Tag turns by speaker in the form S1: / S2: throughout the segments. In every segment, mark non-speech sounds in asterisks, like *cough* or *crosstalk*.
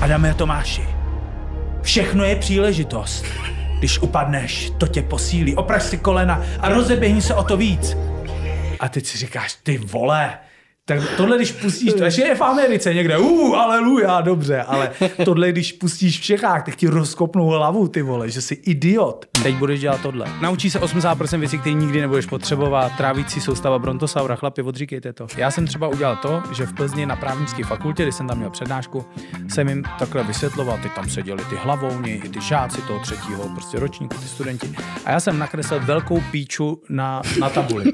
S1: Adame a Tomáši, všechno je příležitost. Když upadneš, to tě posílí. Opraš si kolena a rozeběhni se o to víc. A teď si říkáš, ty vole, tak tohle, když pustíš, to je v Americe někde, uh, aleluja, dobře, ale tohle, když pustíš v Čechách, tak ti rozkopnou hlavu, ty vole, že jsi idiot. Teď budeš dělat tohle. Naučí se 80% věcí, které nikdy nebudeš potřebovat, trávící soustava brontosaura, chlapi, odříkejte to. Já jsem třeba udělal to, že v Plzni na právnické fakultě, když jsem tam měl přednášku, jsem jim takhle vysvětloval, ty tam seděli ty hlavouni, ty žáci toho třetího prostě ročníku, ty studenti. A já jsem nakreslil velkou píču na, na tabuli.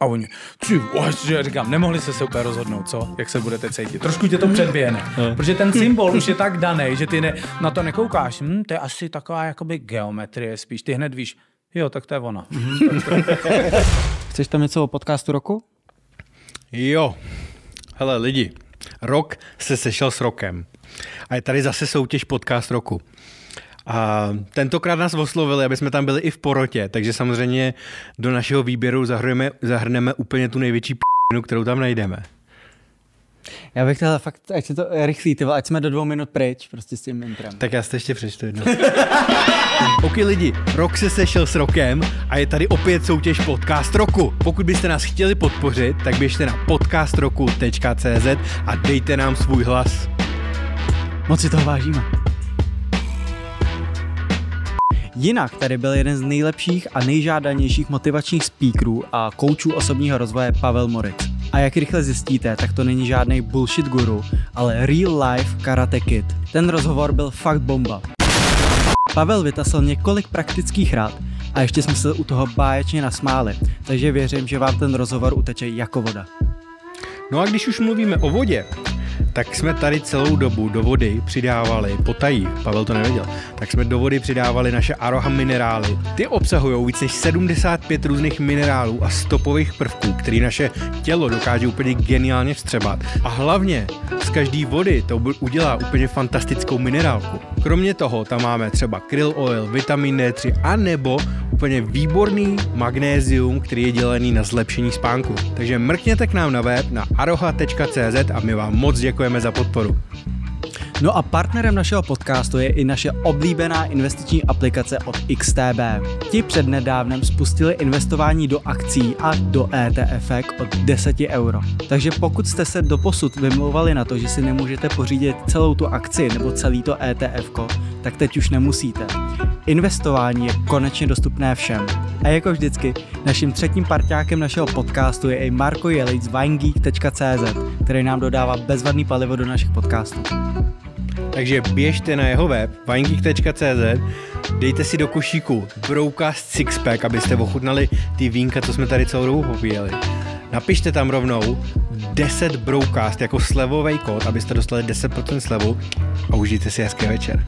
S1: A oni, ty, já říkám, nemohli se se úplně rozhodnout, co? Jak se budete cítit? Trošku tě to mm. předběhne. Mm. Protože ten symbol už je *laughs* tak daný, že ty ne, na to nekoukáš. Hm, to je asi taková jakoby geometrie spíš. Ty hned víš, jo, tak to je ona. *laughs*
S2: Chceš tam něco o podcastu
S1: roku?
S3: Jo. Hele, lidi, rok se sešel s rokem. A je tady zase soutěž podcast roku. A tentokrát nás oslovili, aby jsme tam byli i v porotě, takže samozřejmě do našeho výběru zahrneme, zahrneme úplně tu největší p***nu, kterou tam najdeme.
S2: Já bych tohle fakt, ať se to rychlí, ty
S3: ať jsme do dvou minut pryč prostě s tím intrem. Tak já se ještě přečtu jednou. *laughs* ok lidi, rok se sešel s rokem a je tady opět soutěž Podcast Roku. Pokud byste nás chtěli podpořit, tak běžte na podcastroku.cz a dejte nám svůj hlas.
S1: Moc si toho vážíme.
S2: Jinak tady byl jeden z nejlepších a nejžádanějších motivačních speakerů a koučů osobního rozvoje Pavel Moritz. A jak rychle zjistíte, tak to není žádný bullshit guru, ale real life karate kid. Ten rozhovor byl fakt bomba. Pavel vytasl několik praktických rád a ještě jsme se u toho báječně nasmáli, takže věřím, že vám ten rozhovor uteče jako voda.
S3: No a když už mluvíme o vodě, tak jsme tady celou dobu do vody přidávali, potají, Pavel to nevěděl, tak jsme do vody přidávali naše Aroha minerály. Ty obsahují více než 75 různých minerálů a stopových prvků, který naše tělo dokáže úplně geniálně vstřebat. A hlavně z každé vody to udělá úplně fantastickou minerálku. Kromě toho tam máme třeba krill oil, vitamin D3 a nebo úplně výborný magnézium, který je dělený na zlepšení spánku. Takže mrkněte k nám na web na aroha.cz a my vám moc děkujeme za podporu. No a partnerem našeho podcastu je i naše oblíbená investiční aplikace od
S2: XTB. Ti přednedávnem spustili investování do akcí a do ETF od 10 euro. Takže pokud jste se doposud vymlouvali na to, že si nemůžete pořídit celou tu akci nebo celý to ETF, tak teď už nemusíte. Investování je konečně dostupné všem. A jako vždycky, naším třetím partiákem našeho podcastu je i Marko Jelic z který nám dodává bezvadný palivo do našich podcastů.
S3: Takže běžte na jeho web winegeek.cz, dejte si do košíku Broadcast Sixpack, abyste ochutnali ty vínka, co jsme tady celou dobu popíjeli. Napište tam rovnou 10 Broadcast jako slevový kód, abyste dostali 10% slevu a užijte si hezký večer.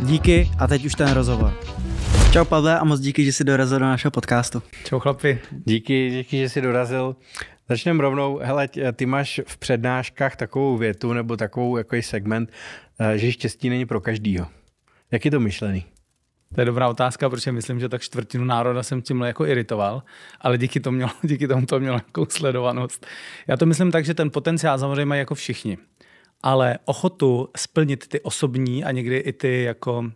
S3: Díky a teď už ten rozhovor. Čau Pavle a moc díky, že jsi dorazil do našeho podcastu. Čau chlapi. Díky, díky, že jsi dorazil. Začneme rovnou. Hele, ty máš v přednáškách takovou větu nebo takovou jako segment, eh, že štěstí není pro každýho. Jak je to myšlený?
S1: To je dobrá otázka, protože myslím, že tak čtvrtinu národa jsem tímhle jako iritoval, ale díky, tomu mělo, *laughs* díky tomu to mělo nějakou sledovanost. Já to myslím tak, že ten potenciál samozřejmě mají jako všichni, ale ochotu splnit ty osobní a někdy i ty jako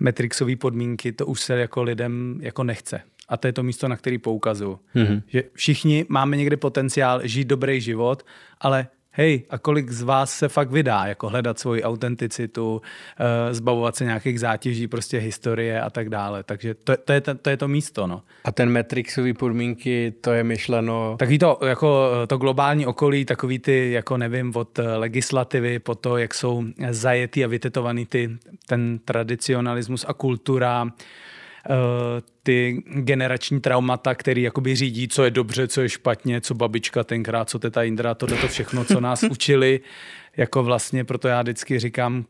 S1: metrixové podmínky, to už se jako lidem jako nechce. A to je to místo, na který poukazuju. Mm-hmm. Že všichni máme někde potenciál žít dobrý život, ale hej, a kolik z vás se fakt vydá, jako hledat svoji autenticitu, eh, zbavovat se nějakých zátěží, prostě historie a tak dále. Takže to, to, je, to, to je to místo, no. A ten Matrixový podmínky, to je myšleno... Takový to, jako eh, to globální okolí, takový ty, jako nevím, od eh, legislativy po to, jak jsou zajetý a vytetovaný ty, ten tradicionalismus a kultura, Eh, ty generační traumata, který jakoby řídí, co je dobře, co je špatně, co babička tenkrát, co teta Indra, tohle to všechno, co nás *laughs* učili, jako vlastně, proto já vždycky říkám,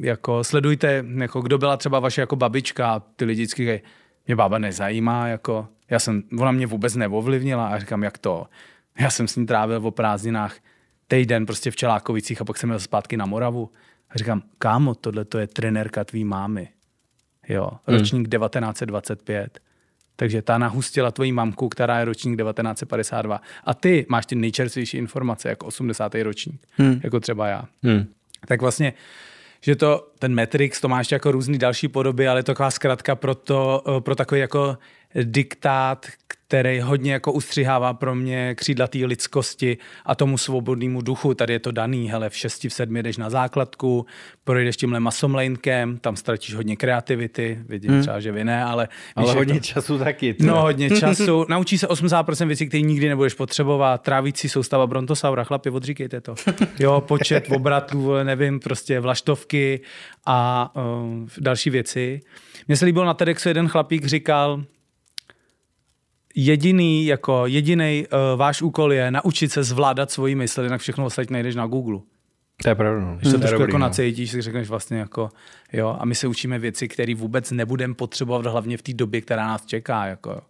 S1: jako sledujte, jako kdo byla třeba vaše jako babička, ty lidi vždycky říkají, mě bába nezajímá, jako, já jsem, ona mě vůbec neovlivnila a říkám, jak to, já jsem s ní trávil o prázdninách týden prostě v Čelákovicích a pak jsem jel zpátky na Moravu. A říkám, kámo, tohle to je trenérka tvý mámy jo, hmm. ročník hmm. 1925. Takže ta nahustila tvoji mamku, která je ročník 1952. A ty máš ty nejčerstvější informace, jako 80. ročník, hmm. jako třeba já. Hmm. Tak vlastně, že to, ten Matrix, to máš jako různé další podoby, ale je to taková zkratka pro, to, eh, pro takový jako diktát, který hodně jako ustřihává pro mě té lidskosti a tomu svobodnému duchu. Tady je to daný, hele, v šesti, v sedmi jdeš na základku, projdeš tímhle masomlejnkem, tam ztratíš hodně kreativity, vidím hmm. třeba, že vy ne, ale... Ale hodně to... času taky. Tě. No, hodně *laughs* času. Naučí se 80% věcí, které nikdy nebudeš potřebovat. Trávící soustava brontosaura, chlapi, odříkejte to. Jo, počet *laughs* obratlů, nevím, prostě vlaštovky a um, další věci. Mně se líbilo na TEDxu jeden chlapík říkal, jediný, jako jediný uh, eh, váš úkol je naučit se zvládat svoji mysl, jinak všechno ostatní najdeš na Google. To je pravda. No. Když se trošku jako no. nacítíš, si řekneš vlastně jako, jo, a my se učíme věci, které vůbec nebudeme potřebovat, hlavně v té době, která nás čeká. Jako,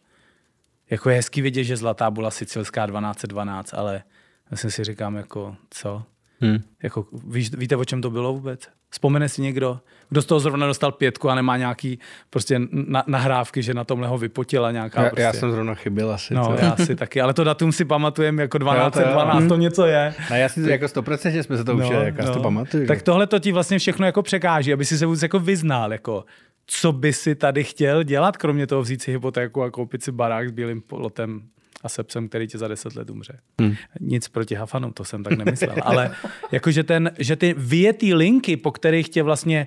S1: jako je hezký vědět, že zlatá byla sicilská 1212, ale já si říkám jako, co? Hmm. Jako, víš, víte, o čem to bylo vůbec? Vzpomene si někdo, kdo z toho zrovna dostal pětku a nemá nějaký prostě na, nahrávky, že na tomhle ho vypotila nějaká. Já, prostě. já jsem zrovna
S3: chyběl asi. No, já si
S1: taky, ale to datum si pamatujem jako 12, to, 12 to něco je. No, já si jako 100% jsme se to no, učili, no, jak no. já si to no. pamatuju. Tak tohle to ti vlastně všechno jako překáží, aby si se vůbec jako vyznal, jako co by si tady chtěl dělat, kromě toho vzít si hypotéku a koupit si barák s bílým plotem a se psem, který ti za deset let umře. Hmm. Nic proti hafanům, to jsem tak nemyslel. Ale *laughs* jakože ten, že ty vyjetý linky, po kterých tě vlastně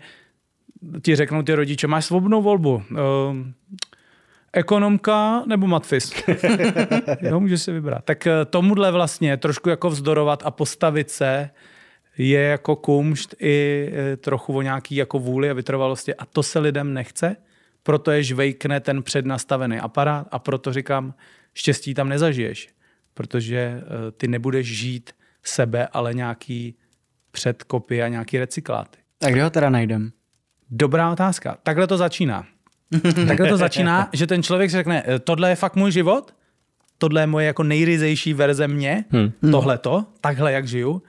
S1: ti řeknou ty rodiče, máš svobodnou volbu. Um, ekonomka nebo matfis. *laughs* jo, můžeš si vybrat. Tak eh, tomuhle vlastně trošku jako vzdorovat a postavit se je jako kumšt i eh, trochu o nějaký jako vůli a vytrvalosti. A to se lidem nechce, proto je žvejkne ten přednastavený aparát a proto říkám, štěstí tam nezažiješ, protože eh, ty nebudeš žít sebe, ale nějaký předkopy a nějaký recykláty. A kde ho teda najdem? Dobrá otázka. Takhle to začíná. *laughs* Takhle to začíná, že ten člověk řekne, eh, tohle je fakt můj život, tohle je moje jako nejryzejší verze mě, hmm. tohle to, takhle jak žiju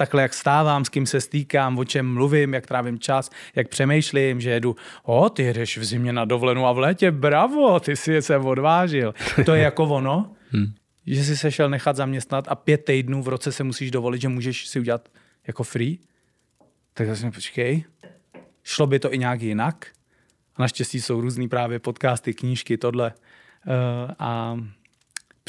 S1: takhle, jak stávám, s kým se stýkám, o čem mluvím, jak trávím čas, jak přemýšlím, že jedu, o, ty jedeš v zimě na dovolenou a v létě, bravo, ty si se odvážil. To je jako ono, *laughs* hmm. že jsi se šel nechat zaměstnat a pět týdnů v roce se musíš dovolit, že můžeš si udělat jako free. Tak zase počkej, šlo by to i nějak jinak. A naštěstí jsou různý právě podcasty, knížky, tohle. Uh, a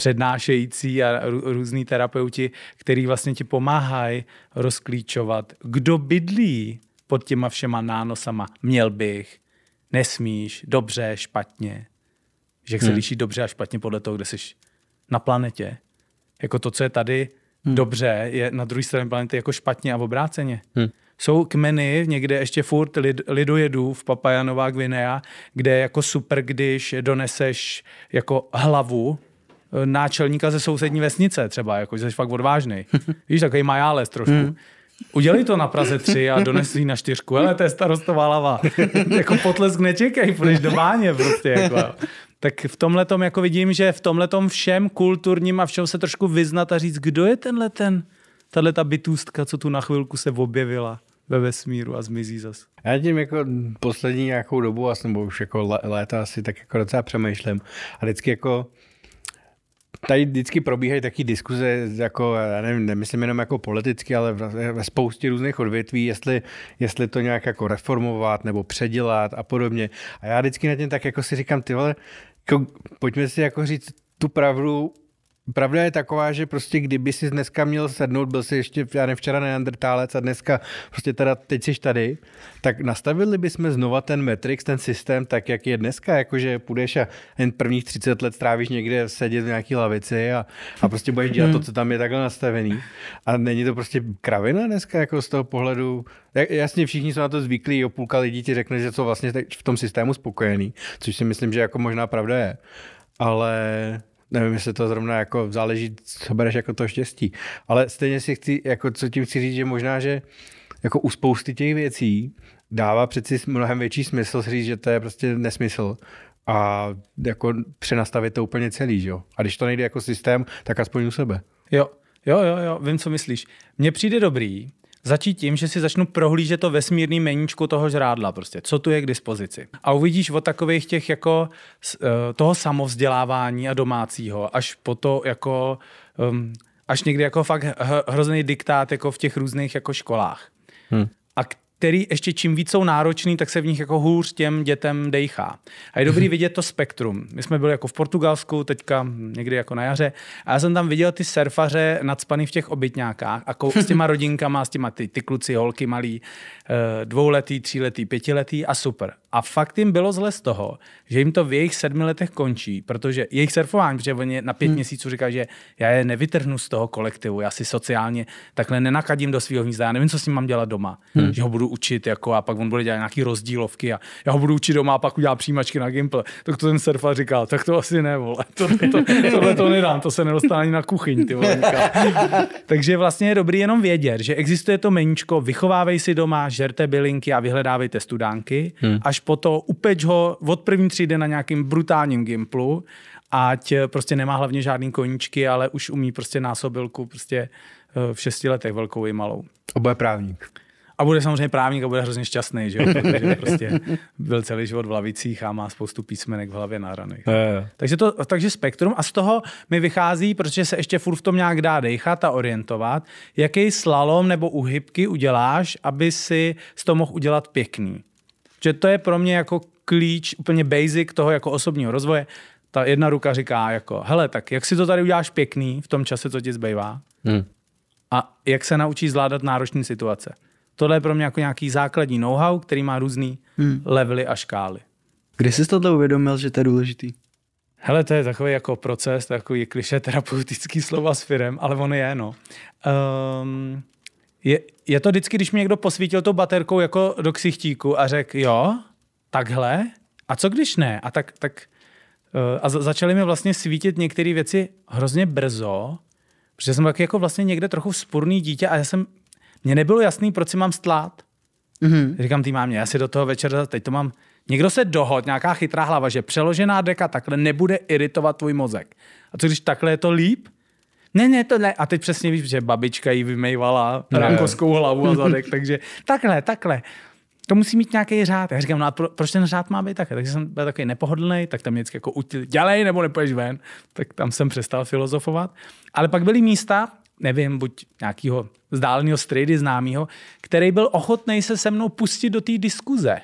S1: přednášející a různí terapeuti, který vlastně ti pomáhají rozklíčovat, kdo bydlí pod těma všema nánosama. Měl bych, nesmíš, dobře, špatně. Že se hmm. liší dobře a špatně podle toho, kde jsi na planetě. Jako to, co je tady hmm. dobře, je na druhé straně planety jako špatně a obráceně. Hmm. Jsou kmeny někde ještě furt lid, lidojedů v Papajanová Gvinea, kde je jako super, když doneseš jako hlavu Eh, náčelníka ze sousední vesnice třeba, jako, že jsi fakt odvážný. *laughs* Víš, takový majáles trošku. Hmm. Udělej to na Praze 3 a donesl na čtyřku. Ale to je starostová lava. *laughs* jako potlesk nečekej, půjdeš do báně prostě. Jako. Tak v tomhle tom jako vidím, že v tomhle tom všem kulturním a všem se trošku vyznat a říct, kdo je tenhle ten, tahle ta bytůstka, co tu na chvilku se objevila ve vesmíru a zmizí zas.
S3: Já tím jako poslední nějakou dobu, asi, nebo už jako léta asi tak jako docela přemýšlím. A vždycky jako tady vždycky probíhají taky diskuze, jako, já nevím, nemyslím jenom jako politicky, ale ve spoustě různých odvětví, jestli, jestli to nějak jako reformovat nebo předělat a podobně. A já vždycky na tím tak jako si říkám, ty vole, jako, pojďme si jako říct tu pravdu Pravda je taková, že prostě kdyby si dneska měl sednout, byl si ještě, já ne včera neandrtálec a dneska prostě teda teď jsi tady, tak nastavili bychom znova ten Matrix, ten systém tak, jak je dneska, jakože půjdeš a jen prvních 30 let strávíš někde sedět v nějaký lavici a, a prostě budeš dělat to, hmm. co tam je takhle nastavený. A není to prostě kravina dneska jako z toho pohledu, jasně všichni jsou na to zvyklí, jo, půlka lidí ti řekne, že jsou vlastně v tom systému spokojený, což si myslím, že jako možná pravda je. Ale nevím, jestli to zrovna jako záleží, co bereš jako to štěstí. Ale stejně si chci, jako co tím chci říct, že možná, že jako u spousty těch věcí dává přeci mnohem větší smysl si říct, že to je prostě nesmysl a jako přenastavit to úplně celý, že jo? A když to nejde jako systém, tak
S1: aspoň u sebe. Jo, jo, jo, jo, vím, co myslíš. Mně přijde dobrý, Začít tím, že si začnu prohlížet to vesmírný meníčku toho žrádla, prostě, co tu je k dispozici. A uvidíš od takových těch jako eh, toho samovzdělávání a domácího, až po to jako ehm, až někdy jako fakt hrozný diktát jako v těch různých jako školách. Hmm který ještě čím víc jsou náročný, tak se v nich jako hůř těm dětem dejchá. A je dobrý mhm. vidět to spektrum. My jsme byli jako v Portugalsku, teďka někdy jako na jaře, a já jsem tam viděl ty surfaře nadspaný v těch obytňákách a s těma *laughs* rodinkama, s těma ty, ty kluci, holky malí, eh, dvouletý, tříletý, pětiletý a super. A fakt jim bylo zle z toho, že jim to v jejich sedmi letech končí, protože jejich surfování, protože oni na pět hmm. měsíců říká, že já je nevytrhnu z toho kolektivu, já si sociálně takhle nenakadím do svého hnízda, já nevím, co s ním mám dělat doma, hmm. že ho budu učit jako a pak on bude dělat nějaký rozdílovky a já ho budu učit doma a pak udělá přijímačky na Gimple. Tak to ten surfa říkal, tak to asi ne, vole, to, to, to, tohle to nedám, to se nedostane ani na kuchyň, ty vole, *laughs* Takže vlastně je dobrý jenom vědět, že existuje to meničko, vychovávej si doma, žerte bylinky a vyhledávejte studánky, hmm. až po to upeč ho od první třídy na nějakým brutálním gimplu, ať eh, prostě nemá hlavně žádný koníčky, ale už umí prostě násobilku prostě eh, v šesti letech velkou i malou. A bude právník. A bude samozřejmě právník a bude hrozně šťastný, že jo? Protože prostě byl celý život v lavicích a má spoustu písmenek v hlavě rany. Je. Takže, to, takže spektrum a z toho mi vychází, protože se ještě furt v tom nějak dá dejchat a orientovat, jaký slalom nebo uhybky uděláš, aby si z toho mohl udělat pěkný že to je pro mě jako klíč, úplně basic toho jako osobního rozvoje. Ta jedna ruka říká jako, hele, tak jak si to tady uděláš pěkný v tom čase, co ti zbývá? Hmm. A jak se naučí zvládat náročné situace? Tohle je pro mě jako nějaký základní know-how, který má různý hmm. levely a škály.
S3: Kdy jsi
S2: tohle uvědomil, že to je důležitý?
S1: Hele, to je takový jako proces, takový kliše terapeutický slova s firem, ale on je, no. Um, je, je to vždycky, když mi někdo posvítil tou baterkou jako do ksichtíku a řekl, jo, takhle, a co když ne? A tak, tak eh, a začaly mi vlastně svítit některé věci hrozně brzo, protože jsem taky jako vlastně někde trochu spurný dítě a já jsem, mně nebylo jasný, proč si mám stlát. Mm-hmm. Říkám tý mámě, já si do toho večera, teď to mám, někdo se dohod, nějaká chytrá hlava, že přeložená deka takhle nebude iritovat tvůj mozek. A co když takhle je to líp? ne, ne, to ne. A teď přesně víš, že babička jí vymejvala ránkoskou hlavu a zadek, *laughs* takže takhle, takhle. To musí mít nějaký řád. Já říkám, no a pro, proč ten řád má být takhle? Takže jsem byl takový nepohodlný, tak tam něco jako util, dělej nebo nepojdeš ven. Tak tam jsem přestal filozofovat. Ale pak byly místa, nevím, buď nějakého vzdáleného strejdy známého, který byl ochotný se se mnou pustit do té diskuze.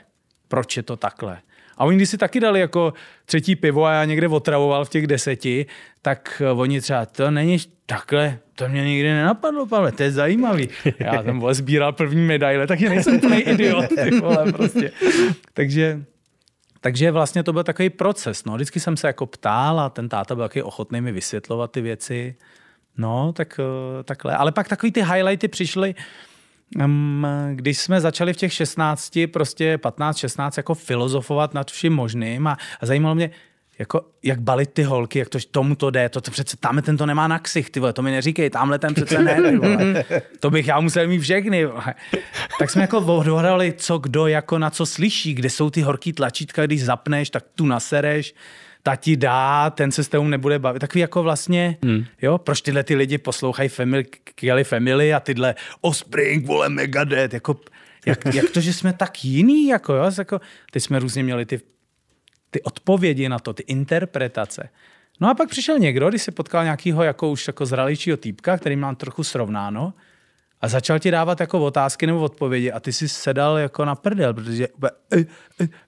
S1: Proč je to takhle? A oni když si taky dali jako třetí pivo a já někde otravoval v těch deseti, tak eh, oni třeba, to není takhle, to mě nikdy nenapadlo, Pavle, to je zajímavý. Já tam vole, sbíral první medaile, takže nejsem plný idiot, ty vole, prostě. Takže takže vlastně to byl takový proces. No. Vždycky jsem se jako ptal a ten táta byl taky ochotný mi vysvětlovat ty věci. No, tak, eh, takhle. Ale pak takový ty highlighty přišly když jsme začali v těch 16, prostě 15, 16, jako filozofovat nad vším možným a, zajímalo mě, jako, jak balit ty holky, jak to, tomu to jde, to, to přece tamhle ten to nemá na ksich, ty vole, to mi neříkej, tamhle ten přece ne, ty vole. *laughs* to bych já musel mít všechny. Vole. Tak jsme jako odhodali, co kdo jako na co slyší, kde jsou ty horký tlačítka, když zapneš, tak tu nasereš ta ti dá, ten se s tebou nebude bavit. Takový jako vlastně, hmm. jo, proč tyhle ty lidi poslouchají family, Kelly Family a tyhle Ospring, vole, Megadeth, jako, jak, *laughs* jak to, že jsme tak jiný, jako jo, jako, teď jsme různě měli ty, ty odpovědi na to, ty interpretace. No a pak přišel někdo, když se potkal nějakého jako už jako zralejšího týpka, který mám trochu srovnáno, a začal ti dávat jako otázky nebo odpovědi a ty jsi sedal jako na prdel, protože e, e,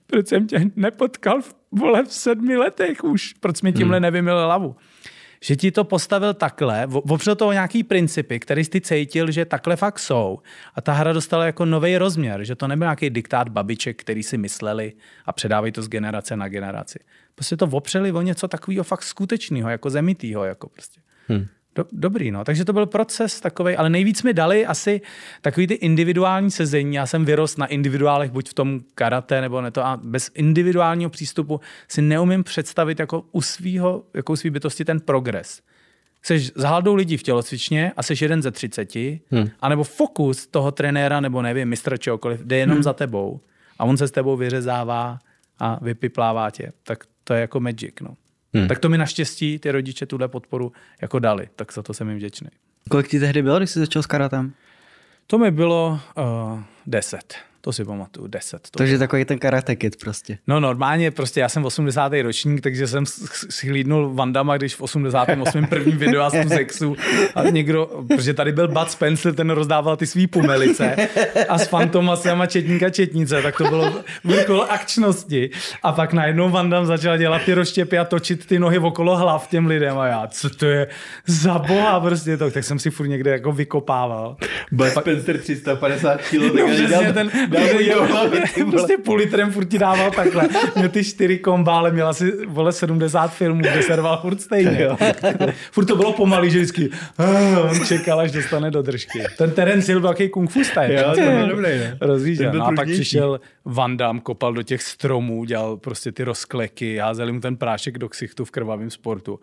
S1: proč jsem tě nepotkal v vole, v sedmi letech už. Proč mi tímhle hmm. nevymil lavu? Že ti to postavil takhle, opřel toho nějaký principy, který jsi cítil, že takhle fakt jsou. A ta hra dostala jako nový rozměr, že to nebyl nějaký diktát babiček, který si mysleli a předávají to z generace na generaci. Prostě to opřeli o něco takového fakt skutečného, jako zemitýho, jako prostě. Hmm. Do, dobrý, no. Takže to byl proces takový, ale nejvíc mi dali asi takový ty individuální sezení. Já jsem vyrost na individuálech, buď v tom karate nebo ne to, a bez individuálního přístupu si neumím představit jako u svýho, jako u svý bytosti ten progres. Jsi s hladou lidí v tělocvičně a jsi jeden ze třiceti, hmm. anebo fokus toho trenéra nebo nevím, mistra čehokoliv, jde jenom hmm. za tebou a on se s tebou vyřezává a vypiplává tě. Tak to je jako magic, no. Hmm. Tak to mi naštěstí ty rodiče tuhle podporu jako dali, tak za to jsem jim vděčný.
S2: Kolik ti tehdy bylo, když jsi začal s karatem? To mi bylo uh, deset. To si pamatuju, 10. To Takže takový ten karate kid prostě.
S1: No normálně, prostě já jsem 80. ročník, takže jsem hlídnul Vandama, když v 88. prvním *laughs* videu z sexu a někdo, protože tady byl Bud Spencer, ten rozdával ty svý pumelice a s fantomasem a četníka četnice, tak to bylo vrchol akčnosti. A pak najednou Vandam začal dělat ty roštěpy a točit ty nohy okolo hlav těm lidem a já, co to je za boha prostě to, tak jsem si furt někde jako vykopával. Bud Spencer 350 kg. No, dal do Prostě půl litrem furt ti dával takhle. Měl ty čtyři kombále, měla asi vole 70 filmů, kde serval furt stejně. *laughs* furt to bylo pomalý, že vždycky ah", on čekal, až dostane do držky. Ten Terence Hill byl takový kung fu style. Jo, to dobrý, ne? No. no a pak přišel Van Dam, kopal do těch stromů, dělal prostě ty rozkleky, házeli mu ten prášek do ksichtu v krvavém sportu.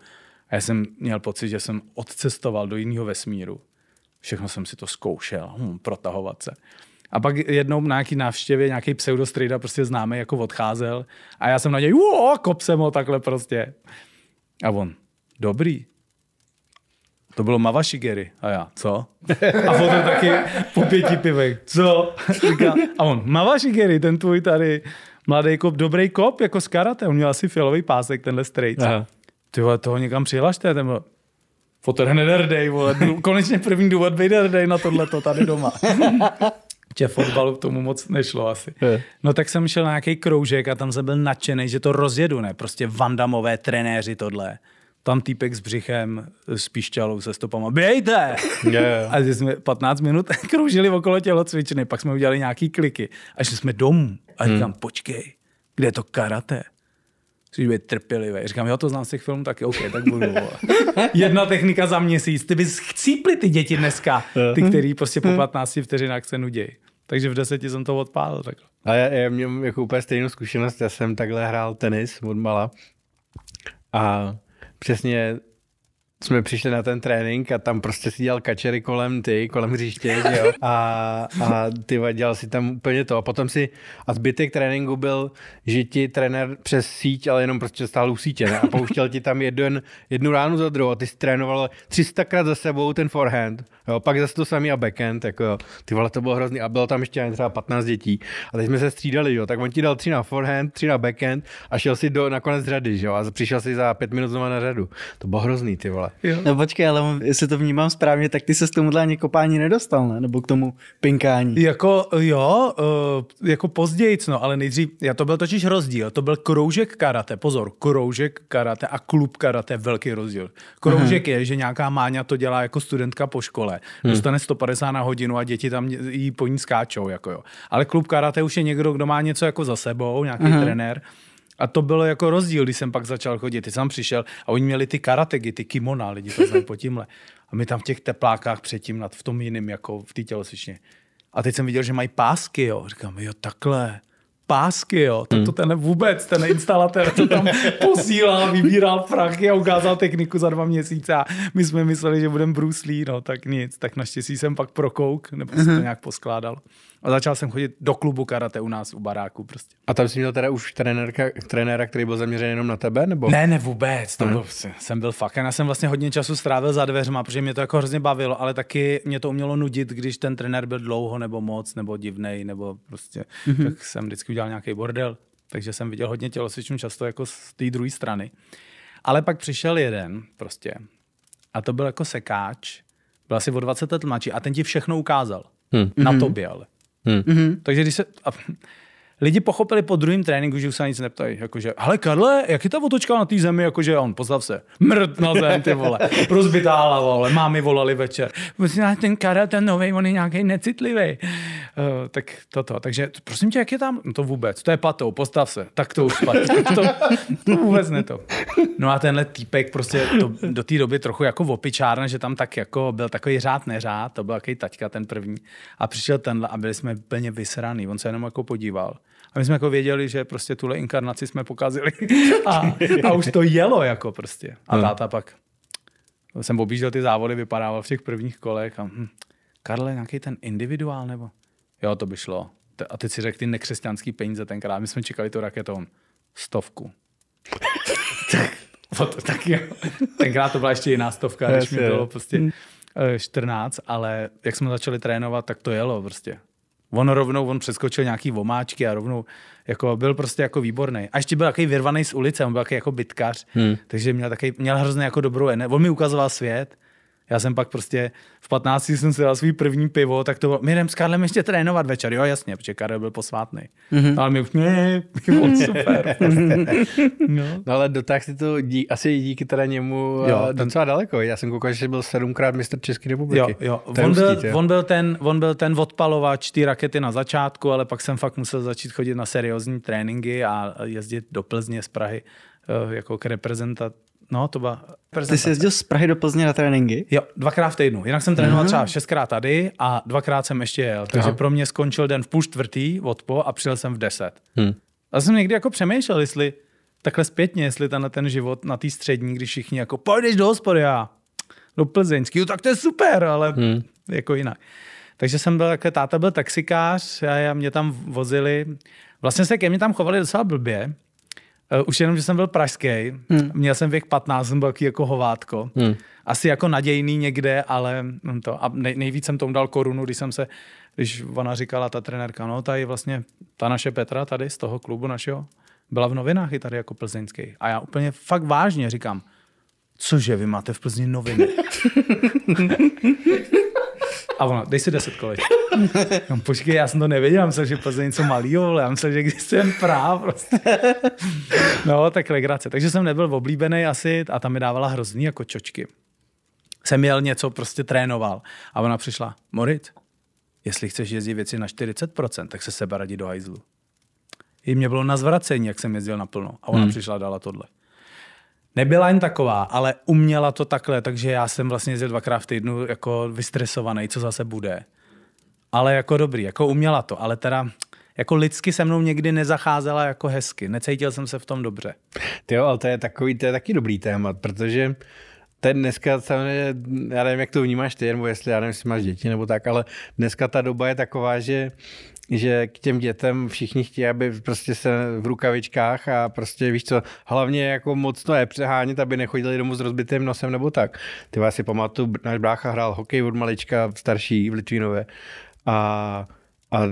S1: A já jsem měl pocit, že jsem odcestoval do jiného vesmíru. Všechno jsem si to zkoušel, hm, protahovat se. A pak jednou na nějaký návštěvě nějaký pseudostrida prostě známý jako odcházel a já jsem na něj, uo, kop jsem ho takhle prostě. A on, dobrý. To bylo Mava A já, co? A potom taky po pěti pivech, co? A on, Mava ten tvůj tady mladý kop, dobrý kop, jako z karate. On měl asi fialový pásek, tenhle Aha. Ty vole, toho někam přihlašte, ten byl, Fotr hned Konečně první důvod být na tohleto tady doma tě fotbalu k tomu moc nešlo asi. Je. No tak jsem šel na nějaký kroužek a tam jsem byl nadšený, že to rozjedu, ne? Prostě vandamové trenéři tohle. Tam týpek s břichem, s píšťalou, se stopama, bějte! Yeah. A jsme 15 minut *laughs* kroužili okolo tělocvičny, pak jsme udělali nějaký kliky a šli jsme domů. A hmm. říkám, hmm. počkej, kde je to karate? Musíš být trpělivý. Říkám, jo, to znám z těch filmů taky, OK, tak budu. *laughs* Jedna technika za měsíc. Ty bys chcípli ty děti dneska, ty, který prostě po 15 hmm. vteřinách se nudějí. Takže v deseti jsem to odpálil Tak.
S3: A já, já měl jako úplně stejnou zkušenost, já jsem takhle hrál tenis od mala a přesně jsme přišli na ten trénink a tam prostě si dělal kačery kolem ty, kolem hřiště, jo. *laughs* A, a ty dělal si tam úplně to. A potom si, a zbytek tréninku byl, že ti trenér přes síť, ale jenom prostě stál u sítě, ne? A pouštěl ti tam jeden, jednu ránu za druhou a ty jsi trénoval 300krát za sebou ten forehand Jo, pak zase to samý a backend, jako ty vole, to bylo hrozný a bylo tam ještě třeba 15 dětí. A teď jsme se střídali, jo, tak on ti dal tři na forehand, tři na backhand a šel si do, nakonec řady, jo, a přišel si za pět minut znovu na řadu. To bylo hrozný, ty vole. Jo. No počkej, ale
S2: jestli to vnímám správně, tak ty se s tomu ani kopání nedostal, ne? Nebo k tomu pinkání.
S1: Jako jo, eh, jako později, no, ale nejdřív, já to byl totiž rozdíl, to byl kroužek karate, pozor, kroužek karate a klub karate, velký rozdíl. Kroužek uh-huh. je, že nějaká máňa to dělá jako studentka po škole Hmm. Dostane 150 na hodinu a děti tam jí po ní skáčou, jako jo. Ale klub karate už je někdo, kdo má něco jako za sebou, nějaký hmm. trenér. A to bylo jako rozdíl, když jsem pak začal chodit. Ty jsem přišel a oni měli ty karategy, ty kimona, lidi to znají po tímhle. A my tam v těch teplákách předtím, nad, v tom jiném jako v té tělosvičně. A teď jsem viděl, že mají pásky, jo. Říkám, jo, takhle pásky, jo. Tak to hmm. ten vůbec, ten instalatér to tam *laughs* posílá, vybíral prachy a ukázal techniku za dva měsíce a my jsme mysleli, že budeme bruslí, no tak nic. Tak naštěstí jsem pak prokouk, nebo se to mhm. nějak poskládal. A začal jsem chodit do klubu karate u nás, u baráku prostě.
S3: A tam jsi měl teda už trenérka, trenéra, který byl
S1: zaměřený jenom na tebe? Nebo? Ne, ne vůbec. To byl, jsem byl fakt. Já jsem vlastně hodně času strávil za dveřma, protože mě to jako hrozně bavilo, ale taky mě to umělo nudit, když ten trenér byl dlouho nebo moc, nebo divný nebo prostě. Mm-hmm. Tak jsem vždycky udělal nějaký bordel. Takže jsem viděl hodně tělocvičů často jako z té druhé strany. Ale pak přišel jeden prostě a to byl jako sekáč, byl asi o 20 let mladší a ten ti všechno ukázal. Hmm. Na mhm. tobě ale. Hmm. Mm-hmm. Takže když se... A lidi pochopili po druhém tréninku, že už se nic neptají. Jakože, hele Karle, jak je ta otočka na té zemi? Jakože on, pozdrav se, mrt na zem, ty vole, *laughs* rozbitá hlava, vole, mámy volali večer. Musím ten Karel, ten nový, on je nějaký necitlivý. Uh, tak toto, takže prosím tě, jak je tam? No to vůbec, to je patou, postav se, tak to už patří. *laughs* to, to, vůbec ne to. No a tenhle týpek prostě to, do té doby trochu jako opičárna, že tam tak jako byl takový řád neřád, to byl takový taťka ten první. A přišel tenhle a byli jsme plně vysraný, on se jenom jako podíval my jsme jako věděli, že prostě tuhle inkarnaci jsme pokazili. *laughs* A, a už to jelo jako prostě. A hmm. táta pak jsem objížděl ty závody, vypadával v těch prvních kolech a hm, Karle, nějaký ten individuál nebo? Jo, to by šlo. A teď si řekl ty nekřesťanský peníze tenkrát. My jsme čekali *laughs* to raketou. Stovku. tak, tak jo. Tenkrát to byla ještě jiná stovka, než mi bylo prostě 14, eh, ale jak jsme začali trénovat, tak to jelo prostě. On rovnou, on přeskočil nějaký vomáčky a rovnou, jako byl prostě jako výborný. A ještě byl takový vyrvaný z ulice, on byl takový jako bytkař, hmm. takže měl, takový, měl hrozně jako dobrou energii. On mi ukazoval svět, já jsem pak prostě v 15 jsem si dal svůj první pivo, tak to bylo, my jdem s Karlem ještě trénovat večer, jo jasně, protože Karel byl posvátný. Mm-hmm. Ale my už, ne, pivo, *laughs* super. Prostě. no.
S3: no. ale dotáhl si to dí, asi díky teda němu jo, eh, ten... docela daleko. Já jsem koukal, že byl sedmkrát mistr České republiky. Jo, jo. On, byl, on,
S1: byl ten, on byl ten odpalovač ty rakety na začátku, ale pak jsem fakt musel začít chodit na seriózní tréninky a jezdit do Plzně z Prahy eh, jako k reprezentaci No, to byla
S2: prezentace. Ty jsi jezdil z Prahy do Plzně na tréninky? Jo,
S1: dvakrát v týdnu. Jinak jsem trénoval mhm. třeba šestkrát tady a dvakrát jsem ještě jel. Takže Aha. pro mě skončil den v půl čtvrtý odpo a přijel jsem v deset. Hmm. A jsem někdy jako přemýšlel, jestli takhle zpětně, jestli ten, ten život na té střední, když všichni jako pojdeš do hospody a do plzeňský, tak to je super, ale hmm. jako jinak. Takže jsem byl, jako táta byl taxikář a mě tam vozili. Vlastně se ke mně tam chovali docela blbě, Eh, už jenom, že jsem byl pražský, hmm. měl jsem věk 15, jsem byl jako hovátko. Hmm. Asi jako nadějný někde, ale hm, to. A nejvíc jsem tomu dal korunu, když jsem se, když ona říkala, ta trenérka, no tady vlastně ta naše Petra tady z toho klubu našeho, byla v novinách i tady jako plzeňský. A já úplně fakt vážně říkám, cože vy máte v Plzni noviny? *laughs* A ono, dej si deset kolik. *laughs* No, počkej, já jsem to nevěděl, já myslel, že Plzeň něco malýho, ale já myslel, že existuje jen práv. Prostě. No, tak legrace. Takže jsem nebyl oblíbený asi a tam mi dávala hrozný jako čočky. Jsem jel něco, prostě trénoval. A ona přišla, Morit, jestli chceš jezdit věci na 40%, tak se radí do hajzlu. I mě bylo na zvracení, jak jsem jezdil naplno. A ona hmm. přišla a dala tohle nebyla jen taková, ale uměla to takhle, takže já jsem vlastně jezdil dvakrát v týdnu jako vystresovaný, co zase bude. Ale jako dobrý, jako uměla to, ale teda jako lidsky se mnou někdy nezacházela jako hezky. Necítil jsem se v tom dobře. Ty jo, ale to je takový, to je taky dobrý téma, protože ten dneska,
S3: já nevím, jak to vnímáš ty, nebo jestli, já nevím, jestli máš děti nebo tak, ale dneska ta doba je taková, že že k těm dětem všichni chtějí, aby prostě se v rukavičkách a prostě víš co, hlavně jako moc to přehánit, aby nechodili domů s rozbitým nosem nebo tak. Ty vás si pamatuju, náš brácha hrál hokej od malička starší v Litvínově a a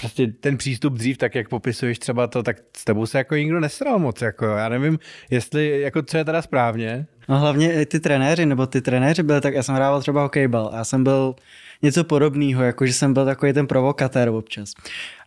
S3: prostě ten přístup dřív, tak jak popisuješ třeba to, tak s tebou se jako nikdo nesral moc. Jako. Já nevím, jestli, jako, co je teda správně,
S2: No hlavně i ty trenéři, nebo ty trenéři byli tak, já jsem hrával třeba hokejbal a já jsem byl něco podobného, jako že jsem byl takový ten provokatér občas.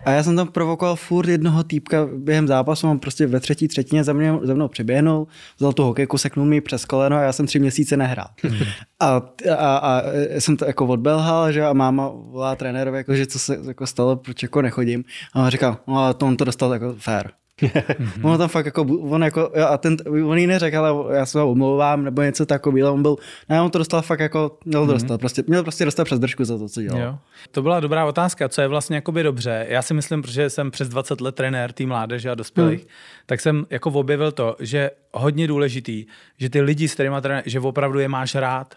S2: A já jsem tam provokoval furt jednoho týpka během zápasu, on prostě ve třetí třetině za, mě, za mnou přiběhnul, vzal tu hokejku, seknul mi přes koleno a já jsem tři měsíce nehrál. *laughs* a, a, a, jsem to jako odbelhal, že a máma volá trenérovi, jako, že co se jako stalo, proč jako nechodím. A on říkal, no ale to on to dostal jako fair mm-hmm. tam fakt jako, on jako, a ten, on jí neřekl, ale já se ho omlouvám, nebo něco takového, on byl, ne, no on to dostal fakt jako, měl mm-hmm. dostat, prostě, měl prostě dostat přes držku za to, co dělal. Jo.
S1: To byla dobrá otázka, co je vlastně jakoby dobře. Já si myslím, protože jsem přes 20 let trenér tým mládeže a dospělých, mm. tak jsem jako objevil to, že hodně důležitý, že ty lidi, s kterými že opravdu je máš rád,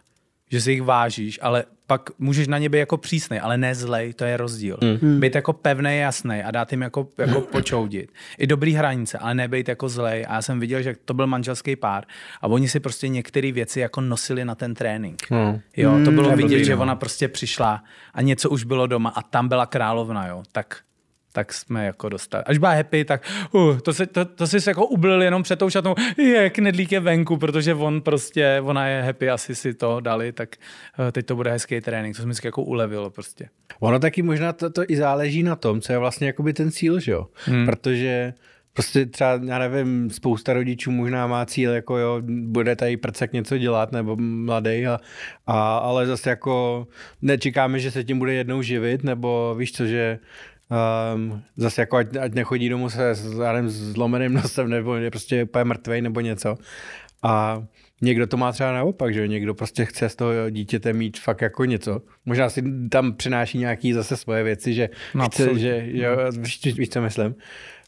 S1: že si jich vážíš, ale pak můžeš na ně být jako přísný, ale ne zlej, to je rozdíl. Mm. Být jako pevný, jasný a dát jim jako, jako hmm. počoudit. I dobrý hranice, ale nebejt jako zlej. A já jsem viděl, že to byl manželský pár a oni si prostě některé věci jako nosili na ten trénink.
S2: Mm. Jo, to bylo mm, vidět, že no. ona
S1: prostě přišla a něco už bylo doma a tam byla královna, jo. Tak tak jsme jako dostali. Až byla happy, tak uh, to, si, to, to si se jako ublil jenom před tou šatnou, je, knedlík je venku, protože on prostě, ona je happy, asi si to dali, tak uh, teď to bude hezký trénink, to se mi jako ulevilo prostě.
S3: Ono taky možná to, to i záleží na tom, co je vlastně jakoby ten cíl, že jo? Hmm. Protože Prostě třeba, já nevím, spousta rodičů možná má cíl, jako jo, bude tady prcek něco dělat, nebo mladý, a, a, ale zase jako nečekáme, že se tím bude jednou živit, nebo víš co, že Um, zase jako ať, ať nechodí domů se s zlomeným nosem nebo je prostě úplně mrtvej nebo něco. A někdo to má třeba naopak, že někdo prostě chce z toho dítěte mít fakt jako něco. Možná si tam přináší nějaký zase svoje věci, že no, chce, že, jo, mhm. víš, víš, co myslím.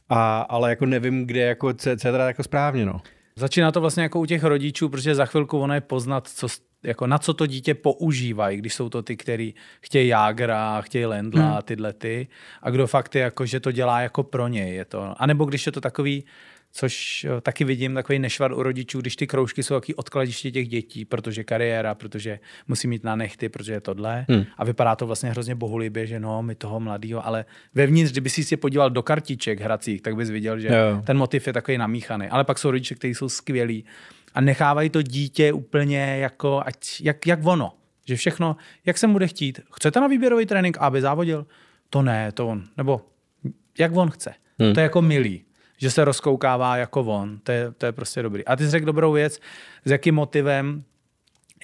S3: A, ale jako nevím, kde jako, co, co je teda jako správně, no.
S1: Začíná to vlastně jako u těch rodičů, protože za chvilku ono je poznat, co, jako na co to dítě používají, když jsou to ty, který chtějí Jagra, chtějí Lendla, hmm. a tyhle ty. A kdo fakt je, jako, že to dělá jako pro něj. Je to. A nebo když je to takový, což eh, taky vidím, takový nešvar u rodičů, když ty kroužky jsou takový odkladiště těch dětí, protože kariéra, protože musí mít na nechty, protože je tohle. Hmm. A vypadá to vlastně hrozně bohulibě, že no, my toho mladýho, ale vevnitř, kdyby si se podíval do kartiček hracích, tak bys viděl, že jo. ten motiv je takový namíchaný. Ale pak jsou rodiče, kteří jsou skvělí a nechávají to dítě úplně jako, ať, jak, jak ono. Že všechno, jak se bude chtít. Chcete na výběrový trénink, aby závodil? To ne, to on. Nebo jak on chce. Hmm. To je jako milý že se rozkoukává jako on. To je, to je prostě dobrý. A ty jsi řekl dobrou věc, s jakým motivem.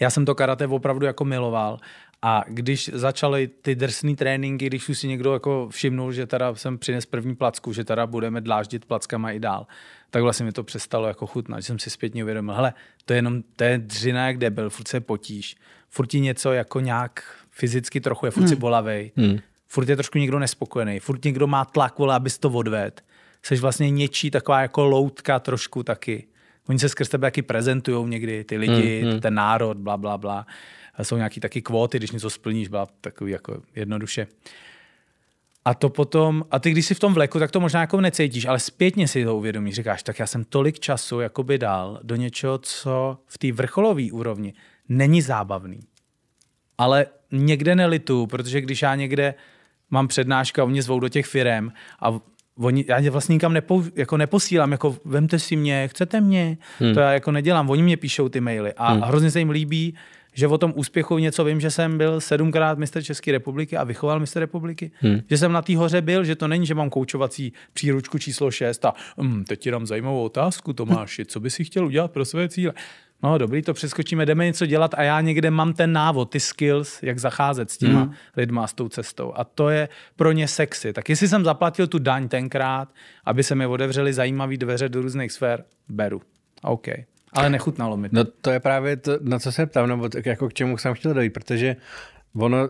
S1: Já jsem to karate opravdu jako miloval. A když začaly ty drsné tréninky, když už si někdo jako všimnul, že teda jsem přines první placku, že teda budeme dláždit plackama i dál, tak vlastně mi to přestalo jako chutnat, že jsem si zpětně uvědomil, hele, to je jenom, té dřina jak debil, furt se potíš, furt ti něco jako nějak fyzicky trochu je, furt hmm. si bolavej, hmm. furt je trošku někdo nespokojený, furt někdo má tlak, vole, abys to odved. Seš vlastně něčí taková jako loutka trošku taky. Oni se skrz tebe taky prezentují někdy, ty hmm, lidi, hmm. ten národ, bla, bla, bla. Jsou nějaký taky kvóty, když něco splníš, bla takový jako jednoduše. A to potom, a ty když jsi v tom vleku, tak to možná jako necítíš, ale zpětně si to uvědomíš, říkáš, tak já jsem tolik času jakoby dal do něčeho, co v té vrcholové úrovni není zábavný. Ale někde nelitu, protože když já někde mám přednášku a zvou do těch firem a oni, já je vlastně nikam nepo, jako neposílám, jako vemte si mě, chcete mě, hmm. to já jako nedělám, oni mě píšou ty maily a hmm. hrozně se jim líbí, že o tom úspěchu něco vím, že jsem byl sedmkrát mistr České republiky a vychoval mistr republiky, hmm. že jsem na té hoře byl, že to není, že mám koučovací příručku číslo 6 a hm, teď ti dám zajímavou otázku, Tomáši, *laughs* co by si chtěl udělat pro své cíle? No dobrý, to přeskočíme, jdeme něco dělat a já někde mám ten návod, ty skills, jak zacházet s těma hmm. lidma, s tou cestou. A to je pro ně sexy. Tak jestli jsem zaplatil tu daň tenkrát, aby se mi otevřely zajímavé dveře do různých sfér, beru.
S3: OK. Ale nechutnalo mi to. No to je právě to, na co se ptám, nebo no, to, jako k čemu jsem chtěl dojít, protože ono,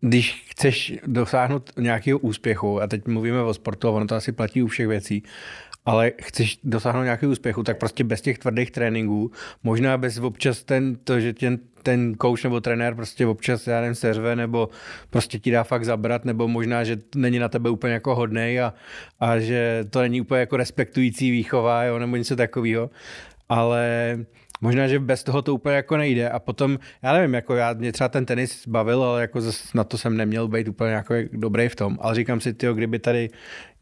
S3: když chceš dosáhnout nějakého úspěchu, a teď mluvíme o sportu, a ono to asi platí u všech věcí, ale chceš dosáhnout nějakého úspěchu, tak prostě bez těch tvrdých tréninků, možná bez občas ten, to, že ten, ten coach nebo trenér prostě občas, já nevím, seřve, nebo prostě ti dá fakt zabrat, nebo možná, že není na tebe úplně jako hodnej a, a že to není úplně jako respektující výchova, jo, nebo něco takového ale možná, že bez toho to úplně jako nejde. A potom, já nevím, jako já, mě třeba ten tenis bavil, ale jako na to jsem neměl být úplně jako dobrý v tom. Ale říkám si, tyjo, kdyby tady,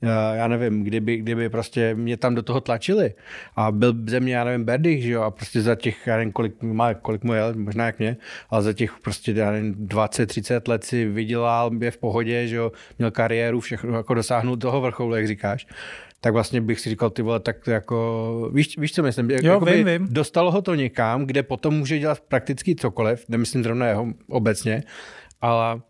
S3: eh, já nevím, kdyby, kdyby prostě mě tam do toho tlačili a byl ze mě, já nevím, Berdych, že jo, a prostě za těch, já nevím, kolik, má, kolik mu je, možná jak mě, ale za těch prostě, já nevím, 20, 30 let si vydělal, je v pohodě, že jo, měl kariéru, všechno, jako dosáhnul toho vrcholu, jak říkáš tak vlastně bych si říkal, ty vole, tak jako, víš, víš co myslím? Jo, Jakoby vím, vím. Dostalo ho to někam, kde potom může dělat prakticky cokoliv, nemyslím zrovna jeho obecně, ale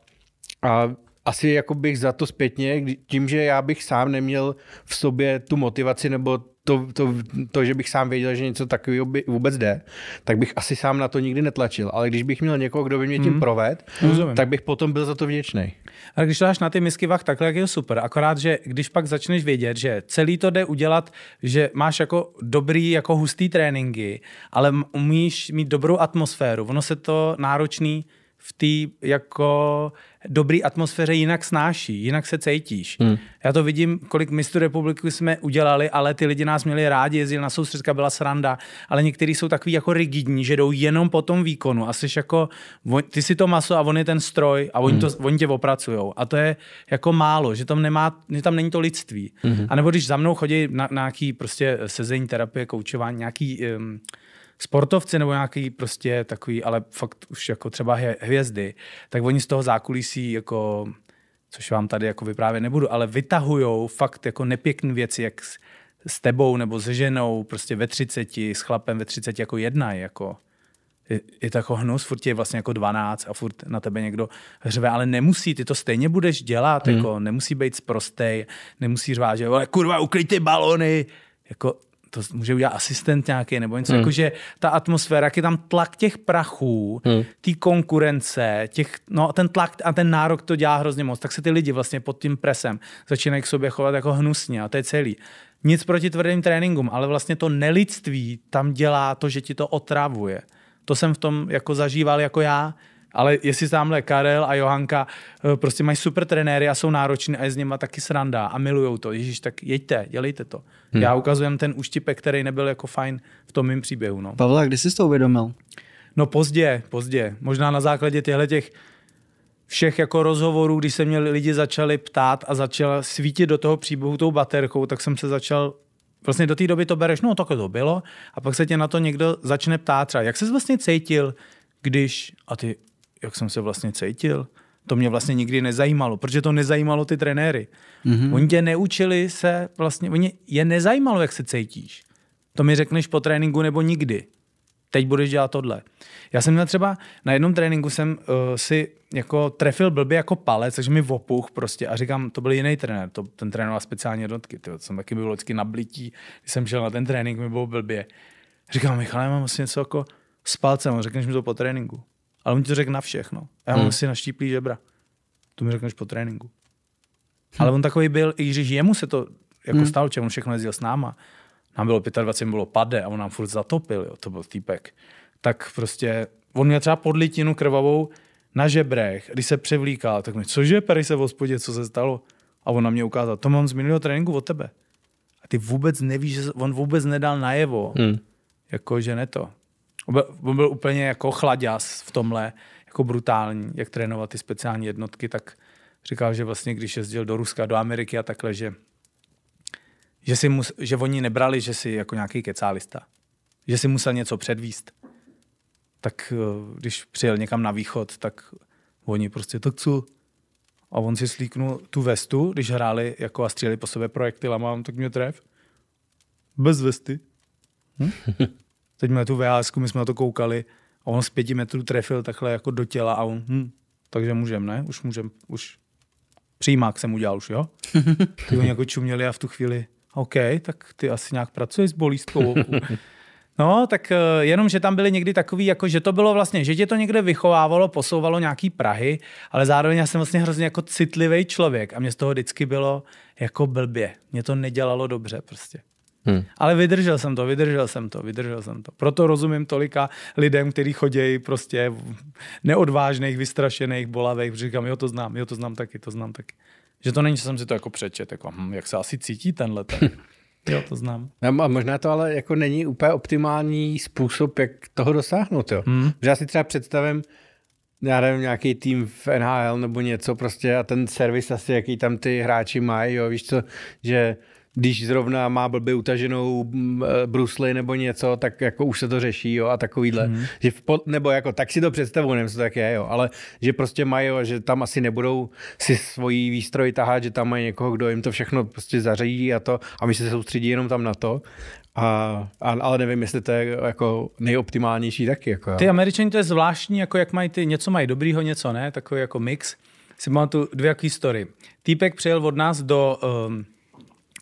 S3: a asi jako bych za to zpětně, tím, že já bych sám neměl v sobě tu motivaci nebo to, to, to, že bych sám věděl, že něco takového by vůbec jde, tak bych asi sám na to nikdy netlačil. Ale když bych měl někoho, kdo
S1: by mě tím mm. proved, tak bych potom byl za to vděčný. A když to dáš na ty misky vach takhle, jak je super. Akorát, že když pak začneš vědět, že celý to jde udělat, že máš jako dobrý, jako hustý tréninky, ale umíš mít dobrou atmosféru. Ono se to náročný v té jako dobrý atmosféře jinak snáší, jinak se cítíš. Hmm. Já to vidím, kolik mistrů republiky jsme udělali, ale ty lidi nás měli rádi, jezdili na soustředka, byla sranda, ale někteří jsou takový jako rigidní, že jdou jenom po tom výkonu a jsi jako, ty si to maso a on je ten stroj a oni, hmm. to, oni tě opracují. A to je jako málo, že tam, nemá, že tam není to lidství. Hmm. A nebo když za mnou chodí na, na nějaký prostě sezení terapie, koučování, nějaký um, sportovci nebo nějaký prostě takový, ale fakt už jako třeba hvězdy, tak oni z toho zákulisí jako což vám tady jako vyprávět nebudu, ale vytahujou fakt jako nepěkné věci, jak s tebou nebo s ženou, prostě ve třiceti s chlapem ve třiceti jako jedna, jako je, je to jako hnus, furt je vlastně jako 12 a furt na tebe někdo hřve, ale nemusí, ty to stejně budeš dělat, hmm. jako nemusí být sprostej, nemusí řvát, že kurva, uklid ty balony, jako to může udělat asistent nějaký nebo něco, hmm. jakože ta atmosféra, jak je tam tlak těch prachů, hmm. té konkurence, těch, no ten tlak a ten nárok to dělá hrozně moc, tak se ty lidi vlastně pod tím presem začínají k sobě chovat jako hnusně a to je celý. Nic proti tvrdým tréninkům, ale vlastně to nelidství tam dělá to, že ti to otravuje. To jsem v tom jako zažíval jako já, ale jestli tamhle Karel a Johanka eh, prostě mají super trenéry a jsou nároční a je s nima taky sranda a milujou to, Ježíš, tak jeďte, dělejte to. Hmm. Já ukazujem ten uštipek, který nebyl jako fajn v tom mým příběhu. No.
S2: Pavla, kdy jsi to uvědomil? No
S1: pozdě, pozdě. Možná na základě těchto těch všech jako rozhovorů, když se mě lidi začali ptát a začal svítit do toho příběhu tou baterkou, tak jsem se začal vlastně do té doby to bereš, no tak to bylo, a pak se tě na to někdo začne ptát třeba, jak jsi vlastně cítil, když, a ty, jak jsem se vlastně cítil. To mě vlastně nikdy nezajímalo, protože to nezajímalo ty trenéry. Mm-hmm. Oni tě neučili se vlastně, oni je nezajímalo, jak se cítíš. To mi řekneš po tréninku nebo nikdy. Teď budeš dělat tohle. Já jsem měl třeba, na jednom tréninku jsem uh, si jako trefil blbě jako palec, takže mi vopuch prostě a říkám, to byl jiný trenér, to, ten trénoval speciální jednotky, tyjo, to jsem taky byl vždycky blití, když jsem šel na ten trénink, mi bylo blbě. Říkám, Michale, mám asi vlastně něco jako s palcem, řekneš mi to po tréninku. Ale on ti to řekl na všechno. Já mám hmm. si naštíplý žebra. To mi řekneš po tréninku. Hmm. Ale on takový byl, i když jemu se to jako hmm. stalo, čemu všechno jezdil s náma. Nám bylo 25, bylo pade a on nám furt zatopil, jo, to byl týpek. Tak prostě, on měl třeba podlitinu krvavou na žebrech, když se převlíkal, tak mi, cože, pery se v hospodě, co se stalo? A on na mě ukázal, to mám z minulého tréninku od tebe. A ty vůbec nevíš, že on vůbec nedal najevo, hmm. jako že ne to. On byl úplně jako chladěs v tomhle, jako brutální, jak trénovat ty speciální jednotky, tak říkal, že vlastně, když jezdil do Ruska, do Ameriky a takhle, že, že, si mus, že oni nebrali, že si jako nějaký kecálista, že si musel něco předvíst. Tak eh, když přijel někam na východ, tak oni prostě, tak co? A on si slíknul tu vestu, když hráli jako a stříleli po sobě projekty, a mám tak mě tref. Bez vesty. Hm? *laughs* teď na tu VHS, my jsme na to koukali a on z pěti metrů trefil takhle jako do těla a on, hm, takže můžem, ne? Už můžem, už přijímák jsem udělal už, jo? *laughs* Ty oni jako čuměli a v tu chvíli, OK, tak ty asi nějak pracuješ s bolístkou. *laughs* No, tak eh, jenom, že tam byly někdy takový, jako že to bylo vlastně, že tě to někde vychovávalo, posouvalo nějaký Prahy, ale zároveň já jsem vlastně hrozně jako citlivý člověk a mě z toho vždycky bylo jako blbě. Mě to nedělalo dobře prostě. Hmm. Ale vydržel jsem to, vydržel jsem to, vydržel jsem to. Proto rozumím tolika lidem, kteří chodějí prostě neodvážných, vystrašených, bolavých, protože říkám, jo, to znám, jo, to znám taky, to znám taky. Že to není, že jsem si to jako přečet, jako, hm, jak se asi cítí tenhle ten. *laughs* jo,
S3: to znám. No, a možná to ale jako není úplně optimální způsob, jak toho dosáhnout, jo. Hmm. Že já si třeba představím, já nevím, nějaký tým v NHL nebo něco prostě a ten servis asi, jaký tam ty hráči mají, jo, víš co, že když zrovna má blbě utaženou mm, eh, brusly nebo něco, tak jako už se to řeší jo, a takovýhle. Hmm. Že v pod, nebo jako tak si to představuju, nevím, co tak je, jo, ale že prostě mají, jo, že tam asi nebudou si svoji výstroj tahat, že tam mají někoho, kdo jim to všechno prostě zařídí a to a my se soustředí jenom tam na to. A, a, ale nevím, jestli to je jako nejoptimálnější taky. Jako, jo. Ty
S1: američani to je zvláštní, jako jak mají ty, něco mají dobrýho, něco ne, takový jako mix. Si mám tu dvě jaký story. Týpek přijel od nás do um,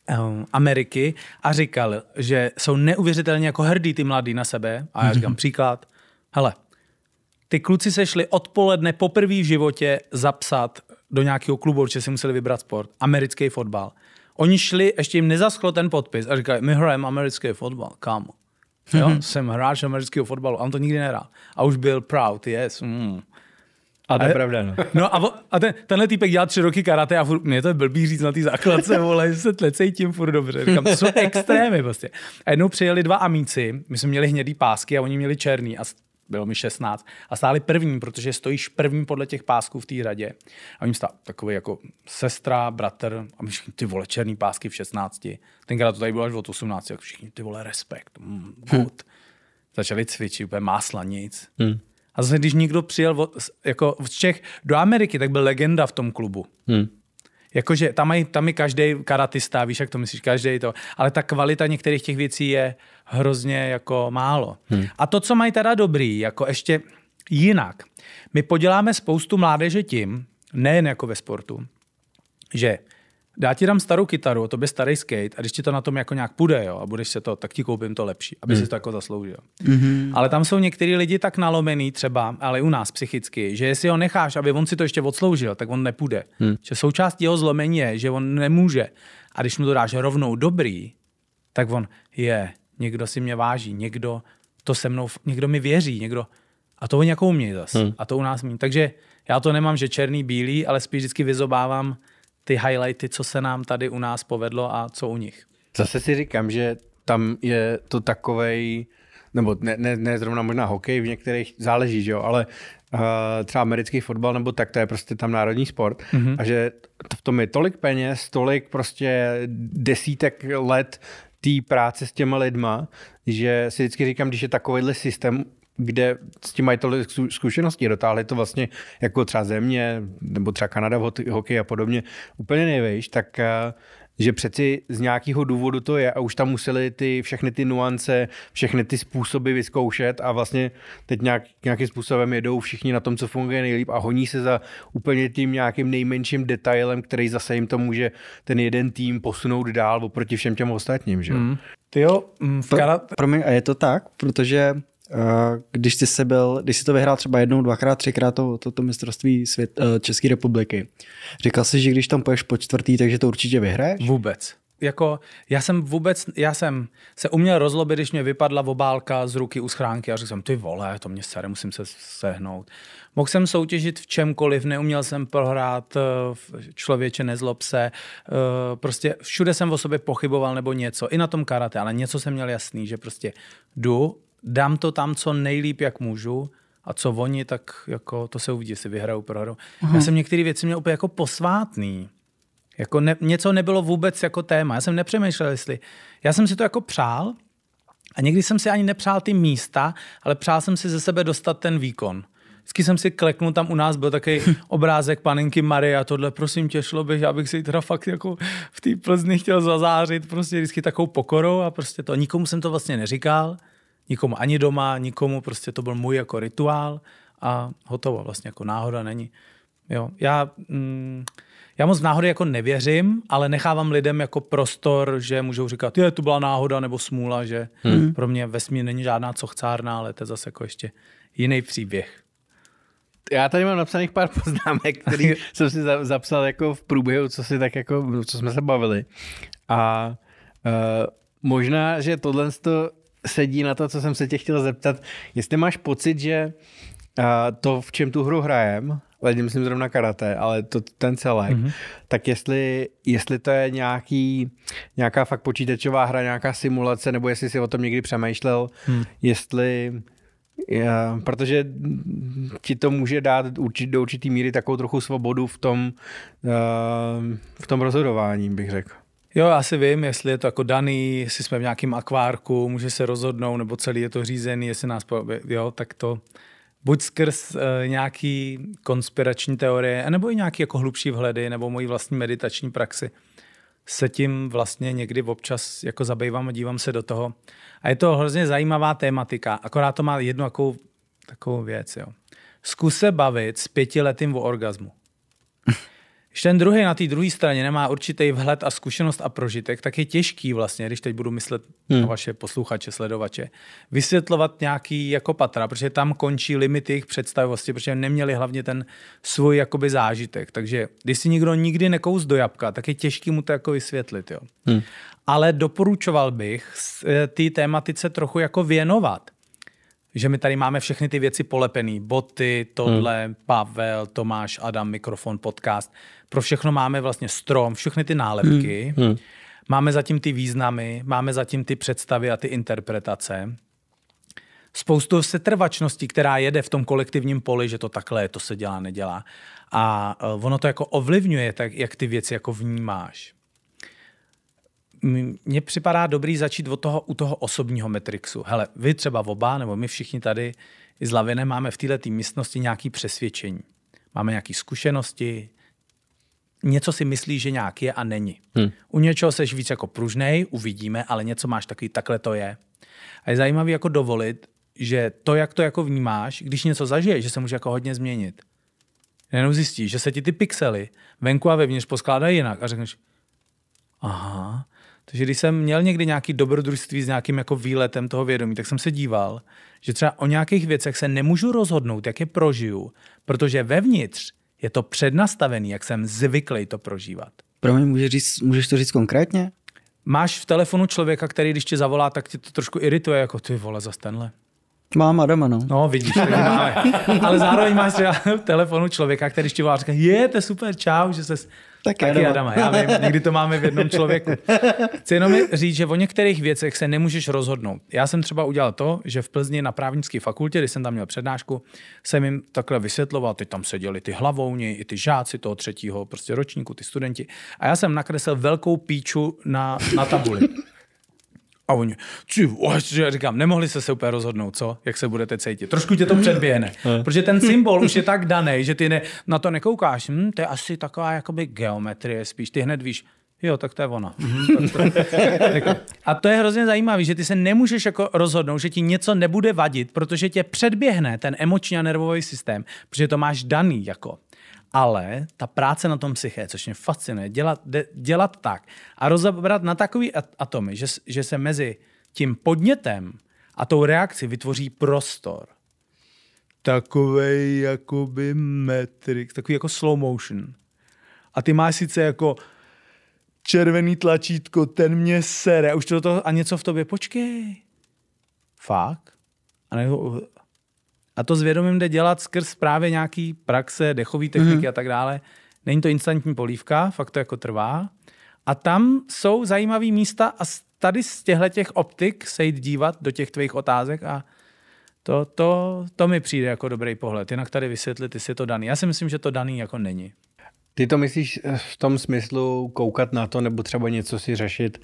S1: Um, Ameriky a říkal, že jsou neuvěřitelně jako hrdí ty mladí na sebe. A já říkám mhm. příklad. Hele, ty kluci se šli odpoledne poprvé v životě zapsat do nějakého klubu, určitě si museli vybrat sport, americký fotbal. Oni šli, ještě jim nezaschlo ten podpis a říkali, my hrajeme americký fotbal, kámo. Jo, mhm. jsem hráč amerického fotbalu, on to nikdy nehrál. A už byl proud, yes. Mm. A to je pravda, no. no a, vo, a ten, tenhle týpek dělá tři roky karate a furt, mě to je blbý říct na té základce, vole, že se tlecej tím furt dobře. Říkám, to jsou extrémy prostě. A jednou přijeli dva amíci, my jsme měli hnědý pásky a oni měli černý a bylo mi 16, a stáli první, protože stojíš první podle těch pásků v té radě. A oni stáli takový jako sestra, bratr, a my všichni ty vole černý pásky v 16. Tenkrát to tady bylo až od 18, jak všichni ty vole respekt, mm, hm. good. Hmm. Začali cvičit, úplně másla, nic. Hm. A zase, když někdo přijel od, jako z Čech do Ameriky, tak byl legenda v tom klubu. Hmm. Jakože tam, mají, tam je každý karatista, víš, jak to myslíš, každý to. Ale ta kvalita některých těch věcí je hrozně jako málo. Hmm. A to, co mají teda dobrý, jako ještě jinak. My poděláme spoustu mládeže tím, nejen jako ve sportu, že já ti dám starou kytaru, to by starý skate, a když ti to na tom jako nějak půjde, jo, a budeš se to, tak ti koupím to lepší, aby mm. si hmm. to jako zasloužil. Hmm. Ale tam jsou některý lidi tak nalomený třeba, ale u nás psychicky, že jestli ho necháš, aby on si to ještě odsloužil, tak on nepůjde. Mm. Že součást jeho zlomení je, že on nemůže. A když mu to dáš rovnou dobrý, tak on je, někdo si mě váží, někdo to se mnou, někdo mi věří, někdo. A to oni jako umějí zase. Mm. A to u nás mě. Takže já to nemám, že černý, bílý, ale spíš vždycky vyzobávám ty highlighty, co se nám tady u nás povedlo a co u nich.
S3: Zase si říkám, že tam je to takovej, nebo ne, ne, ne zrovna možná hokej, v některých záleží, že jo, ale uh, třeba americký fotbal nebo tak, to je prostě tam národní sport mm-hmm. a že v tom je tolik peněz, tolik prostě desítek let té práce s těma lidma, že si vždycky říkám, když je takovýhle systém kde s tím mají tolik zkušeností, dotáhli to vlastně jako třeba země, nebo třeba Kanada v hokeji a podobně, úplně nevíš, tak eh, že přeci z nějakého důvodu to je a už tam museli ty, všechny ty nuance, všechny ty způsoby vyzkoušet a vlastně teď nějak, nějakým způsobem jedou všichni na tom, co funguje nejlíp a honí se za úplně tím nějakým nejmenším detailem, který zase jim to může ten jeden tým posunout dál oproti všem těm ostatním. Že? Mm. Ty jo, mm, v Kanadě... Pro, promiň, a
S2: je to tak, protože Eh, když jsi se byl, když jsi to vyhrál třeba jednou, dvakrát, třikrát to, to, to mistrovství svět, eh, České republiky, říkal jsi, že když tam poješ po čtvrtý, takže to určitě vyhraješ?
S1: Vůbec. Jako, já jsem vůbec, já jsem se uměl rozlobit, když mě vypadla obálka z ruky u schránky a řekl jsem, ty vole, to mě sere, musím se sehnout. Mohl jsem soutěžit v čemkoliv, neuměl jsem prohrát, eh, člověče nezlob se, prostě všude jsem o sobě pochyboval nebo něco, i na tom karate, ale něco jsem měl jasný, že prostě jdu dám to tam co nejlíp, jak můžu, a co oni, tak jako to se uvidí, jestli vyhrajou, prohrajou. Já jsem některé věci měl úplně jako posvátný. Jako ne, něco nebylo vůbec jako téma. Já jsem nepřemýšlel, jestli... Já jsem si to jako přál a někdy jsem si ani nepřál ty místa, ale přál jsem si ze sebe dostat ten výkon. Vždycky jsem si kleknul, tam u nás byl takový *laughs* obrázek panenky Marie a tohle, prosím tě, šlo bych, abych bych si teda fakt jako v té Plzni chtěl zazářit, prostě vždycky takovou pokorou a prostě to. Nikomu jsem to vlastně neříkal nikomu ani doma, nikomu, prostě to byl můj jako rituál a hotovo, vlastně jako náhoda není. Jo, já, mm, já moc v náhody jako nevěřím, ale nechávám lidem jako prostor, že můžou říkat, je, to byla náhoda nebo smůla, že hmm. hmm. pro mě vesmír není žádná cochcárna, ale to je zase jako ještě jiný příběh. Já tady mám napsaných pár *laughs* poznámek, který *laughs* jsem si zapsal jako v průběhu, co si tak jako, co jsme
S3: se bavili. A uh, možná, že tohle to sedí na to, co jsem se tě chtěl zeptat. Jestli máš pocit, že to, v čem tu hru hrajem, lidi, myslím zrovna karate, ale to, ten celek, mm-hmm. tak jestli, jestli to je nějaký, nějaká fakt počítačová hra, nějaká simulace, nebo jestli si o tom někdy přemýšlel, mm. jestli já, protože ti to může dát určit, do určitý míry takovou trochu svobodu v tom, v tom rozhodování, bych řekl.
S1: Jo, já si vím, jestli je to jako daný, jestli jsme v nějakém akvárku, může se rozhodnout, nebo celý je to řízený, jestli nás, jo, tak to buď skrz e, nějaký konspirační teorie, nebo i nějaký jako hlubší vhledy, nebo moji vlastní meditační praxi, se tím vlastně někdy občas jako zabývám a dívám se do toho. A je to hrozně zajímavá tématika, akorát to má jednu takovou, takovou věc, jo. Zkus se bavit s lety o orgazmu. Když ten druhý na té druhé straně nemá určitý vhled a zkušenost a prožitek, tak je těžký vlastně, když teď budu myslet hmm. na vaše posluchače, sledovače, vysvětlovat nějaký jako patra, protože tam končí limit jejich představivosti, protože neměli hlavně ten svůj jakoby zážitek. Takže když si nikdo nikdy nekous do jabka, tak je těžký mu to jako vysvětlit. Jo. Hmm. Ale doporučoval bych ty eh, tématice trochu jako věnovat že my tady máme všechny ty věci polepený. Boty, tohle, hmm. Pavel, Tomáš, Adam, mikrofon, podcast. Pro všechno máme vlastně strom, všechny ty nálepky. Hmm. Hmm. Máme zatím ty významy, máme zatím ty představy a ty interpretace. Spoustu setrvačnosti, která jede v tom kolektivním poli, že to takhle je, to se dělá, nedělá. A eh, ono to jako ovlivňuje, tak jak ty věci jako vnímáš mně připadá dobrý začít od toho, u toho osobního metrixu. Hele, vy třeba oba, nebo my všichni tady i z Lavine máme v této místnosti nějaké přesvědčení. Máme nějaké zkušenosti, něco si myslí, že nějak je a není. Hmm. U něčeho seš víc jako pružnej, uvidíme, ale něco máš takový, takhle to je. A je zajímavé jako dovolit, že to, jak to jako vnímáš, když něco zažije, že se může jako hodně změnit. Jenom zjistíš, že se ti ty pixely venku a vevnitř poskládají jinak a řekneš, aha, takže když jsem měl někdy nějaký dobrodružství s nějakým jako výletem toho vědomí, tak jsem se díval, že třeba o nějakých věcech se nemůžu rozhodnout, jak je prožiju, protože vevnitř je to přednastavený, jak jsem zvyklý to prožívat.
S2: Pro mě můžeš, říct, můžeš to říct konkrétně?
S1: Máš v telefonu člověka, který když tě zavolá, tak tě to trošku irituje, jako ty vole, za tenhle.
S2: Mám Adama, no. No, vidíš, že máme.
S1: Ale zároveň máš třeba v telefonu člověka, který ještě volá a říká, je, to je super, čau, že se tak Taky Adama. Adama. Já vím, někdy to máme v jednom člověku. Chci jenom říct, že o některých věcech se nemůžeš rozhodnout. Já jsem třeba udělal to, že v Plzni na právnické fakultě, když jsem tam měl přednášku, jsem jim takhle vysvětloval, Ty tam seděli ty hlavouni, i ty žáci toho třetího prostě ročníku, ty studenti. A já jsem nakreslil velkou píču na, na tabuli. A oni, ty, že říkám, nemohli se se úplně rozhodnout, co, jak se budete cítit. Trošku tě to mm. předběhne, protože ten symbol už je tak daný, že ty ne, na to nekoukáš. Hm, to je asi taková jakoby geometrie spíš. Ty hned víš, jo, tak to je ona. *laughs* Jako, a to je hrozně zajímavé, že ty se nemůžeš jako rozhodnout, že ti něco nebude vadit, protože tě předběhne ten emoční a nervový systém, protože to máš daný jako ale ta práce na tom psyché, což mě fascinuje, dělat, de, dělat tak a rozebrat na takový atomy, že, že se mezi tím podnětem a tou reakcí vytvoří prostor. jako jakoby metrix, takový jako slow motion. A ty máš sice jako červený tlačítko, ten mě sere, už to, to a něco v tobě, počkej. Fakt? A nebo, a to s vědomím jde dělat skrz právě nějaký praxe, dechové techniky mm-hmm. a tak dále. Není to instantní polívka, fakt to jako trvá. A tam jsou zajímavé místa a tady z těchto těch optik se jít dívat do těch tvých otázek a to, to, to mi přijde jako dobrý pohled. Jinak tady vysvětlit, jestli je to daný. Já si myslím, že to daný jako není.
S3: Ty to myslíš eh, v tom smyslu koukat na to nebo třeba něco si řešit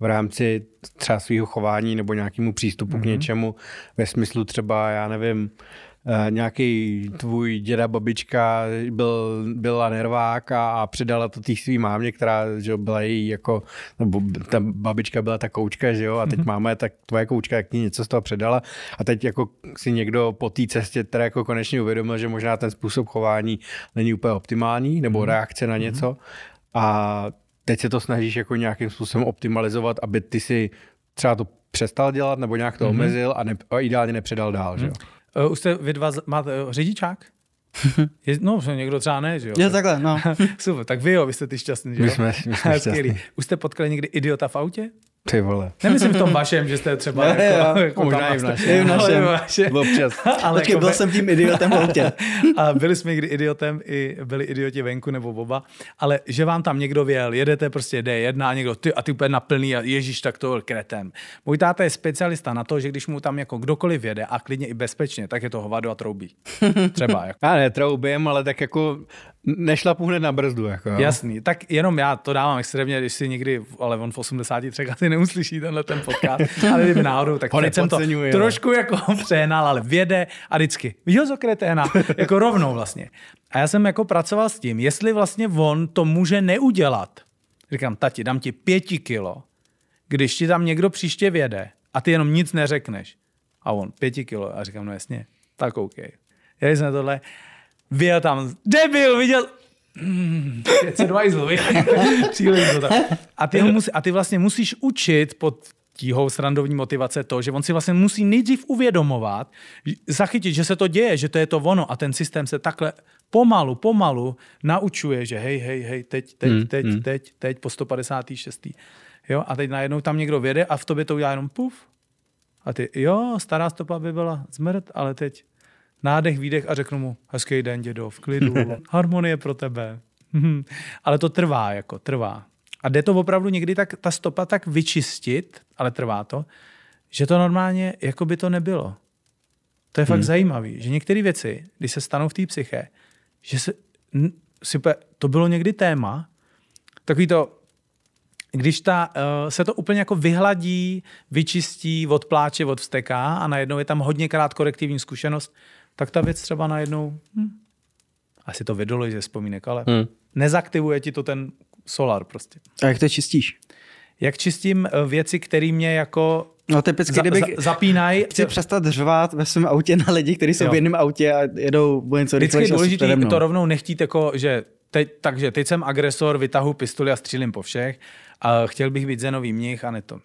S3: v rámci třeba svého chování nebo nějakému přístupu mm-hmm. k mhm. něčemu ve smyslu třeba, já nevím, uh, Eh, nějaký tvůj děda, babička byl, byla nervák a, a předala to té svý mámě, která že byla její jako, nebo ta babička byla ta koučka, že jo, a teď mm máma je tak tvoje koučka, jak ti něco z toho předala a teď jako si někdo po té cestě teda jako konečně uvědomil, že možná ten způsob chování není úplně optimální, nebo mm reakce na mhm. něco a teď se to snažíš jako nějakým způsobem optimalizovat, aby ty si třeba to přestal dělat nebo nějak to mm omezil
S1: a, ne, a ideálně nepředal dál, že jo? Mhm. Uh, už jste vy dva máte uh, řidičák? *laughs* Je, no, někdo třeba ne, že jo? Je takhle, no. *laughs* Super, tak vy jo, vy jste ty šťastný, že jo? My jsme, my jsme *laughs* šťastný. Už jste potkali někdy idiota v autě? Ty vole. Nemyslím v tom vašem, že jste třeba ne, jako, jo, jako možná i v našem. v našem, ale v našem. občas. *laughs* ale Počkej, jako byl jsem tím idiotem v autě. *laughs* a byli jsme někdy idiotem, i byli idioti venku nebo oba, ale že vám tam někdo věl, jedete prostě D1 a někdo ty a ty úplně naplný a ježíš, tak to byl Můj táta je specialista na to, že když mu tam jako kdokoliv jede a klidně i bezpečně, tak je to hovado a troubí.
S3: *laughs* Třeba. Jako.
S1: Já troubím, ale tak jako Nešlapu hned na brzdu. Jako, jo? Jasný, tak jenom já to dávám extrémně, když si někdy, ale on v 83 asi neuslyší tenhle ten podcast, *laughs* ale kdyby náhodou, tak teď jsem to trošku jako *laughs* přehnal, ale věde a vždycky, viděl *laughs* jsi jako rovnou vlastně. A já jsem jako pracoval s tím, jestli vlastně on to může neudělat. Říkám, tati, dám ti pěti kilo, když ti tam někdo příště věde a ty jenom nic neřekneš. A on, pěti kilo. A říkám, no jasně, tak OK. Jeli jsme tohle vyjel tam, debil, viděl, hmm, to *laughs* A ty, ho musí, a ty vlastně musíš učit pod tíhou srandovní motivace to, že on si vlastně musí nejdřív uvědomovat, zachytit, že se to děje, že to je to ono a ten systém se takhle pomalu, pomalu naučuje, že hej, hej, hej, teď, teď, hmm, teď, hmm. teď, teď, po 156. Jo, a teď najednou tam někdo věde a v tobě to udělá jenom puf. A ty, jo, stará stopa by byla zmrt, ale teď nádech, výdech a řeknu mu hezký den, dědo, v klidu, *laughs* harmonie pro tebe. Mhm. ale to trvá, jako trvá. A jde to opravdu někdy tak, ta stopa tak vyčistit, ale trvá to, že to normálně, jako by to nebylo. To je fakt hmm. zajímavý, že některé věci, když se stanou v té psyche, že se, si, to bylo někdy téma, takový to, když ta, eh, se to úplně jako vyhladí, vyčistí, odpláče, odvsteká a najednou je tam hodněkrát korektivní zkušenost tak ta věc třeba najednou, hm, asi to vydoluji ze vzpomínek, ale hmm. nezaktivuje ti to ten solar prostě. A jak to čistíš? Jak čistím eh, věci, které mě jako No typicky, za, kdybych za, zapínají. Chci přestat řvát ve svém autě na lidi, kteří jsou jo. v jedném
S2: autě a jedou o něco rychlejší. Vždycky je důležité to
S1: rovnou nechtít jako, že teď, takže teď jsem agresor, vytahu pistoli a střílím po všech. A chtěl bych být zenový mnich a ne to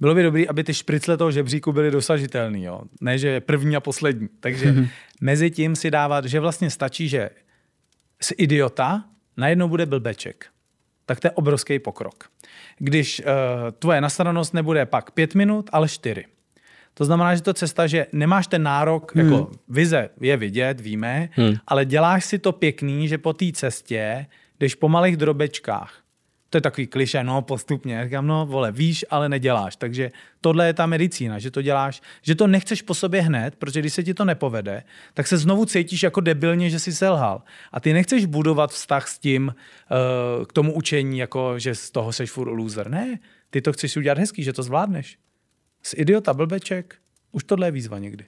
S1: bylo by dobré, aby ty špricle toho žebříku byly dosažitelné, Ne, že první a poslední. Takže mhm. mezi tím si dávat, že vlastně stačí, že z idiota najednou bude blbeček. Tak to je obrovský pokrok. Když uh, tvoje nasranost nebude pak pět minut, ale čtyři. To znamená, že to cesta, že nemáš ten nárok, hmm. jako vize je vidět, víme, hmm. ale děláš si to pěkný, že po té cestě jdeš po malých drobečkách to je takový kliše, no postupně. Já říkám, no vole, víš, ale neděláš. Takže tohle je ta medicína, že to děláš, že to nechceš po sobě hned, protože když se ti to nepovede, tak se znovu cítíš jako debilně, že jsi selhal. A ty nechceš budovat vztah s tím, eh, k tomu učení, jako že z toho seš furt loser. Ne, ty to chceš udělat hezký, že to zvládneš. Z idiota, blbeček. Už tohle je výzva někdy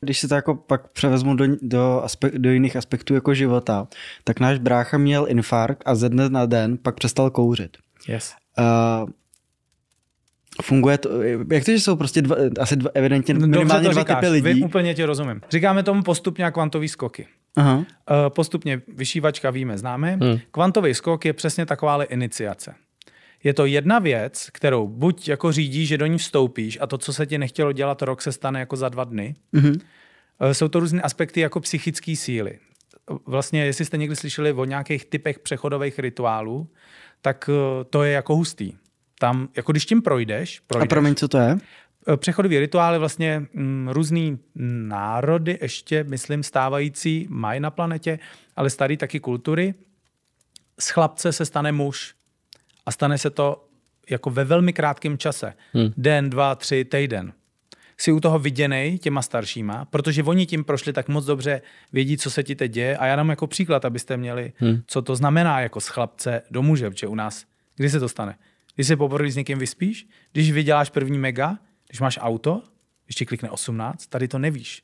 S2: když se to jako pak převezmu do, do, aspek, do jiných aspektů jako života, tak náš brácha měl infarkt a ze dne na den pak přestal kouřit. Yes. Uh, funguje to, jak to, že jsou prostě dva, asi dva, evidentně no, minimálně dva říkáš, typy lidí? Vy,
S1: úplně tě rozumím. Říkáme tomu postupně kvantový skoky. Aha. Eh, postupně vyšívačka víme, známe. Hmm. Kvantový skok je přesně takováhle iniciace je to jedna věc, kterou buď jako řídíš, že do ní vstoupíš a to, co se ti nechtělo dělat rok, se stane jako za dva dny. Mm-hmm. Jsou to různé aspekty jako psychické síly. Vlastně, jestli jste někdy slyšeli o nějakých typech přechodových rituálů, tak eh, to je jako hustý. Tam, jako když tím projdeš, projdeš. A promiň, co to je? Eh, přechodový rituály vlastně m, mm, různý národy ještě, myslím, stávající mají na planetě, ale starý taky kultury. Z chlapce se stane muž a stane se to jako ve velmi krátkém čase. Hmm. Den, dva, tři, týden. Si u toho viděnej těma staršíma, protože oni tím prošli tak moc dobře, vědí, co se ti teď děje. A já dám jako příklad, abyste měli, hmm. co to znamená jako z chlapce do muže, protože u nás, kdy se to stane? Když se poprvé s někým vyspíš, když vyděláš první mega, když máš auto, když ti klikne 18, tady to nevíš.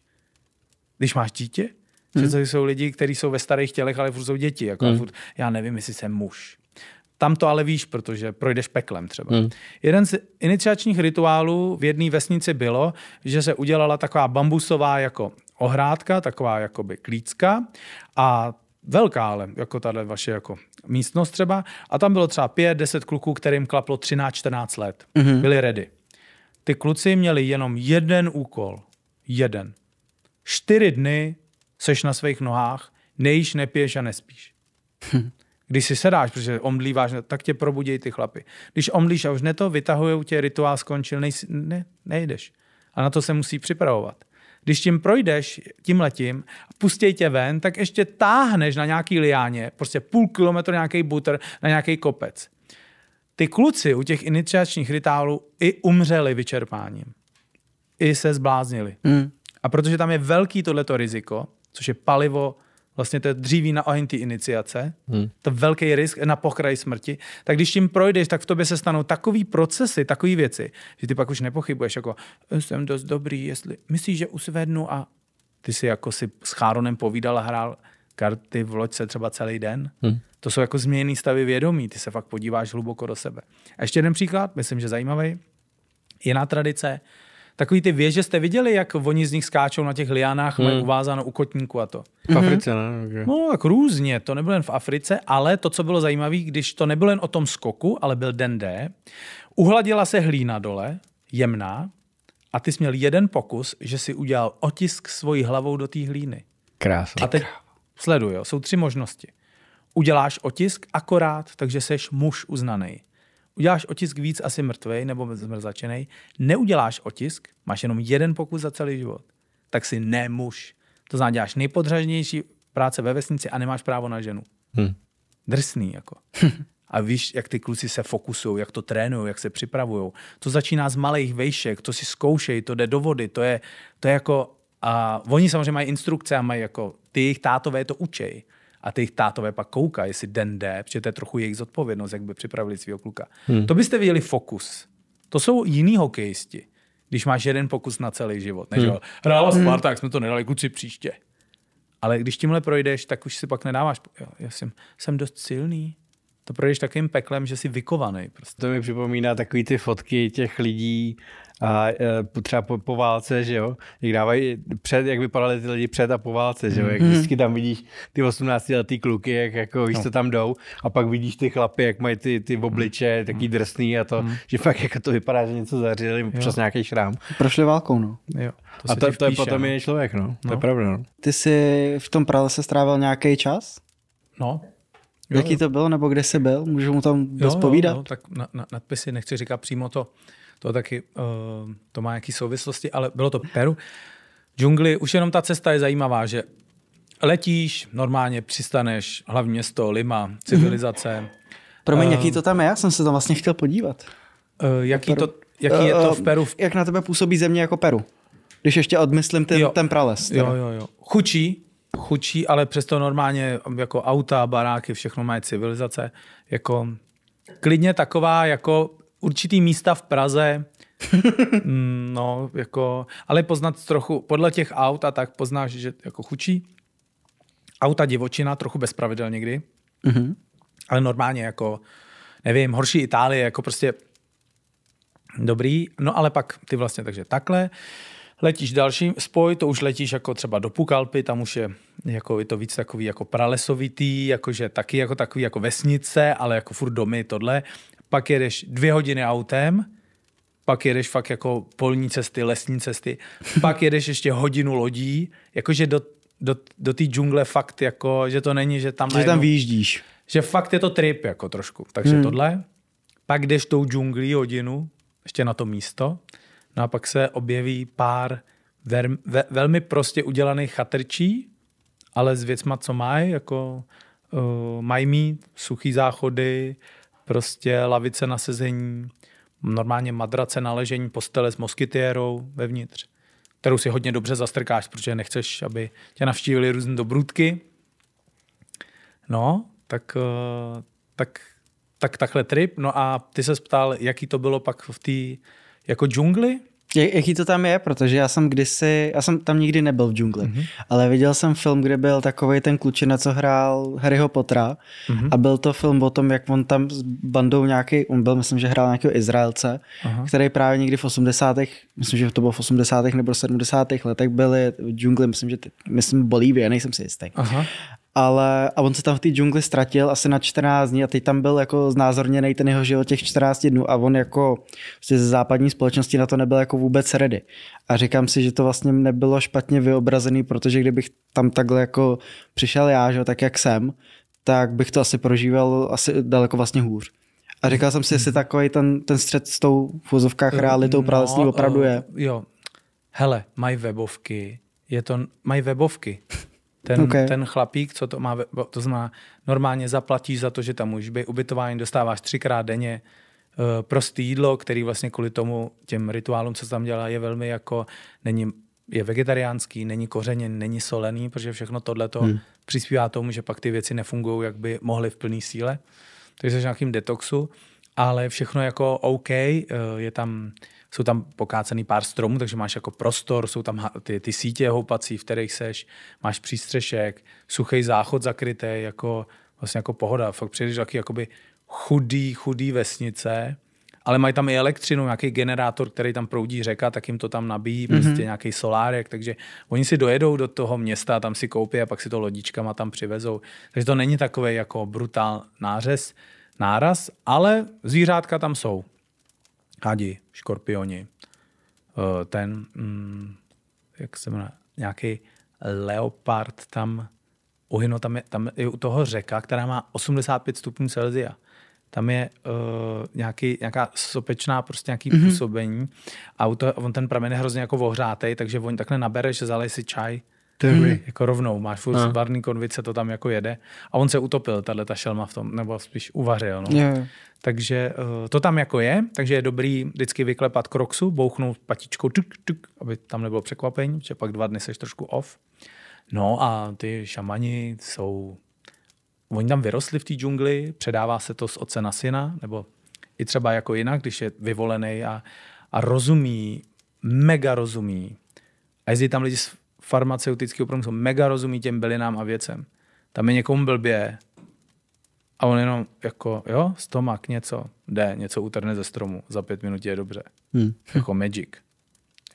S1: Když máš dítě, hmm. jsou lidi, kteří jsou ve starých tělech, ale furt jsou děti. Jako hmm. furt, já nevím, jestli jsem muž. Tam to ale víš, protože projdeš peklem třeba. Hmm. Jeden z iniciačních rituálů v jedné vesnici bylo, že se udělala taková bambusová jako ohrádka, taková jakoby klícka a velká, ale jako tahle vaše jako místnost třeba. A tam bylo třeba 5-10 kluků, kterým klaplo 13-14 let. hmm Byli ready. Ty kluci měli jenom jeden úkol. Jeden. Čtyři dny seš na svých nohách, nejíš, nepiješ a nespíš. Hmm. Když si sedáš, protože omdlíváš, tak tě probudí ty chlapy. Když omdlíš a už ne to, u tě, rituál skončil, nejsi, ne, nejdeš. A na to se musí připravovat. Když tím projdeš, tím letím, pustěj tě ven, tak ještě táhneš na nějaký liáně, prostě půl kilometru nějaký butr, na nějaký kopec. Ty kluci u těch iniciačních rituálů i umřeli vyčerpáním. I se zbláznili. Hmm. A protože tam je velký tohleto riziko, což je palivo vlastně to je dříví na iniciace, hmm. to je velký risk na pokraji smrti, tak když tím projdeš, tak v tobě se stanou takový procesy, takové věci, že ty pak už nepochybuješ, jako eh, jsem dost dobrý, jestli myslíš, že usvednu a ty si jako si s Cháronem povídal a hrál karty v loďce třeba celý den. Hmm. To jsou jako změněné stavy vědomí, ty se fakt podíváš hluboko do sebe. A ještě jeden příklad, myslím, že zajímavý. Jiná tradice, Takový ty věže jste viděli, jak oni z nich skáčou na těch lianách, hmm. uvázáno u kotníku a to. V mhm. Africe, ne? Okay. No, tak různě, to nebylo jen v Africe, ale to, co bylo zajímavé, když to nebylo jen o tom skoku, ale byl den D, uhladila se hlína dole, jemná, a ty jsi měl jeden pokus, že si udělal otisk svojí hlavou do té hlíny. Krásně. A teď sleduj, jo, jsou tři možnosti. Uděláš otisk akorát, takže seš muž uznaný uděláš otisk víc asi mrtvej nebo zmrzačený, neuděláš otisk, máš jenom jeden pokus za celý život, tak si nemuž. To znamená, děláš nejpodřažnější práce ve vesnici a nemáš právo na ženu. Hmm. Drsný jako. *laughs* A víš, jak ty kluci se fokusují, jak to trénují, jak se připravují. To začíná z malých vejšek, to si zkoušej, to jde do vody, to je, to je jako... A oni samozřejmě mají instrukce a mají jako, ty jejich tátové to učej a ty tátové pak kouká, jestli den jde, protože to je trochu jejich zodpovědnost, jak by připravili svého kluka. Hmm. To byste viděli fokus. To jsou jiný hokejisti, když máš jeden pokus na celý život. Než hmm. hrála hmm. Sparta, jak jsme to nedali kluci příště. Ale když tímhle projdeš, tak už si pak nedáváš. Jo, já jsem, jsem dost silný. To projdeš takovým peklem, že jsi vykovaný. Prostě. To mi připomíná takový ty fotky těch lidí, a e, třeba po, po válce, že jo,
S3: jak dávají před, jak vypadali ty lidi před a po válce, že jo, jak mhm. vždycky tam vidíš ty 18 letý kluky, jak jako víš, no. co tam jdou a pak vidíš ty chlapy, jak mají ty, ty obliče, mhm. taký drsný a to, mhm. že fakt jako to vypadá, že něco zařili přes nějaký šrám.
S2: Prošli válkou, no. Jo. To a to, vpíše, to je potom no. jiný
S1: člověk, no. no. To je no. pravda, no.
S2: Ty jsi v tom pralese strávil nějaký čas? No, Jo, Jaký to bylo, nebo kde jsi byl? Můžu mu tam dost povídat? no, tak
S1: na, na, nadpisy nechci říkat přímo to, to taky, uh, to má nějaké souvislosti, ale bylo to Peru. Džungli, už jenom ta cesta je zajímavá, že letíš, normálně přistaneš, hlavní město, Lima, mhm. civilizace. Mm-hmm. Promiň, uh, jaký to
S2: tam je? Já jsem se tam vlastně chtěl podívat. Uh, jaký, to, jaký uh, je to v Peru? V... Jak na tebe působí země jako Peru? Když ještě odmyslím ten, jo. ten prales. Teda. Jo,
S1: jo, jo. Chučí, chučí, ale přesto normálně mm, jako auta, baráky, všechno mají civilizace. Jako klidně taková jako určitý místa v Praze, *laughs* mm, no, jako, ale poznat trochu, podle těch aut a tak poznáš, že jako chučí. Auta divočina, trochu bezpravidel někdy. Mm-hmm. Ale normálně jako, nevím, horší Itálie, jako prostě dobrý. No ale pak ty vlastně, takže takhle. Letíš další spoj, to už letíš jako třeba do Pukalpy, tam už je, jako, je to víc takový jako pralesovitý, jakože taky jako takový jako vesnice, ale jako furt domy, tohle pak jedeš dvě hodiny autem, pak jedeš fakt jako polní cesty, lesní cesty, pak jedeš ještě hodinu lodí, jakože do, do, do té džungle fakt jako, že to není, že tam... Že najednou, tam vyjíždíš. Že fakt je to trip jako trošku, takže hmm. tohle. Pak jdeš tou džunglí hodinu, ještě na to místo, no a pak se objeví pár ver, ve, velmi prostě udělaných chatrčí, ale s věcma, co mají, jako uh, mají mít suchý záchody, prostě lavice na sezení, normálně madrace na ležení, postele s moskytérou vevnitř, kterou si hodně dobře zastrkáš, protože nechceš, aby tě navštívili různé dobrůdky. No, tak, eh, tak, tak takhle trip. No a ty se ptal, jaký to bylo pak v té jako džungli, jak, jaký to tam je, protože já jsem
S2: kdysi, já jsem tam nikdy nebyl v džungli, mm-hmm. ale viděl jsem film, kde byl takový ten klučina, co hrál Harryho Pottera mm-hmm. a byl to film o tom, jak on tam s bandou nějaký, on byl, myslím, že hrál nějakého Izraelce, uh-huh. který právě někdy v 80. myslím, že to bylo v 80. nebo 70. letech byli v džungli, myslím, že ty, myslím Bolívie, nejsem si jistý. Uh-huh ale a on se tam v té džungli ztratil asi na 14 dní a teď tam byl jako znázorněný ten jeho život těch 14 dnů a on jako vlastně ze západní společnosti na to nebyl jako vůbec ready. A říkám si, že to vlastně nebylo špatně vyobrazený, protože kdybych tam takhle jako přišel já, že, tak jak jsem, tak bych to asi prožíval asi daleko vlastně hůř. A říkal jsem si, jestli takový ten, ten střed s tou v vozovkách eh, realitou no, pralesní eh, opravdu je.
S1: Jo, hele, mají webovky, je to, mají webovky. Ten, okay. ten chlapík, co to má, to znamená, normálně zaplatíš za to, že tam už by ubytování, dostáváš třikrát denně eh, prostý jídlo, který vlastně kvůli tomu těm rituálům, co tam dělá, je velmi jako, není, je vegetariánský, není kořeněn, není solený, protože všechno tohle to hmm. přispívá tomu, že pak ty věci nefungují, jak by mohly v plné síle. Takže jsi nějakým detoxu, ale všechno jako OK, eh, je tam jsou tam pokácený pár stromů, takže máš jako prostor, jsou tam ty, ty sítě houpací, v kterých seš, máš přístřešek, suchý záchod zakrytý, jako vlastně jako pohoda. Fakt přijdeš taky jakoby chudý, chudý vesnice, ale mají tam i elektřinu, nějaký generátor, který tam proudí řeka, tak jim to tam nabíjí, mm-hmm. prostě nějaký solárek, takže oni si dojedou do toho města, tam si koupí a pak si to lodičkama tam přivezou. Takže to není takový jako brutál nářez, náraz, ale zvířátka tam jsou hadi, škorpioni, eh, ten, mm, jak se jmenuje, nějaký leopard tam, uhyno, oh, tam je, tam je u toho řeka, která má 85 stupňů Celsia. Tam je uh, nějaký, nějaká sopečná, prostě nějaký mm-hmm. působení a u toho, on ten pramen je hrozně jako ohřátej, takže on takhle nabereš, zalej si čaj, hmm. Jako rovnou, máš furt no. barný konvice, to tam jako jede. A on se utopil, tahle ta šelma v tom, nebo spíš uvařil. No. Yeah. Takže eh, to tam jako je, takže je dobrý vždycky vyklepat kroksu, bouchnout patičkou, tuk, tuk, aby tam nebylo překvapení, že pak dva dny seš trošku off. No a ty šamani jsou, oni tam vyrostli v té džungli, předává se to z otce na syna, nebo i třeba jako jinak, když je vyvolený a, a rozumí, mega rozumí. A jezdí tam lidi farmaceutického průmyslu mega rozumí těm bylinám a věcem. Tam je někomu blbě a on jenom jako, jo, stomak, něco, jde, něco utrne ze stromu, za pět minut je dobře. Hmm. Jako magic.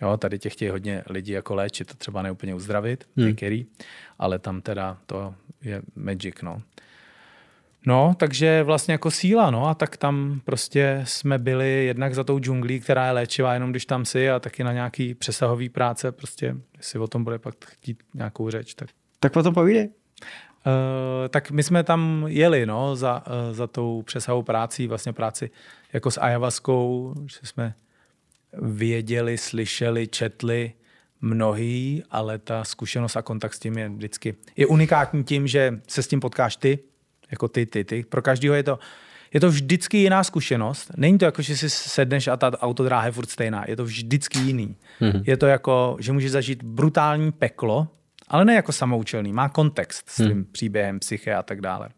S1: Jo, tady těch chtějí hodně lidí jako léčit, třeba neúplně uzdravit, hmm. některý, ale tam teda to je magic, no. No, takže vlastně jako síla, no a tak tam prostě jsme byli jednak za tou džunglí, která je léčivá jenom když tam si a taky na nějaký přesahový práce, prostě jestli o tom bude pak chtít nějakou řeč. Tak,
S2: tak o tom povídej.
S1: Uh, tak my jsme tam jeli no, za, uh, za tou přesahovou práci, vlastně práci jako s ajavaskou, že jsme věděli, slyšeli, četli mnohý, ale ta zkušenost a kontakt s tím je vždycky je unikátní tím, že se s tím potkáš ty, jako ty, ty, ty. Pro každého je to, je to vždycky jiná zkušenost. Není to jako, že si sedneš a ta autodráha je furt stejná. Je to vždycky jiný. Mm-hmm. Je to jako, že můžeš zažít brutální peklo, ale ne jako samoučelný. Má kontext s mhm. tím mm. příběhem, psyche a tak dále.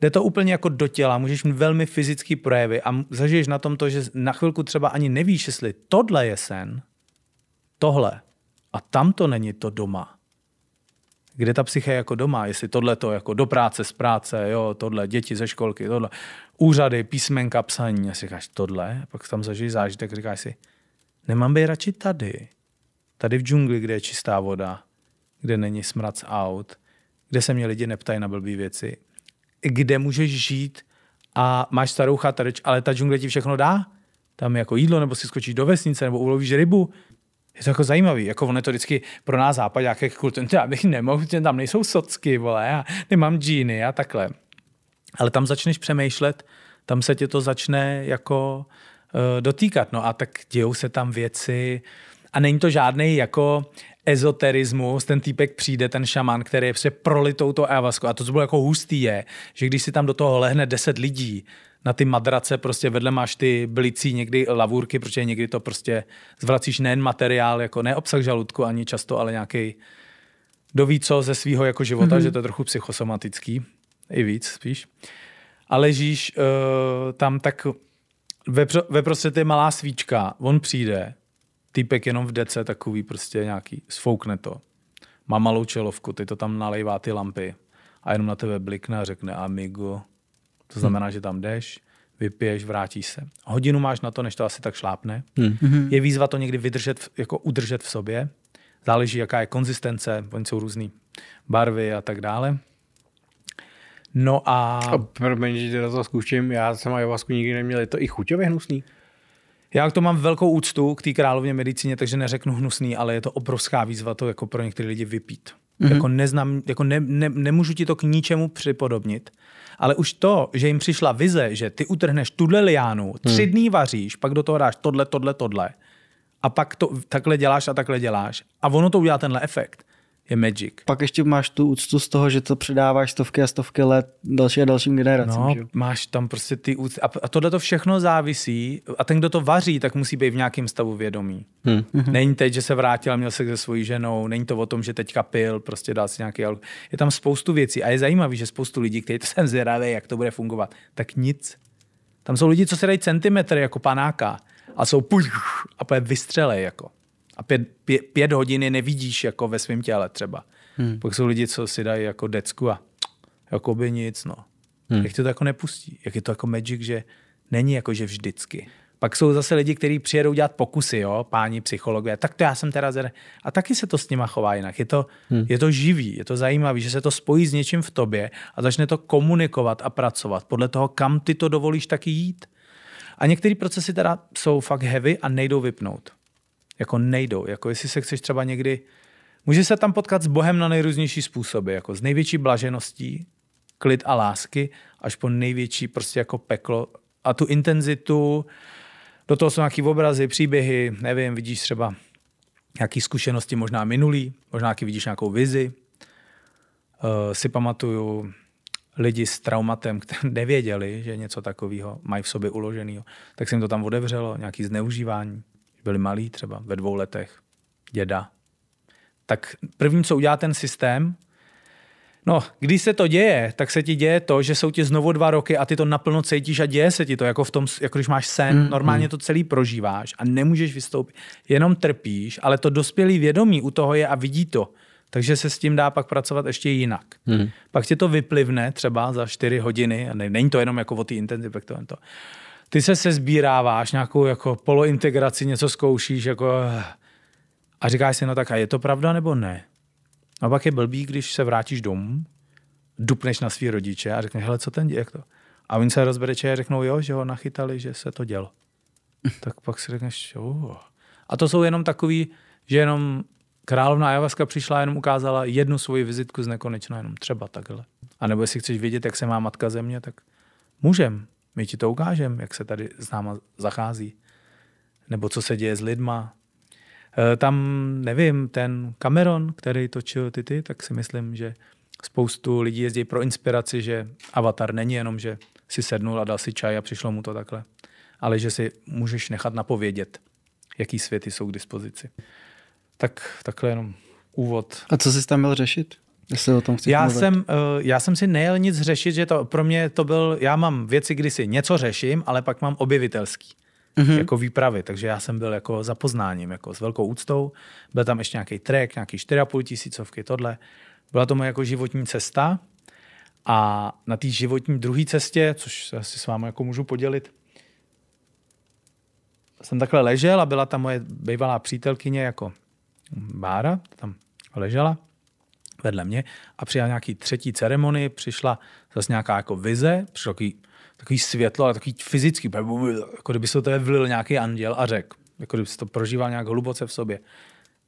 S1: Jde to úplně jako do těla, můžeš mít velmi fyzický projevy a zažiješ na tom to, že na chvilku třeba ani nevíš, jestli tohle je sen, tohle a tam to není to doma kde ta psyche je jako doma, jestli tohle to jako do práce, z práce, jo, tohle, děti ze školky, tohle, úřady, písmenka, psaní, a si říkáš tohle, a pak tam zažiješ zážitek, říkáš si, nemám být radši tady, tady v džungli, kde je čistá voda, kde není smrad z aut, kde se mě lidi neptají na blbý věci, kde můžeš žít a máš starou chatrč, ale ta džungle ti všechno dá, tam je jako jídlo, nebo si skočíš do vesnice, nebo ulovíš rybu, je to jako zajímavý, jako ono je to vždycky pro nás západ, jaké kultury. já bych nemohl, tam nejsou socky, vole, já nemám džíny a takhle. Ale tam začneš přemýšlet, tam se tě to začne jako uh, dotýkat. No a tak dějou se tam věci a není to žádný jako ezoterismus, ten týpek přijde, ten šaman, který je prolitou to avasku. A to, co bylo jako hustý, je, že když si tam do toho lehne 10 lidí, na ty madrace, prostě vedle máš ty blicí někdy lavůrky, protože někdy to prostě zvracíš nejen materiál, jako ne obsah žaludku ani často, ale nějaký doví co ze svého jako života, mm-hmm. že to je trochu psychosomatický, i víc spíš. A ležíš uh, tam tak ve, ve prostě je malá svíčka, on přijde, týpek jenom v dece takový prostě nějaký, sfoukne to. Má malou čelovku, ty to tam nalejvá ty lampy a jenom na tebe blikne a řekne amigo, to znamená, hmm. že tam jdeš, vypiješ, vrátíš se. Hodinu máš na to, než to asi tak šlápne. Hmm. Mhm. Je výzva to někdy vydržet, jako udržet v sobě. Záleží, jaká je konzistence, oni jsou různý barvy a tak dále. No a... a promiň, že teda to zkouším, já jsem ayahuasku nikdy neměl, je to i chuťově hnusný? Já to mám velkou úctu k té královně medicíně, takže neřeknu hnusný, ale je to obrovská výzva to jako pro některé lidi vypít. Mm-hmm. Jako, neznám, jako ne, ne, nemůžu ti to k ničemu připodobnit, ale už to, že jim přišla vize, že ty utrhneš tuhle liánu, hmm. tři dny vaříš, pak do toho dáš tohle, tohle, tohle a pak to takhle děláš a takhle děláš a ono to udělá tenhle efekt je Magic.
S2: Pak ještě máš tu úctu z toho, že to předáváš stovky a stovky let další a dalším generacím. No, že?
S1: máš tam prostě ty úcty. A, tohle to všechno závisí. A ten, kdo to vaří, tak musí být v nějakém stavu vědomí. Hmm. Není teď, že se vrátil a měl se se svojí ženou, není to o tom, že teďka pil, prostě dal si nějaký alkohol. Je tam spoustu věcí a je zajímavý, že spoustu lidí, kteří to *laughs* jsem zvědavý, jak to bude fungovat, tak nic. Tam jsou lidi, co se dají centimetry jako panáka a jsou půj a vystřelej jako a pět, pět, pět hodin nevidíš jako ve svém těle třeba. Hmm. Pak jsou lidi, co si dají jako decku a jako by nic, no. Hmm. Jak to jako nepustí? Jak je to jako magic, že není jako, že vždycky. Pak jsou zase lidi, kteří přijedou dělat pokusy, jo, páni psychologové. Tak to já jsem teda zer... A taky se to s nima chová jinak. Je to, hmm. je to živý, je to zajímavý, že se to spojí s něčím v tobě a začne to komunikovat a pracovat podle toho, kam ty to dovolíš taky jít. A některé procesy teda jsou fakt heavy a nejdou vypnout jako nejdou. Jako jestli se chceš třeba někdy... Může se tam potkat s Bohem na nejrůznější způsoby, jako z největší blažeností, klid a lásky, až po největší prostě jako peklo a tu intenzitu, do toho jsou nějaký obrazy, příběhy, nevím, vidíš třeba nějaké zkušenosti možná minulý, možná nějaký vidíš nějakou vizi. Uh, si pamatuju lidi s traumatem, kteří nevěděli, že něco takového mají v sobě uloženého, tak se jim to tam odevřelo, nějaký zneužívání byli malí třeba ve dvou letech, děda, tak první, co udělá ten systém, No, když se to děje, tak se ti děje to, že jsou ti znovu dva roky a ty to naplno cítíš a děje se ti to, jako, v tom, jako když máš sen, mm, normálně mm. to celý prožíváš a nemůžeš vystoupit, jenom trpíš, ale to dospělý vědomí u toho je a vidí to, takže se s tím dá pak pracovat ještě jinak. Mm. Pak tě to vyplivne třeba za čtyři hodiny, a ne, není to jenom jako o té intenzivě, to, to, ty se sezbíráváš, nějakou jako polointegraci, něco zkoušíš jako, a říkáš si, no tak a je to pravda nebo ne? A pak je blbý, když se vrátíš domů, dupneš na svý rodiče a řekneš, hele, co ten děje to? A oni se rozbereče a řeknou, jo, že ho nachytali, že se to dělo. *laughs* tak pak si řekneš, jo. A to jsou jenom takový, že jenom královna Javaska přišla jenom ukázala jednu svoji vizitku z nekonečna, jenom třeba takhle. A nebo jestli chceš vědět, jak se má matka země, tak můžem. My ti to ukážeme, jak se tady s náma zachází. Nebo co se děje s lidma. E, tam, nevím, ten Cameron, který točil ty, ty, tak si myslím, že spoustu lidí jezdí pro inspiraci, že avatar není jenom, že si sednul a dal si čaj a přišlo mu to takhle. Ale že si můžeš nechat napovědět, jaký světy jsou k dispozici. Tak takhle jenom úvod. A co jsi
S2: tam měl řešit? Jestli o tom já mluvit. jsem,
S1: eh, já jsem si nejel nic řešit, že to pro mě to byl, já mám věci, kdy si něco řeším, ale pak mám objevitelský. Mm-hmm. jako výpravy, takže já jsem byl jako za poznáním, jako s velkou úctou. Byl tam ještě nějaký trek, nějaký 4,5 tisícovky, tohle. Byla to moje jako životní cesta a na té životní druhé cestě, což se asi s vámi jako můžu podělit, jsem takhle ležel a byla tam moje bývalá přítelkyně jako Bára, tam ležela vedle mě a přijal nějaký třetí ceremonii, přišla zase nějaká jako vize, přišlo takový, takový světlo, ale takový fyzický, jako kdyby se to vlil nějaký anděl a řekl, jako kdyby se to prožíval nějak hluboce v sobě.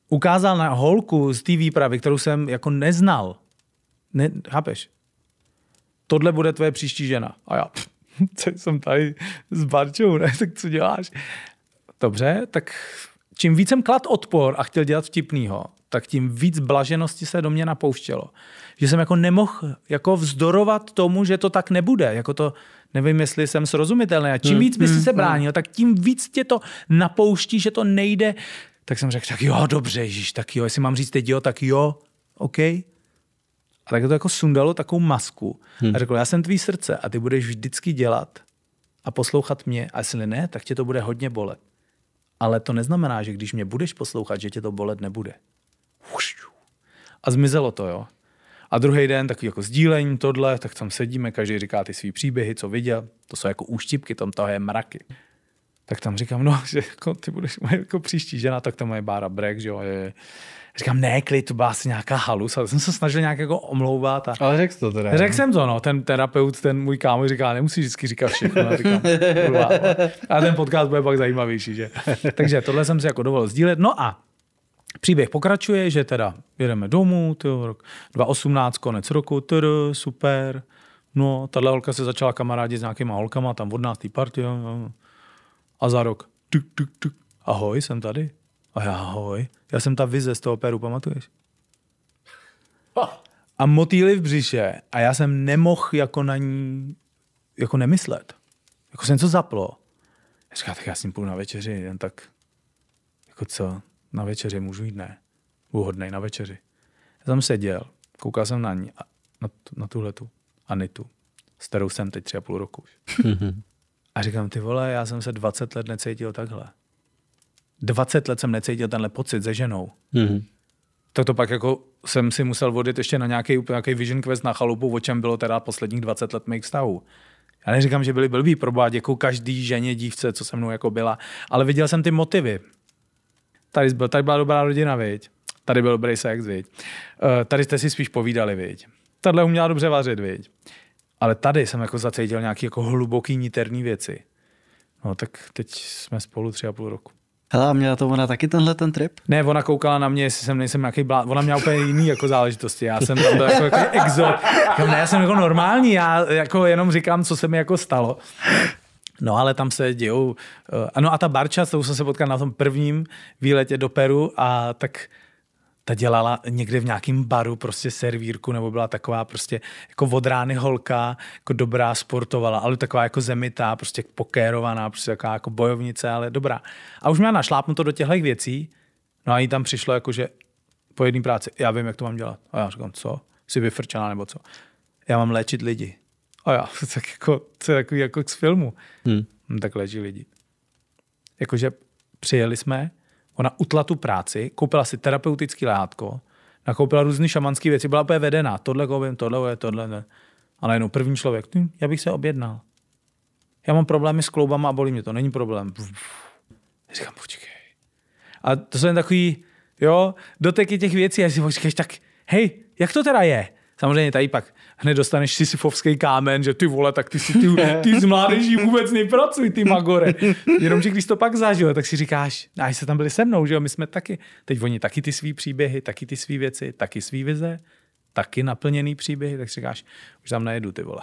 S1: Ukázal na holku z té výpravy, kterou jsem jako neznal. Ne, chápeš? Tohle bude tvoje příští žena. A já, *laughs* co jsem tady s Barčou, ne? Tak co děláš? Dobře, tak čím víc jsem klad odpor a chtěl dělat vtipnýho, tak tím víc blaženosti se do mě napouštělo. Že jsem jako nemohl jako vzdorovat tomu, že to tak nebude. Jako to, nevím, jestli jsem srozumitelný. A čím hmm, víc by si hmm, se hmm. bránil, tak tím víc tě to napouští, že to nejde. Tak jsem řekl, tak jo, dobře, Ježíš, tak jo, jestli mám říct teď jo, tak jo, OK. A tak to jako sundalo takovou masku. A řekl, já jsem tvý srdce a ty budeš vždycky dělat a poslouchat mě. A jestli ne, tak tě to bude hodně bolet. Ale to neznamená, že když mě budeš poslouchat, že tě to bolet nebude. A zmizelo to, jo. A druhý den takový jako sdílení, tohle, tak tam sedíme, každý říká ty svý příběhy, co viděl. To jsou jako úštipky, tam toho je mraky. Tak tam říkám, no, že jako ty budeš moje jako příští žena, tak tam je Bára Brek, že jo. Je, Říkám, ne, klid, to byla asi nějaká halus, ale jsem se snažil nějak jako omlouvat. A... Ale řekl to teda. Řekl no. jsem to, no, ten terapeut, ten můj kámo říká, nemusíš vždycky říkat všechno. A, říkám, a ten podcast bude pak zajímavější, že? Takže tohle jsem si jako dovolil sdílet. No a Příběh pokračuje, že teda jedeme domů, tyjo, rok 2018, konec roku, tr, super. No, tahle holka se začala kamarádit s nějakýma holkama, tam od nás tý party. Jo, jo. A za rok, tuk, tuk, tuk, ahoj, jsem tady. A já, ahoj. Já jsem ta vize z toho Peru, pamatuješ? A motýly v břiše. A já jsem nemohl jako na ní jako nemyslet. Jako jsem něco zaplo. Já říkám, tak já s ním půjdu na večeři, jen tak jako co, na večeři, můžu jít, ne. Uhodnej na večeři. Já jsem seděl, koukal jsem na ní, a, na, na tuhletu Anitu, s kterou jsem teď tři a půl roku už. *laughs* a říkám, ty vole, já jsem se 20 let necítil takhle. 20 let jsem necítil tenhle pocit se ženou. Mhm. Tak to pak jako jsem si musel vodit, ještě na nějaký, nějaký vision quest na chalupu, o čem bylo teda posledních 20 let mých vztahů. Já neříkám, že byli blbý, probá jako každý ženě, dívce, co se mnou jako byla, ale viděl jsem ty motivy. Tady, byl, tady byla dobrá rodina, viď? Tady byl dobrý sex, viď? Eh, tady jste si spíš povídali, viď? Tady uměla dobře vařit, viď? Ale tady jsem jako zacítil nějaké jako hluboký niterní věci. No tak teď jsme spolu tři a půl roku.
S2: Hele, a měla to ona taky tenhle ten trip?
S1: Ne, ona koukala na mě, jestli jsem nejsem nějaký blá... Ona měla úplně jiný jako záležitosti. Já jsem tam byl jako, jako exot. Ne, já jsem jako normální, já jako jenom říkám, co se mi jako stalo. No ale tam se dějou, eh, ano a ta Barča, s tou jsem se potkal na tom prvním výletě do Peru a tak ta dělala někde v nějakém baru prostě servírku, nebo byla taková prostě jako od rány holka, jako dobrá, sportovala, ale taková jako zemitá, prostě pokérovaná, prostě taková jako bojovnice, ale dobrá. A už měla našlápnuto do těchto věcí, no a jí tam přišlo jako, že po jedné práci, já vím, jak to mám dělat. A já říkám, co? Jsi vyfrčená nebo co? Já mám léčit lidi. A já, *laughs* tak jako, to je takový jako z filmu. Hmm. Hm, tak leží lidi. Jakože přijeli jsme, ona utla tu práci, koupila si terapeutický látko, nakoupila různé šamanské věci, byla úplně vedená. Tohle koupím, tohle, tohle, ne. A najednou první člověk, hm, já bych se objednal. Já mám problémy s kloubama a bolí mě to, není problém. Já říkám, počkej. A to jsou jen takový, jo, doteky těch věcí, já si počkej, tak hej, jak to teda je? Samozřejmě tady pak hned dostaneš sisyfovský kámen, že ty vole, tak ty si ty, ty z mládeží vůbec nepracuj, ty magore. Jenomže když to pak zažil, tak si říkáš, no, a se tam byli se mnou, že jo, my jsme taky, teď oni taky ty svý příběhy, taky ty svý věci, taky svý vize, taky naplněný příběhy, tak si říkáš, už tam najedu ty vole.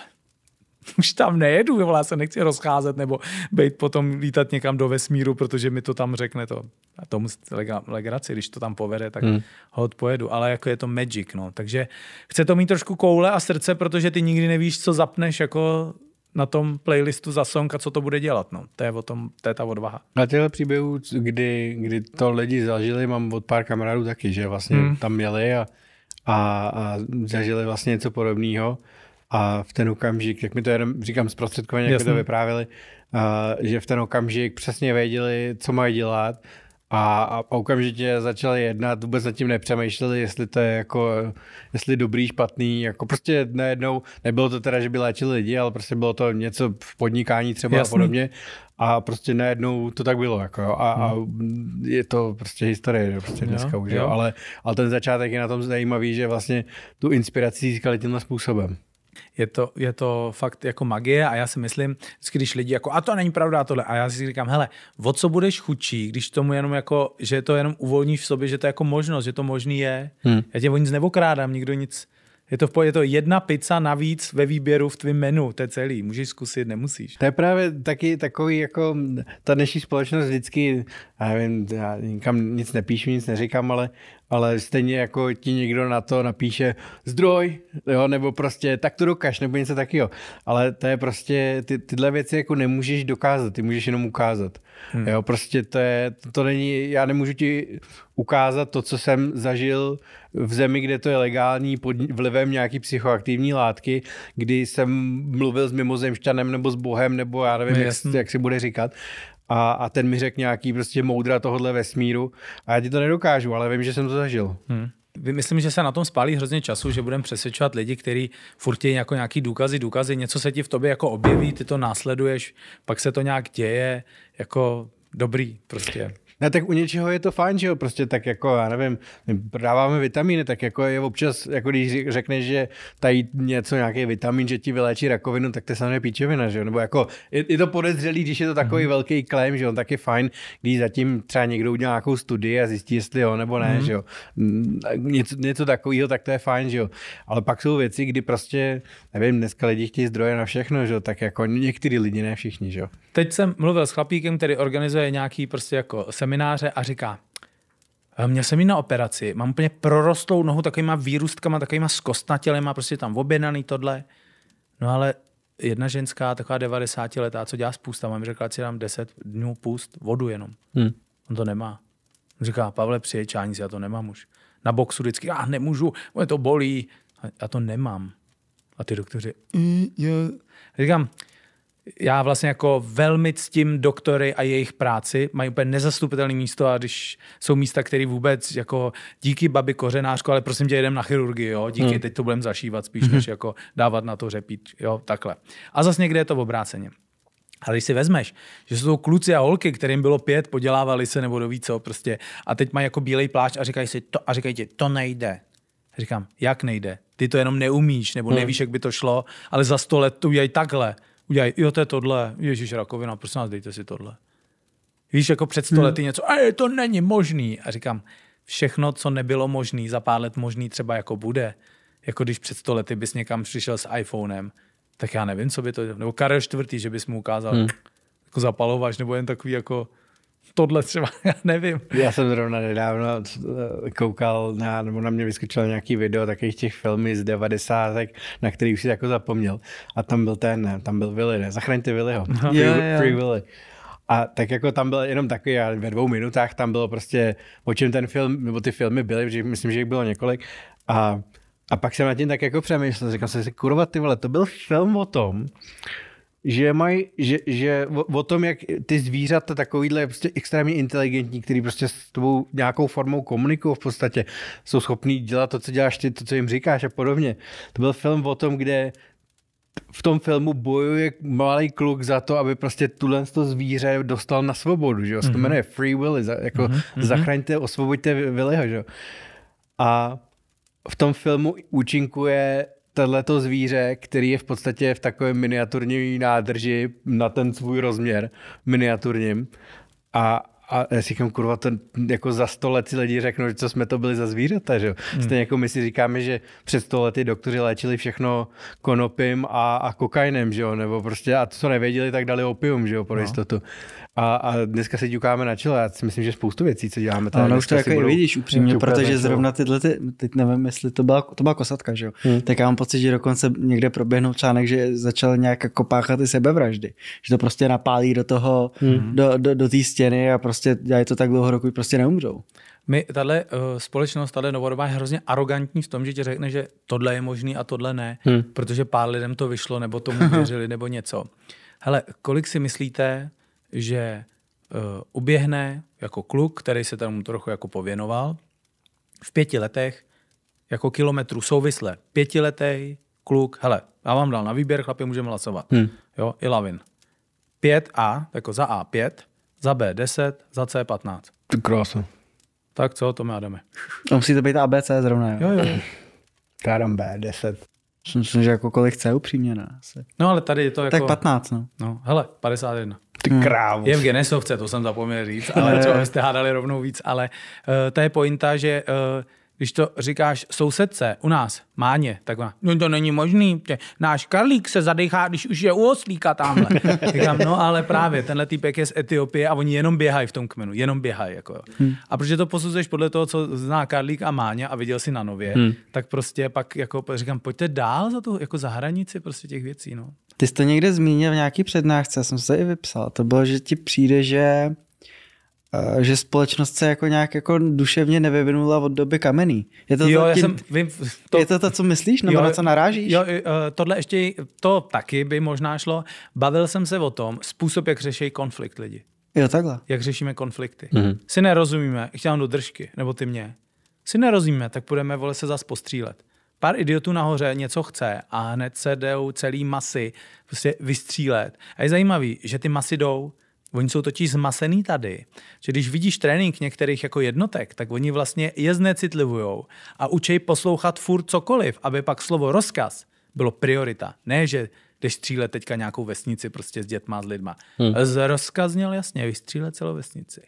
S1: *laughs* už tam nejedu, vole, já se nechci rozcházet nebo být potom lítat někam do vesmíru, protože mi to tam řekne to. A tomu legraci, když to tam povede, tak hmm. ho odpojedu. Ale jako je to magic, no. Takže chce to mít trošku koule a srdce, protože ty nikdy nevíš, co zapneš jako na tom playlistu za song a co to bude dělat. No. To, je o tom, to je ta odvaha.
S3: Na těchto příběhů, kdy, kdy to lidi zažili, mám od pár kamarádů taky, že vlastně hmm. tam měli a, a, a zažili vlastně něco podobného. A v ten okamžik, jak mi to jenom říkám zprostředkovaně, jak to vyprávěli, uh, že v ten okamžik přesně věděli, co mají dělat a, a okamžitě začali jednat, vůbec nad tím nepřemýšleli, jestli to je jako, jestli dobrý, špatný, jako prostě najednou, nebylo to teda, že by léčili lidi, ale prostě bylo to něco v podnikání třeba Jasný. a podobně a prostě najednou to tak bylo, jako A, a hmm. je to prostě historie, že prostě dneska jo, už, jo. Ale, ale ten
S1: začátek je na tom zajímavý, že vlastně tu inspiraci získali tímhle způsobem je to, je to fakt jako magie a já si myslím, když lidi jako, a to není pravda tohle, a já si říkám, hele, o co budeš chučí, když tomu jenom jako, že to jenom uvolníš v sobě, že to je jako možnost, že to možný je. Hmm. Já tě o nic neokrádám, nikdo nic, je to, v po, je to jedna pizza navíc ve výběru v tvém menu, to je celý, můžeš zkusit, nemusíš.
S3: To je právě taky takový, jako ta dnešní společnost vždycky, já nevím, já nikam nic nepíšu, nic neříkám, ale ale stejně jako ti někdo na to napíše zdroj, jo, nebo prostě tak to dokáž, nebo něco takového. Ale to je prostě, ty, tyhle věci jako nemůžeš dokázat, ty můžeš jenom ukázat. Hmm. Jo, prostě to je, to, to není, já nemůžu ti ukázat to, co jsem zažil v zemi, kde to je legální pod vlivem nějaký psychoaktivní látky, kdy jsem mluvil s mimozemšťanem nebo s Bohem, nebo já nevím, no, jak, jak si bude říkat a, a ten mi řekl nějaký prostě moudra tohohle vesmíru a já ti to nedokážu, ale vím, že jsem to zažil.
S1: Hmm. Myslím, že se na tom spálí hrozně času, že budeme přesvědčovat lidi, kteří furt jako nějaký důkazy, důkazy, něco se ti v tobě jako objeví, ty to následuješ, pak se to nějak děje, jako dobrý prostě.
S3: Ne, tak u něčeho je to fajn, že jo, prostě tak jako, já nevím, prodáváme vitamíny, tak jako je občas, jako když řekneš, že tady něco, nějaký vitamin, že ti vyléčí rakovinu, tak to je samozřejmě píčovina, že jo, nebo jako je, je to podezřelý, když je to takový mm. velký klem, že jo, tak je fajn, když zatím třeba někdo udělá nějakou studii a zjistí, jestli jo nebo ne, mm. že jo. Něco, něco takového, tak to je fajn, že jo. Ale pak jsou věci, kdy prostě, nevím, dneska lidi chtějí zdroje na všechno, že jo, tak jako některý lidi, ne všichni, že jo.
S1: Teď jsem mluvil s chlapíkem, který organizuje nějaký prostě jako sem semináře a říká, eh, Měl jsem jít na operaci, mám úplně prorostlou nohu takovýma výrůstkama, takovýma skostnatělema, prostě tam objednaný tohle. No ale jedna ženská, taková 90 letá, co dělá s půstama, mi řekla, si dám 10 dnů půst, vodu jenom. Hmm. On to nemá. On říká, Pavle, přijde ani já to nemám už. Na boxu vždycky, já ah, nemůžu, mě to bolí. Já to nemám. A ty doktoři, yeah. Mm, říkám, já vlastně jako velmi ctím doktory a jejich práci, mají úplně nezastupitelné místo a když jsou místa, které vůbec jako díky babi kořenářku, ale prosím tě jedem na chirurgii, jo, díky, hmm. teď to budeme zašívat spíš, hmm. než mhm. jako dávat na to řepít, jo, takhle. A zase někde je to v obráceně. Ale když si vezmeš, že jsou to kluci a holky, kterým bylo pět, podělávali se nebo do více prostě a teď mají jako bílej plášť a říkají si to a říkají ti, to nejde. A říkám, jak nejde? Ty to jenom neumíš nebo hmm. nevíš, jak by to šlo, ale za sto let to udělají takhle udělají, jo, to je tohle, Ježíš rakovina, prosím vás, dejte si tohle. Víš, jako před stolety hmm. lety něco, a to není možný. A říkám, všechno, co nebylo možný, za pár let možný třeba jako bude. Jako když před stolety bys někam přišel s iPhonem, tak já nevím, co by to, nebo Karel IV., že bys mu ukázal, hmm. jako zapalovač, nebo jen takový jako tohle třeba, *laughs* já nevím. Já jsem zrovna nedávno eh, koukal, na,
S3: nebo na mě vyskočilo nějaký video takových těch filmů z 90. na který už si jako zapomněl. A tam byl ten, tam byl Willy, ne? Zachraňte Willyho. Free, yeah, free Willy. A tak jako tam byl jenom takový, a ve dvou minutách tam bylo prostě, o čem ten film, nebo ty filmy byly, protože myslím, že jich bylo několik. A, a pak jsem nad tím tak jako přemýšlel, říkal jsem si, kurva ty vole, to byl film o tom, že mají, že, že o, o tom, jak ty zvířata takovýhle prostě extrémně inteligentní, který prostě s tvou nějakou formou komunikují v podstatě, jsou schopní dělat to, co děláš ty, to, co jim říkáš a podobně. To byl film o tom, kde v tom filmu bojuje malý kluk za to, aby prostě tuhle to zvíře dostal na svobodu, že jo? Mm-hmm. To mhm. jmenuje Free Willy, jako mm-hmm. zachraňte, osvoboďte Willyho, že jo? A v tom filmu účinkuje tohleto zvíře, který je v podstatě v takovém miniaturní nádrži na ten svůj rozměr miniaturním a, a já si říkám, kurva, to jako za sto let si lidi řeknou, že co jsme to byli za zvířata, že jo. Hmm. Stejně jako my si říkáme, že před sto lety doktoři léčili všechno konopím a, a kokainem, že jo, nebo prostě a to co nevěděli, tak dali opium, že jo, pro no. jistotu. A, a dneska se díkáme na čele. já si myslím, že spoustu věcí, co děláme tady. Ano, už to jako budou... vidíš upřímně, protože zrovna tyhle,
S2: ty, teď nevím, jestli to byla, to byla kosatka, že jo? Hmm. Tak já mám pocit, že dokonce někde proběhnul článek, že začal nějak jako páchat i sebevraždy. Že to prostě napálí do toho, hmm. do, do, do té stěny a prostě dělají to tak dlouho roku, prostě neumřou.
S1: My, tahle uh, společnost, tahle novodobá je hrozně arrogantní v tom, že ti řekne, že tohle je možný a tohle ne, hmm. protože pár lidem to vyšlo, nebo tomu *laughs* věřili, nebo něco. Hele, kolik si myslíte, že uh, uběhne jako kluk, který se tam trochu jako pověnoval, v pěti letech jako kilometru souvisle. pětiletej kluk, hele, já vám dal na výběr, chlapi, můžeme hlasovat. Hmm. Jo, i lavin. 5A, jako za A 5, za B 10, za C 15. Krása. Tak co, to my jdeme.
S2: To musí to být ABC zrovna, jo? Jo, jo. Kádám *laughs* B, 10. Myslím, že jako kolik chce upřímně, ne?
S1: No ale tady je to jako... Tak 15, no. No, hele, 51. Ty hmm. krávu. Je v Genesovce, to jsem zapomněl říct, ale co *laughs* jste hádali rovnou víc, ale uh, to je pointa, že uh, když to říkáš sousedce u nás, máně, tak ona, no to není možný, tě, náš karlík se zadechá, když už je u oslíka tamhle. *laughs* Říkám, no ale právě, tenhle týpek je z Etiopie a oni jenom běhají v tom kmenu, jenom běhají. Jako, Hmm. A protože to posuzuješ podle toho, co zná karlík a máně a viděl si na nově, hmm. tak prostě pak jako říkám, pojďte dál za tu jako za hranici prostě těch věcí. No.
S2: Ty jsi to někde zmínil v nějaký přednášce, já jsem se i vypsal. To bylo, že ti přijde, že Eh, že společnost se jako nějak jako duševně nevyvinula od doby kamený. Je to, jo, to, já tím, jsem,
S1: vím, to, je to, to co myslíš,
S2: nebo jo, na co narážíš?
S1: Jo, eh, tohle ještě, to taky by možná šlo. Bavil jsem se o tom, způsob, jak řeší konflikt lidi. Jo, takhle. Jak řešíme konflikty. Mhm. Si nerozumíme, chtěl do držky, nebo ty mě. Si nerozumíme, tak půjdeme vole se zas postřílet. Pár idiotů nahoře něco chce a hned se jdou celý masy prostě vystřílet. A je zajímavý, že ty masy jdou, Oni jsou totiž zmasený tady. Že když vidíš trénink některých jako jednotek, tak oni vlastně je znecitlivujou a učej poslouchat furt cokoliv, aby pak slovo rozkaz bylo priorita. Ne, že jdeš střílet teďka nějakou vesnici prostě s dětma, s lidma. Hmm. Zrozkaz měl jasně, vystřílet celou vesnici.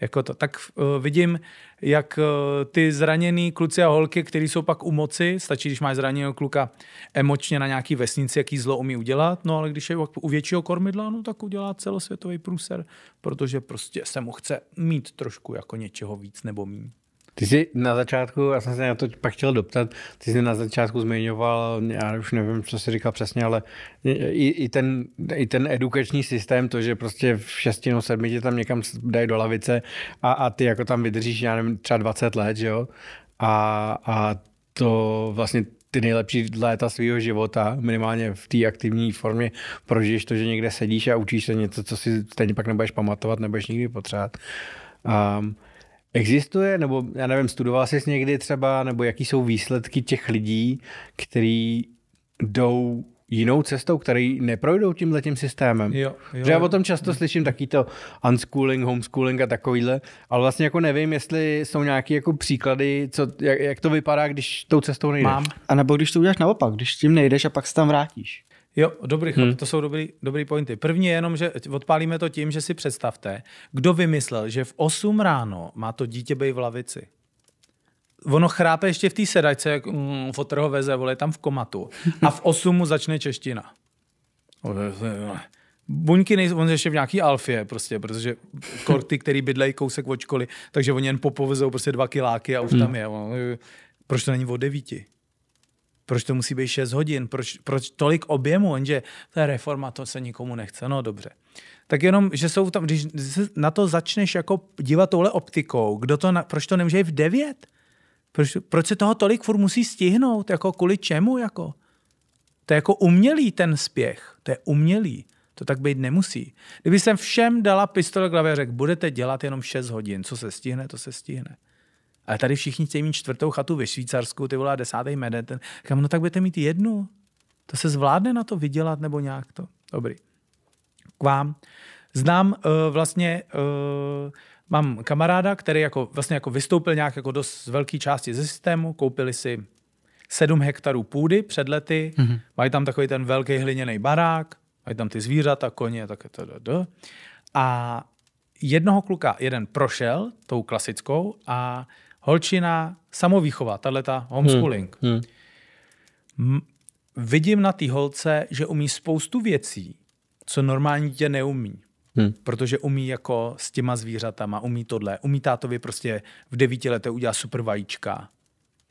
S1: Jako to. Tak uh, vidím, jak uh, ty zraněný kluci a holky, kteří jsou pak u moci, stačí, když máš zraněného kluka emočně na nějaký vesnici, jaký zlo umí udělat, no ale když je u většího kormidla, no tak udělá celosvětový průser, protože prostě se mu chce mít trošku jako něčeho víc nebo méně. Ty jsi na začátku,
S3: já jsem se na to pak chtěl doptat, ty jsi na začátku zmiňoval, já už nevím, co jsi říkal přesně, ale i, i, ten, i ten edukační systém, to, že prostě v šestinu, sedmi tě tam někam dají do lavice a, a ty jako tam vydržíš, já nevím, třeba 20 let, že jo? A, a to vlastně ty nejlepší léta svého života, minimálně v té aktivní formě, prožiješ to, že někde sedíš a učíš se něco, co si stejně pak nebudeš pamatovat, nebudeš nikdy potřebovat. Um, Existuje, nebo já nevím, studoval jsi někdy třeba, nebo jaký jsou výsledky těch lidí, kteří jdou jinou cestou, který neprojdou tímhle tím systémem. Jo, jo. Že já o tom často slyším taky to unschooling, homeschooling a takovýhle, ale vlastně jako nevím, jestli jsou nějaké jako příklady, co,
S1: jak, jak, to vypadá, když tou cestou nejdeš. Mám.
S2: A nebo když to uděláš naopak, když tím nejdeš a pak se tam vrátíš.
S1: Jo, dobrý, hmm. to jsou dobrý, dobrý pointy. První je jenom, že odpálíme to tím, že si představte, kdo vymyslel, že v 8 ráno má to dítě být v lavici. Ono chrápe ještě v té sedačce, jak mm, fotr ho veze, vole, tam v komatu. A v 8 mu začne čeština. Buňky nejsou, on ještě v nějaký alfie prostě, protože korty, který bydlejí kousek od školy, takže oni jen popovezou prostě dva kiláky a už hmm. tam je. Proč to není o devíti? proč to musí být 6 hodin, proč, proč tolik objemu, jenže ta reforma, to se nikomu nechce, no dobře. Tak jenom, že jsou tam, když na to začneš jako dívat touhle optikou, kdo to, na, proč to nemůže jít v 9? Proč, proč se toho tolik furt musí stihnout, jako kvůli čemu, jako? To je jako umělý ten spěch, to je umělý. To tak být nemusí. Kdyby jsem všem dala pistole k hlavě a řekl, budete dělat jenom 6 hodin, co se stihne, to se stihne. Ale tady všichni chtějí mít čtvrtou chatu ve Švýcarsku, ty volá desátý mede. Ten, říkám, no tak budete mít jednu. To se zvládne na to vydělat nebo nějak to. Dobrý. K vám. Znám uh, vlastně, uh, mám kamaráda, který jako, vlastně jako vystoupil nějak jako dost z velké části ze systému, koupili si 7 hektarů půdy před lety, mm-hmm. mají tam takový ten velký hliněný barák, mají tam ty zvířata, koně, tak to, to, to. A jednoho kluka jeden prošel tou klasickou a holčina, samovýchova, tahle ta homeschooling. Hmm. Hmm. Vidím na té holce, že umí spoustu věcí, co normální dítě neumí. Hmm. Protože umí jako s těma zvířatama, umí tohle, umí tátovi prostě v devíti letech udělat super vajíčka.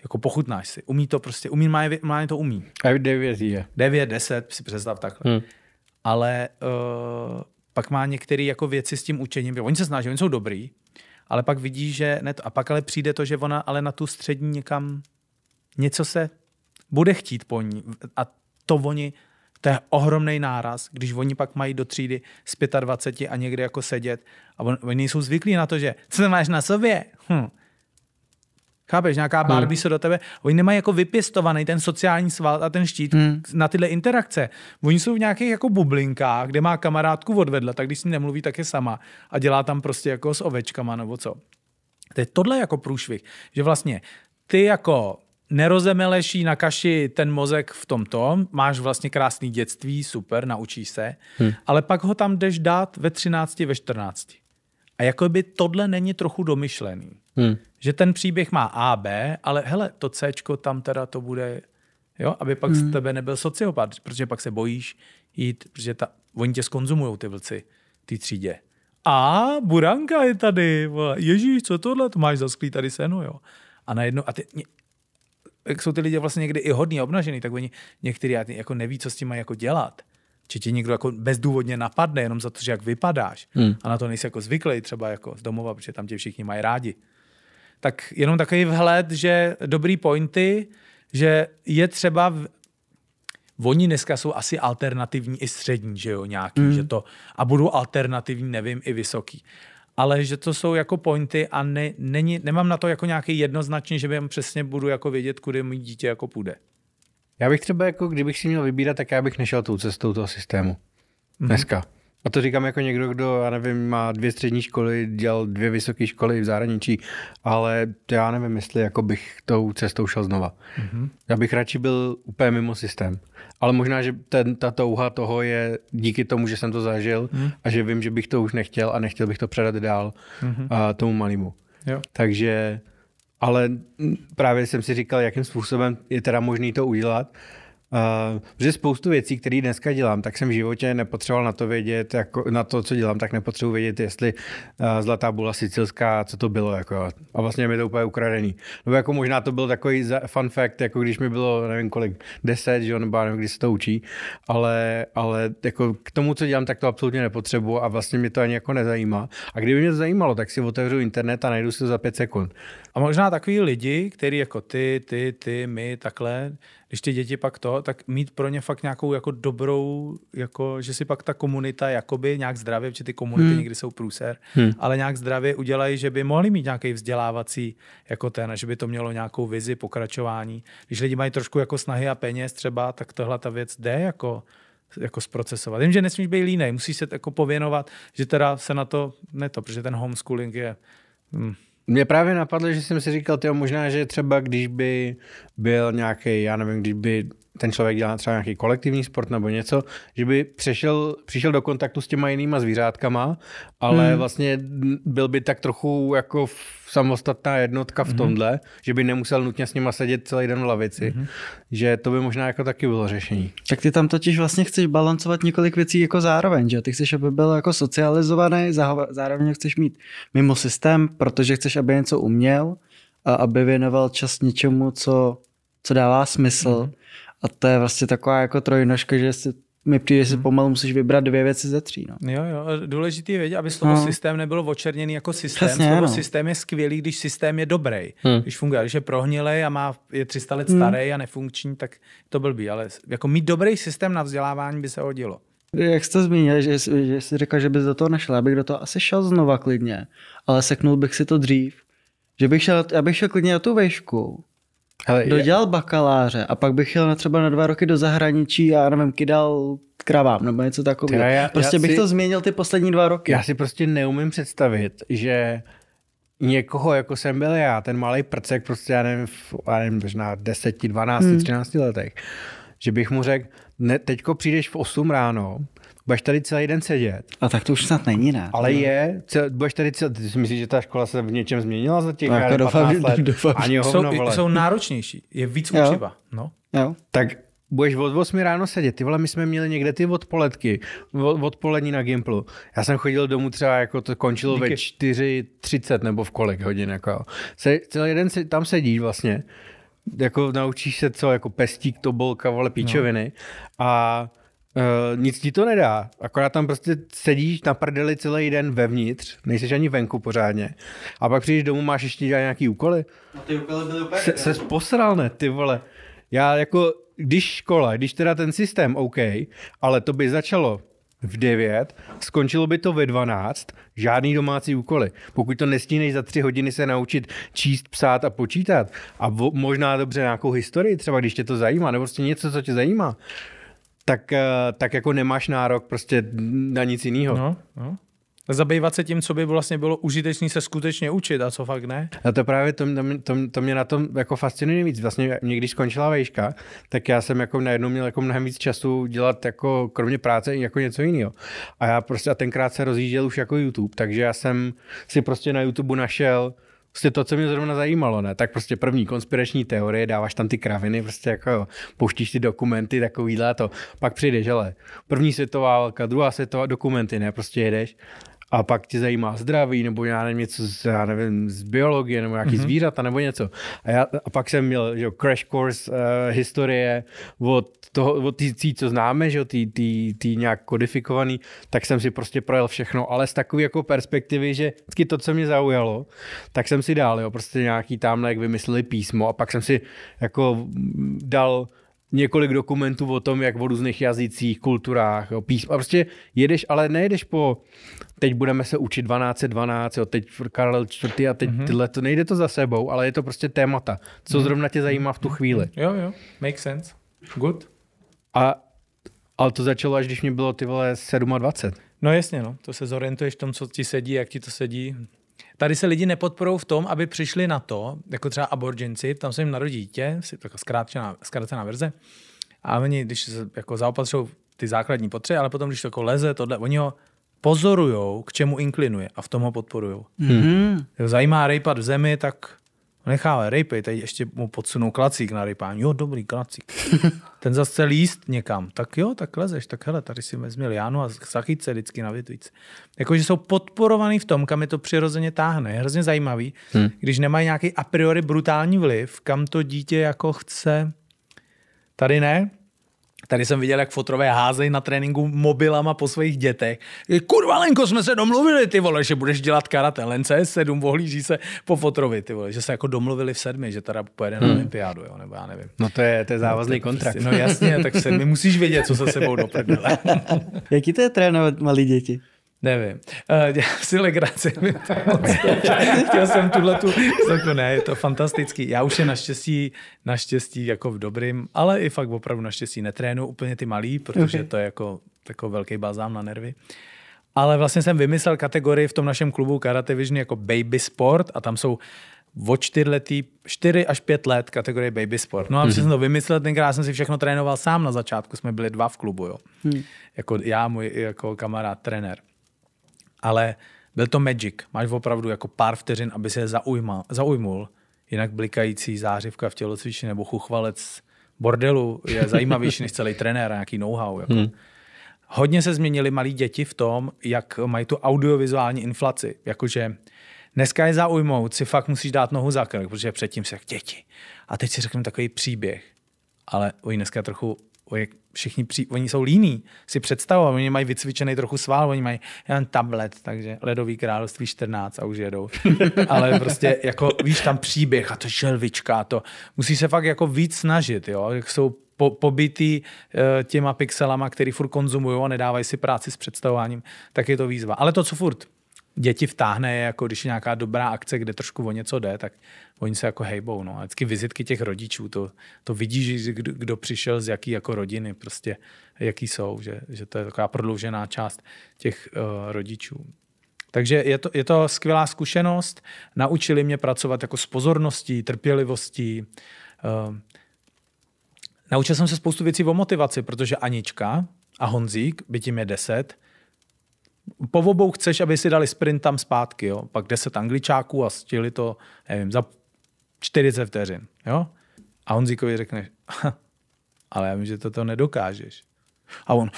S1: Jako pochutnáš si. Umí to prostě, umí, má, má to umí. A v devět je. Devět, deset, si představ takhle. Hmm. Ale uh, pak má některé jako věci s tím učením, oni se snaží, oni jsou dobrý, ale pak vidí, že ne to. A pak ale přijde to, že ona ale na tu střední někam něco se bude chtít po ní. A to oni, to je ohromný náraz, když oni pak mají do třídy z 25 a někde jako sedět a on, oni jsou zvyklí na to, že co máš na sobě? Hm Chápeš, nějaká hmm. Barbie hmm. se do tebe, oni nemají jako vypěstovaný ten sociální sval a ten štít hmm. na tyhle interakce. Oni jsou v nějakých jako bublinkách, kde má kamarádku odvedla, tak když s ní nemluví, tak je sama a dělá tam prostě jako s ovečkama nebo co. To je tohle jako průšvih, že vlastně ty jako nerozemeleší na kaši ten mozek v tom tom, máš vlastně krásný dětství, super, naučíš se, hmm. ale pak ho tam jdeš dát ve 13, ve 14. A jako by tohle není trochu domyšlený. Hmm. Že ten příběh má A, B, ale hele, to C tam teda to bude, jo, aby pak hmm. z tebe nebyl sociopat, protože pak se bojíš jít, protože ta, oni tě skonzumují ty vlci, ty třídě. A buranka je tady, ježíš, co tohle, to máš zasklý tady seno, jo. A najednou, a ty, jak jsou ty lidi vlastně někdy i hodně obnažený, tak oni někteří jako neví, co s tím mají jako dělat. Či tě někdo jako bezdůvodně napadne jenom za to, že jak vypadáš. Hmm. A na to nejsi jako zvyklý třeba jako z domova, protože tam tě všichni mají rádi tak jenom takový vhled, že dobrý pointy, že je třeba v... Oni dneska jsou asi alternativní i střední, že jo, nějaký, mm. že to, a budou alternativní, nevím, i vysoký. Ale že to jsou jako pointy a ne, není, nemám na to jako nějaký jednoznačný, že bym přesně budu jako vědět, kudy můj dítě jako půjde.
S3: Já bych třeba jako, kdybych si měl vybírat, tak já bych nešel tou cestou toho systému. Mm. Dneska. A to říkám jako někdo, kdo, já nevím, má dvě střední školy, dělal dvě vysoké školy v zahraničí, ale to já nevím, jestli jako bych tou cestou šel znova. Mm-hmm. Já bych radši byl úplně mimo systém. Ale možná, že ten, ta touha toho je díky tomu, že jsem to zažil mm. a že vím, že bych to už nechtěl a nechtěl bych to předat dál mm-hmm. a, tomu malému. Takže, ale právě jsem si říkal, jakým způsobem je teda možný to udělat Uh, eh, že spoustu věcí, které dneska dělám, tak jsem v životě nepotřeboval na to vědět, jako, na to, co dělám, tak nepotřebuji vědět, jestli uh, zlatá bula sicilská, co to bylo. Jako, a vlastně mi to úplně ukradený. Nebo jako možná to byl takový fun fact, jako když mi bylo, nevím kolik, deset, že nebo nevím, když se to učí, ale, ale jako k tomu, co dělám, tak to absolutně nepotřebuji a vlastně mě to ani jako nezajímá. A kdyby mě to zajímalo, tak si otevřu internet a najdu si to za pět sekund. A možná takový lidi, který
S1: jako ty, ty, ty, my, takhle, když ty děti pak to, tak mít pro ně fakt nějakou jako dobrou, jako, že si pak ta komunita jakoby nějak zdravě, protože ty komunity hmm. někdy jsou průser, hmm. ale nějak zdravě udělají, že by mohli mít nějaký vzdělávací jako ten, že by to mělo nějakou vizi, pokračování. Když lidi mají trošku jako snahy a peněz třeba, tak tohle ta věc jde jako jako zprocesovat. Vím, že nesmíš být línej, musíš se jako pověnovat, že teda se na to, ne to, protože ten homeschooling je,
S3: hmm, mě
S1: právě napadlo, že jsem si říkal, tyjo, možná, že třeba
S3: když by byl nějaký, já nevím, když by ten člověk dělal třeba nějaký kolektivní sport nebo něco, že by přešel, přišel do kontaktu s těma jinýma zvířátkama, ale hmm. vlastně byl by tak trochu jako samostatná jednotka v mhm. tomhle, mm-hmm. že by nemusel nutně s nima sedět celý den v lavici, mm-hmm. že to by možná jako taky bylo řešení.
S2: Tak ty tam totiž vlastně chceš balancovat několik věcí jako zároveň, že ty chceš, aby byl jako socializovaný, zároveň chceš mít mimo systém, protože chceš, aby něco uměl a aby věnoval čas něčemu, co, co dává smysl. Mm-hmm. A to je vlastně taková jako trojnožka, že si mi přijde, že si mhm. pomalu musíš vybrat dvě věci ze tří.
S1: No. Jo, jo, důležitý vědět, aby slovo no. systém nebylo očerněný jako systém. Přesně, slovo no. systém je skvělý, když systém je dobrý. Hmm. Když funguje, když je prohnilej a má, je 300 let hm. starý hmm. a nefunkční, tak to byl by. Ale jako mít dobrý systém na vzdělávání by se hodilo.
S2: Jak jste zmínil, že, že jsi říkal, že bys do toho nešel, já bych do toho asi šel znova klidně, ale seknul bych si to dřív. Že bych šel, já bych šel klidně na tu vešku, Hele, dodělal je... bakaláře a pak bych jel na třeba na dva roky do zahraničí a nevím, kydal kravám nebo něco takového. Já, prostě já bych si, to
S3: změnil ty poslední dva roky. Já si prostě neumím představit, že někoho, jako jsem byl já, ten malý prcek, prostě já nevím, v, já nevím možná 10, 12, hmm. 13 letech, že bych mu řekl, teďko přijdeš v 8 ráno, budeš tady celý den sedět.
S2: A tak to už snad není,
S3: ne? Ale je, cel, budeš tady celý, ty si myslíš, že ta škola se v něčem změnila za těch no, 15 jako doufám, let? Doufám, Ani jsou, jsou
S1: náročnější, je víc jo. učiva. No.
S3: Jo. Tak budeš od 8 ráno sedět. Ty vole, my jsme měli někde ty odpoledky, odpolední na Gimplu. Já jsem chodil domů třeba, jako to končilo Díky. ve 4.30 nebo v kolik hodin. Jako. Se, celý den se, tam sedíš vlastně. Jako naučíš se co, jako pestík, tobolka, vole, no. píčoviny. No. A Uh, nic ti to nedá, akorát tam prostě sedíš na prdeli celý den vevnitř, nejseš ani venku pořádně. A pak přijdeš domů, máš ještě dělat nějaký úkoly. No ty úkoly byly úplně... Se, se posral, ne, ty vole. Já jako, když škola, když teda ten systém, OK, ale to by začalo v 9, skončilo by to ve 12, žádný domácí úkoly. Pokud to nestíneš za tři hodiny se naučit číst, psát a počítat a vo, možná dobře nějakou historii třeba, když tě to zajímá, nebo prostě něco, co tě zajímá, tak, eh, tak jako nemáš nárok prostě na nic jiného. No,
S1: no. Zabývat se tím, co by vlastně bylo užitečné se skutečně učit a co fakt ne?
S3: A to právě to, to, to mě na tom jako fascinuje nejvíc. Vlastně mě když skončila vejška, tak já jsem jako najednou měl jako mnohem víc času dělat jako kromě práce jako něco jiného. A já prostě a tenkrát se rozjížděl už jako YouTube, takže já jsem si prostě na YouTube našel Prostě to, co mě zrovna zajímalo, ne? Tak prostě první konspirační teorie, dáváš tam ty kraviny, prostě jako jo, pouštíš ty dokumenty, takovýhle a to. Pak přijdeš, ale první světová válka, druhá světová, dokumenty, ne? Prostě jedeš a pak tě zajímá zdraví, nebo já nevím, něco z, já nevím, z biologie, nebo nějaký mm-hmm. zvířata, nebo něco. A, já, a pak jsem měl že, crash course uh, historie od toho, od tý, tý, co známe, že tý, tý, tý nějak kodifikovaný, tak jsem si prostě projel všechno, ale z takové jako perspektivy, že vždycky to, co mě zaujalo, tak jsem si dal, jo, prostě nějaký tamhle, jak vymysleli písmo a pak jsem si jako dal několik dokumentů o tom, jak o různých jazycích, kulturách, jo, písma. prostě jedeš, ale nejedeš po, teď budeme se učit 1212, jo, teď Karel IV a teď mm-hmm. tyhle, to nejde to za sebou, ale je to prostě témata, co mm-hmm. zrovna tě zajímá v tu chvíli.
S1: Mhm. Jo, jo, make sense.
S3: Good. A, ale to začalo, až když mě bylo ty vole 27.
S1: No jasně, no. To se zorientuješ v tom, co ti sedí, jak ti to sedí. Tady se lidi nepodporou v tom, aby přišli na to, jako třeba aborginci, tam se jim narodí dítě, jako zkrácená, zkrácená verze, a oni, když jako zaopatřují ty základní potřeby, ale potom, když to jako leze, tohle, oni ho pozorujou, k čemu inklinuje a v tom ho podporujou. Mm-hmm. Zajímá rejpat v zemi, tak Nechává, rejpej, teď ještě mu podsunou klacík na rejpání. Jo, dobrý klacík. *laughs* Ten zase líst někam. Tak jo, tak lezeš, tak hele, tady si vezmi Janu a zachyt se vždycky na větvice. Jakože jsou podporovaný v tom, kam je to přirozeně táhne. Je hrozně zajímavý, hmm. když nemají nějaký a priori brutální vliv, kam to dítě jako chce. Tady ne, Tady jsem viděl, jak fotrové házejí na tréninku mobilama po svých dětech. Kurva, Lenko, jsme se domluvili, ty vole, že budeš dělat karate. Lence je sedm, vohlíží se po fotrovi, ty vole. Že se jako domluvili v sedmi, že teda pojede hmm. na olympiádu, jo, nebo já nevím. No to je, to je no, závazný no, kontrakt. Prostě, no jasně, tak se, my musíš vědět, co se sebou doprdele. *laughs* Jaký to je trénovat malý děti? Nevím. Eh, já si legraci. *laughs* Chtěl jsem tuhle tu... ne, je to fantastický. Já už je naštěstí, naštěstí jako v dobrým, ale i fakt opravdu naštěstí netrénu úplně ty malý, protože okay. to je jako takový velký bazám na nervy. Ale vlastně jsem vymyslel kategorii v tom našem klubu Karate Vision jako baby sport a tam jsou o čtyřletý, čtyři až pět let kategorie baby sport. No a mm-hmm. jsem to vymyslel, tenkrát jsem si všechno trénoval sám na začátku, jsme byli dva v klubu, jo. Mm. Jako já, můj jako kamarád, trenér ale byl to magic. Máš opravdu jako pár vteřin, aby se zaujma, zaujmul. Jinak blikající zářivka v tělocvičně nebo chuchvalec bordelu je *laughs* zajímavější než celý trenér, nějaký know-how. Jako. Hmm. Hodně se změnili malí děti v tom, jak mají tu audiovizuální inflaci. Jakože dneska je zaujmout, si fakt musíš dát nohu za krk, protože předtím si jak děti. A teď si řeknu takový příběh. Ale oni dneska trochu o jak všichni, při... oni jsou líní, si představují, oni mají vycvičený trochu svál, oni mají jen tablet, takže ledový království 14 a už jedou. *laughs* Ale prostě jako, víš, tam příběh a to želvička a to. Musí se fakt jako víc snažit, jo, jak jsou po, pobytý eh, těma pixelama, který furt konzumují a nedávají si práci s představováním, tak je to výzva. Ale to, co furt děti vtáhne, jako když je nějaká dobrá akce, kde trošku o něco jde, tak oni se jako hejbou. No. A vždycky vizitky těch rodičů, to, to vidíš, kdo, kdo, přišel z jaký jako rodiny, prostě jaký jsou, že, že to je taková prodloužená část těch uh, rodičů. Takže je to, je to skvělá zkušenost. Naučili mě pracovat jako s pozorností, trpělivostí. Uh, naučil jsem se spoustu věcí o motivaci, protože Anička a Honzík, tím je deset po obou chceš, aby si dali sprint tam zpátky, jo? pak 10 angličáků a stihli to, nevím, za 40 vteřin. Jo? A Honzíkovi řekneš, ale já vím, že to, to nedokážeš. A on,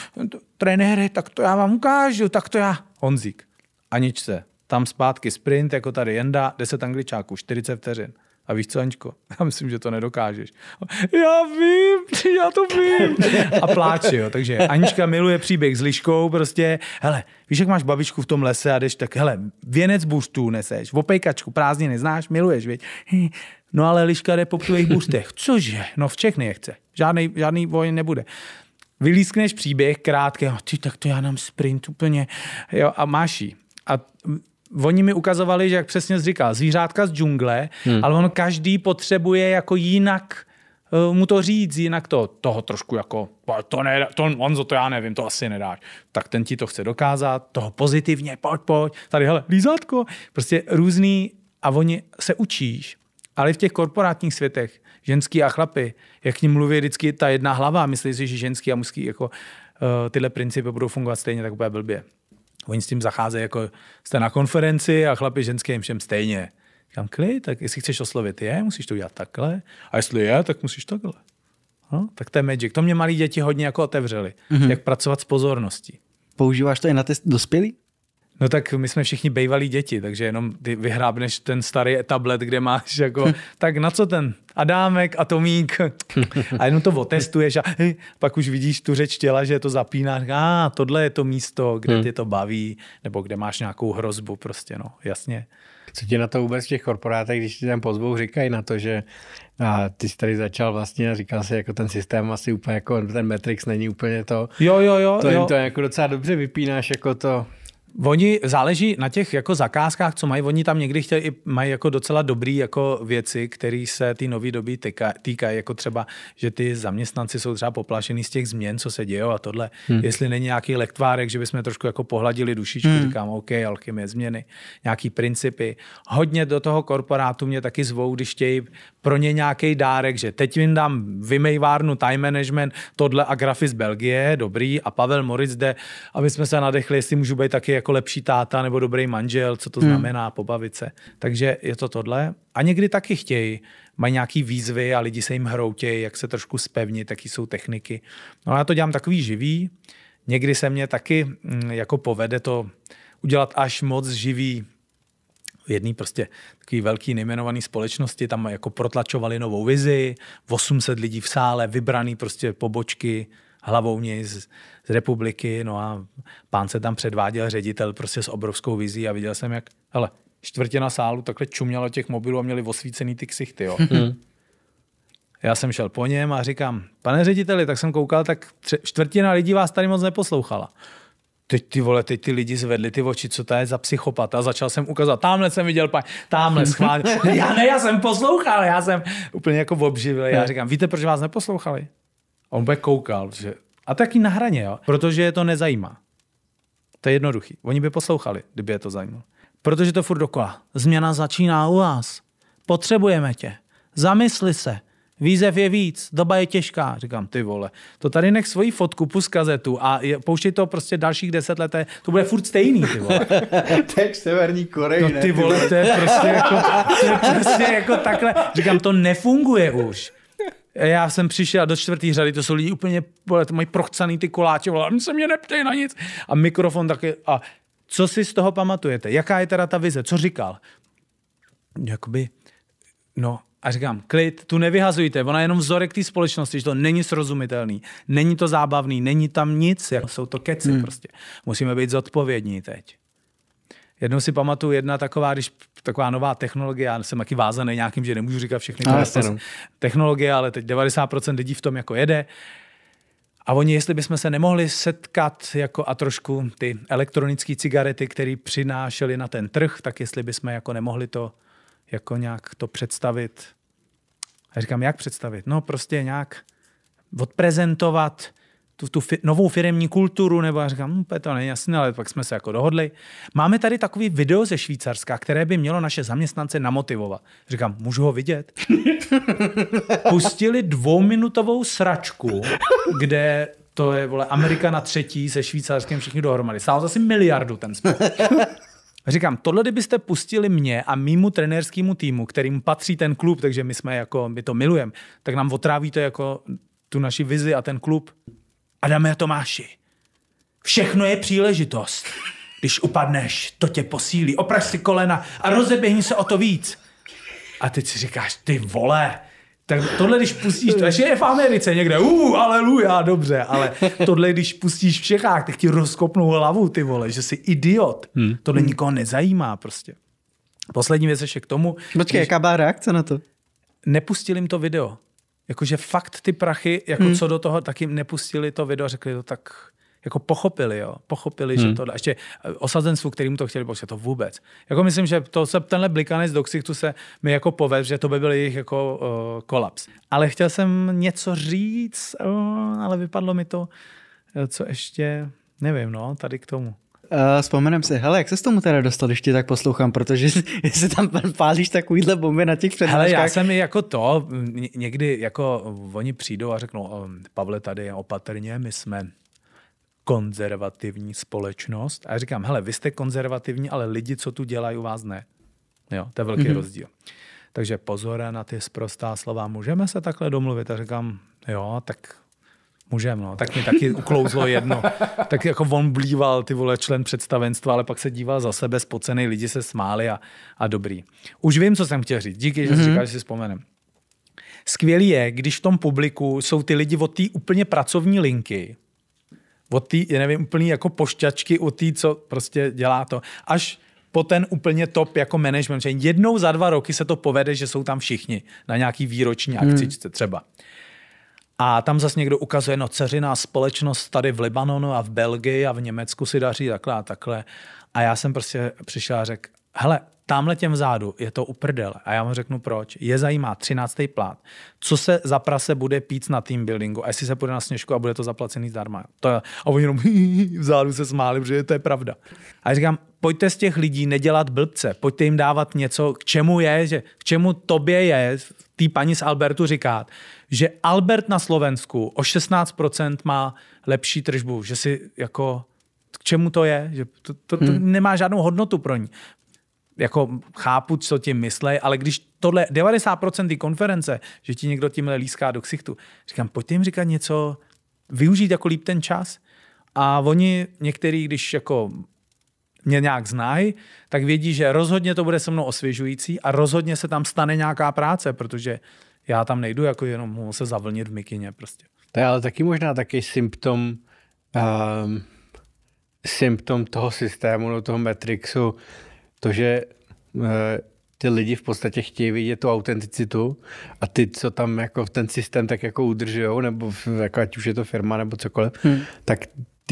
S1: trenére, tak to já vám ukážu, tak to já. Honzík, Aničce, tam zpátky sprint, jako tady jenda, 10 angličáků, 40 vteřin. A víš co, Aničko, *laughs* já myslím, že to nedokážeš. Já vím, já to vím. A pláče, jo. Takže Anička miluje příběh s liškou, prostě, hele, víš, jak máš babičku v tom lese a jdeš tak, hele, věnec buštů neseš, opejkačku, prázdně neznáš, miluješ, věď. *laughs* No ale liška jde po tvých buštech. Cože? No v všechny je chce. Žádný, žádný vojn nebude vylískneš příběh krátký, ty, tak to já nám sprint úplně, jo, a máš jí. A oni mi ukazovali, že jak přesně říká, zvířátka z džungle, hmm. ale on každý potřebuje jako jinak eh, mu to říct, jinak to, toho trošku jako, to ne, to, on to já nevím, to asi nedáš. Tak ten ti to chce dokázat, toho pozitivně, pojď, pojď, tady, hele, lízátko. Prostě různý a oni se učíš, ale v těch korporátních světech, ženský a chlapy, jak k ním mluví vždycky ta jedna hlava, myslí si, že ženský a mužský jako, eh, tyhle principy budou fungovat stejně tak úplně blbě. Oni s tím zacházejí jako jste na konferenci a chlapi jim všem stejně. Říkám, klid, tak jestli chceš oslovit je, musíš to udělat takhle. A jestli je, tak musíš takhle. No, tak to je magic. To mě malí děti hodně jako otevřeli. Mm-hmm. Jak pracovat s pozorností. Používáš to i na ty dospělí? No tak my jsme všichni bývalí děti, takže jenom ty vyhrábneš ten starý tablet, kde máš jako, *laughs* tak na co ten Adámek, Atomík *laughs* a jenom to otestuješ a pak už vidíš tu řeč těla, že to zapínáš, a ah, tohle je to místo, kde hmm. tě to baví, nebo kde máš nějakou hrozbu prostě, no, jasně. Co ti na to vůbec v těch korporátech, když ti tam pozvou, říkají na to, že a
S3: ty jsi tady začal vlastně a říkal si, jako ten systém asi úplně, jako ten Matrix není úplně to. Jo,
S1: jo, jo. To jim jo. to jako docela dobře vypínáš, jako to. Oni záleží na těch jako zakázkách, co mají. Oni tam někdy chtěli, mají jako docela dobrý jako věci, které se ty nové doby týkají. Týka, jako třeba, že ty zaměstnanci jsou třeba poplašený z těch změn, co se děje a tohle. Hmm. Jestli není nějaký lektvárek, že bychom trošku jako pohladili dušičku, hmm. říkám, OK, alchymie změny, nějaký principy. Hodně do toho korporátu mě taky zvou, když chtějí pro ně nějaký dárek, že teď jim dám vymejvárnu time management, tohle a grafy z Belgie, dobrý, a Pavel Moritz jde, aby jsme se nadechli, jestli můžu být taky jako lepší táta nebo dobrý manžel, co to hmm. znamená, pobavit se. Takže je to tohle. A někdy taky chtějí, mají nějaký výzvy a lidi se jim hroutějí, jak se trošku spevnit, taky jsou techniky. No já to dělám takový živý. Někdy se mě taky mm, jako povede to udělat až moc živý jedný prostě takový velký nejmenovaný společnosti, tam jako protlačovali novou vizi, 800 lidí v sále, vybraný prostě pobočky, hlavou nic z republiky, no a pán se tam předváděl ředitel prostě s obrovskou vizí a viděl jsem, jak, hele, čtvrtina sálu takhle čuměla těch mobilů a měli osvícený ty ksichty, jo. Mhm. Já jsem šel po něm a říkám, pane řediteli, tak jsem koukal, tak tře- čtvrtina lidí vás tady moc neposlouchala. Teď ty vole, teď ty lidi zvedli ty oči, co to je za psychopata. A začal jsem ukazovat, tamhle jsem viděl, pa, tamhle schválně. Já ne, já jsem poslouchal, já jsem úplně jako obživil. Já říkám, víte, proč vás neposlouchali? On bude koukal, že... A taky na hraně, jo? Protože je to nezajímá. To je jednoduchý. Oni by poslouchali, kdyby je to zajímalo. Protože to furt dokola. Změna začíná u vás. Potřebujeme tě. Zamysli se. Výzev je víc, doba je těžká. Říkám, ty vole, to tady nech svoji fotku, pus kazetu a je, pouštěj to prostě dalších deset let, to bude furt stejný, ty vole. *laughs* tak Severní Koreji, no, ty, ty vole, to je prostě jako, to je prostě jako takhle. Říkám, to nefunguje už já jsem přišel do čtvrtý řady, to jsou lidi úplně, vole, to mají prochcaný ty koláče, vole, se mě neptej na nic. A mikrofon taky. A co si z toho pamatujete? Jaká je teda ta vize? Co říkal? Jakoby, no, a říkám, klid, tu nevyhazujte, ona je jenom vzorek té společnosti, že to není srozumitelný, není to zábavný, není tam nic, jako jsou to keci hmm. prostě. Musíme být zodpovědní teď. Jednou si pamatuju jedna taková, když taková nová technologie, já jsem taky vázaný nějakým, že nemůžu říkat všechny ale no, prostě no. technologie, ale teď 90% lidí v tom jako jede. A oni, jestli bychom se nemohli setkat jako a trošku ty elektronické cigarety, které přinášely na ten trh, tak jestli bychom jako nemohli to jako nějak to představit. A říkám, jak představit? No prostě nějak odprezentovat tu, tu fi, novou firmní kulturu, nebo já říkám, hm, to není jasné, ale pak jsme se jako dohodli. Máme tady takový video ze Švýcarska, které by mělo naše zaměstnance namotivovat. Říkám, můžu ho vidět? *laughs* Pustili dvouminutovou sračku, kde to je, vole, Amerika na třetí se švýcarským všichni dohromady. Stál asi miliardu ten spot. *laughs* Říkám, tohle kdybyste pustili mě a mýmu trenérskému týmu, kterým patří ten klub, takže my jsme jako, my to milujeme, tak nám otráví to jako tu naši vizi a ten klub. Adame a Tomáši, všechno je příležitost. Když upadneš, to tě posílí. Opraš si kolena a rozeběhni se o to víc. A teď si říkáš, ty vole, tak tohle, když pustíš, to je v Americe někde, uh, aleluja, dobře, ale tohle, když pustíš v Čechách, tak ti rozkopnou hlavu, ty vole, že jsi idiot. Hmm. Tohle hmm. nikoho nezajímá prostě. Poslední věc ještě k tomu. Počkej, když... jaká byla reakce na to? Nepustili jim to video jakože fakt ty prachy, jako hmm. co do toho, tak jim nepustili to video, řekli to tak, jako pochopili, jo, pochopili, hmm. že to dá. Ještě eh, osazenstvu, kterým to chtěli poslat, to vůbec. Jako myslím, že to se tenhle blikanec do ksichtu se mi jako povedl, že to by byl jejich jako uh, kolaps. Ale chtěl jsem něco říct, uh, ale vypadlo mi to, co ještě, nevím, no, tady k tomu
S2: uh, vzpomenem si, hele, jak se s tomu teda dostal, když tě tak poslouchám, protože *laughs*
S1: jestli tam pálíš takovýhle bomby na těch přednáškách. Hele, já jsem jako to, někdy jako oni přijdou a řeknou, ehm, Pavle, tady je opatrně, my jsme konzervativní společnost. A já říkám, hele, vy jste konzervativní, ale lidi, co tu dělají, u vás ne. Jo, to je velký mm-hmm. rozdíl. Takže pozor na ty sprostá slova. Můžeme se takhle domluvit? A říkám, jo, tak Můžem, no. Tak mi taky uklouzlo jedno. *laughs* tak jako on blíval, ty vole, člen představenstva, ale pak se díval za sebe spocený, lidi se smáli a, a dobrý. Už vím, co jsem chtěl říct. Díky, že mm-hmm. jsi mhm. říkal, že si vzpomenem. Skvělý je, když v tom publiku jsou ty lidi od té úplně pracovní linky, od té, nevím, úplně jako pošťačky, od té, co prostě dělá to, až po ten úplně top jako management. Jednou za dva roky se to povede, že jsou tam všichni na nějaký výroční mhm. akci hmm. třeba. A tam zase někdo ukazuje, no ceřiná společnost tady v Libanonu a v Belgii a v Německu si daří takhle a takhle. A já jsem prostě přišel a řekl, hele, tamhle těm vzadu je to uprdel. A já mu řeknu proč. Je zajímá 13. plát. Co se za prase bude pít na team buildingu? A jestli se půjde na sněžku a bude to zaplacený zdarma. To je, a oni jenom *laughs* vzadu se smáli, protože to je pravda. A já říkám, pojďte z těch lidí nedělat blbce, pojďte jim dávat něco, k čemu je, že, k čemu tobě je, tý paní z Albertu říkat, že Albert na Slovensku o 16% má lepší tržbu, že si jako, k čemu to je, že to, to, to hmm. nemá žádnou hodnotu pro ní. Jako chápu, co tím myslej, ale když tohle, 90% té konference, že ti někdo tímhle líská do ksichtu, říkám, pojďte jim říkat něco, využít jako líp ten čas, a oni některý, když jako mě nějak znají, tak vědí, že rozhodně to bude se mnou osvěžující a rozhodně se tam stane nějaká práce, protože já tam nejdu jako jenom se zavlnit v mikině prostě.
S3: To je ale taky možná taky symptom um, symptom toho systému, no toho Matrixu, to, že uh, ty lidi v podstatě chtějí vidět tu autenticitu a ty, co tam jako ten systém tak jako udržujou, nebo v, jako ať už je to firma nebo cokoliv, hmm. tak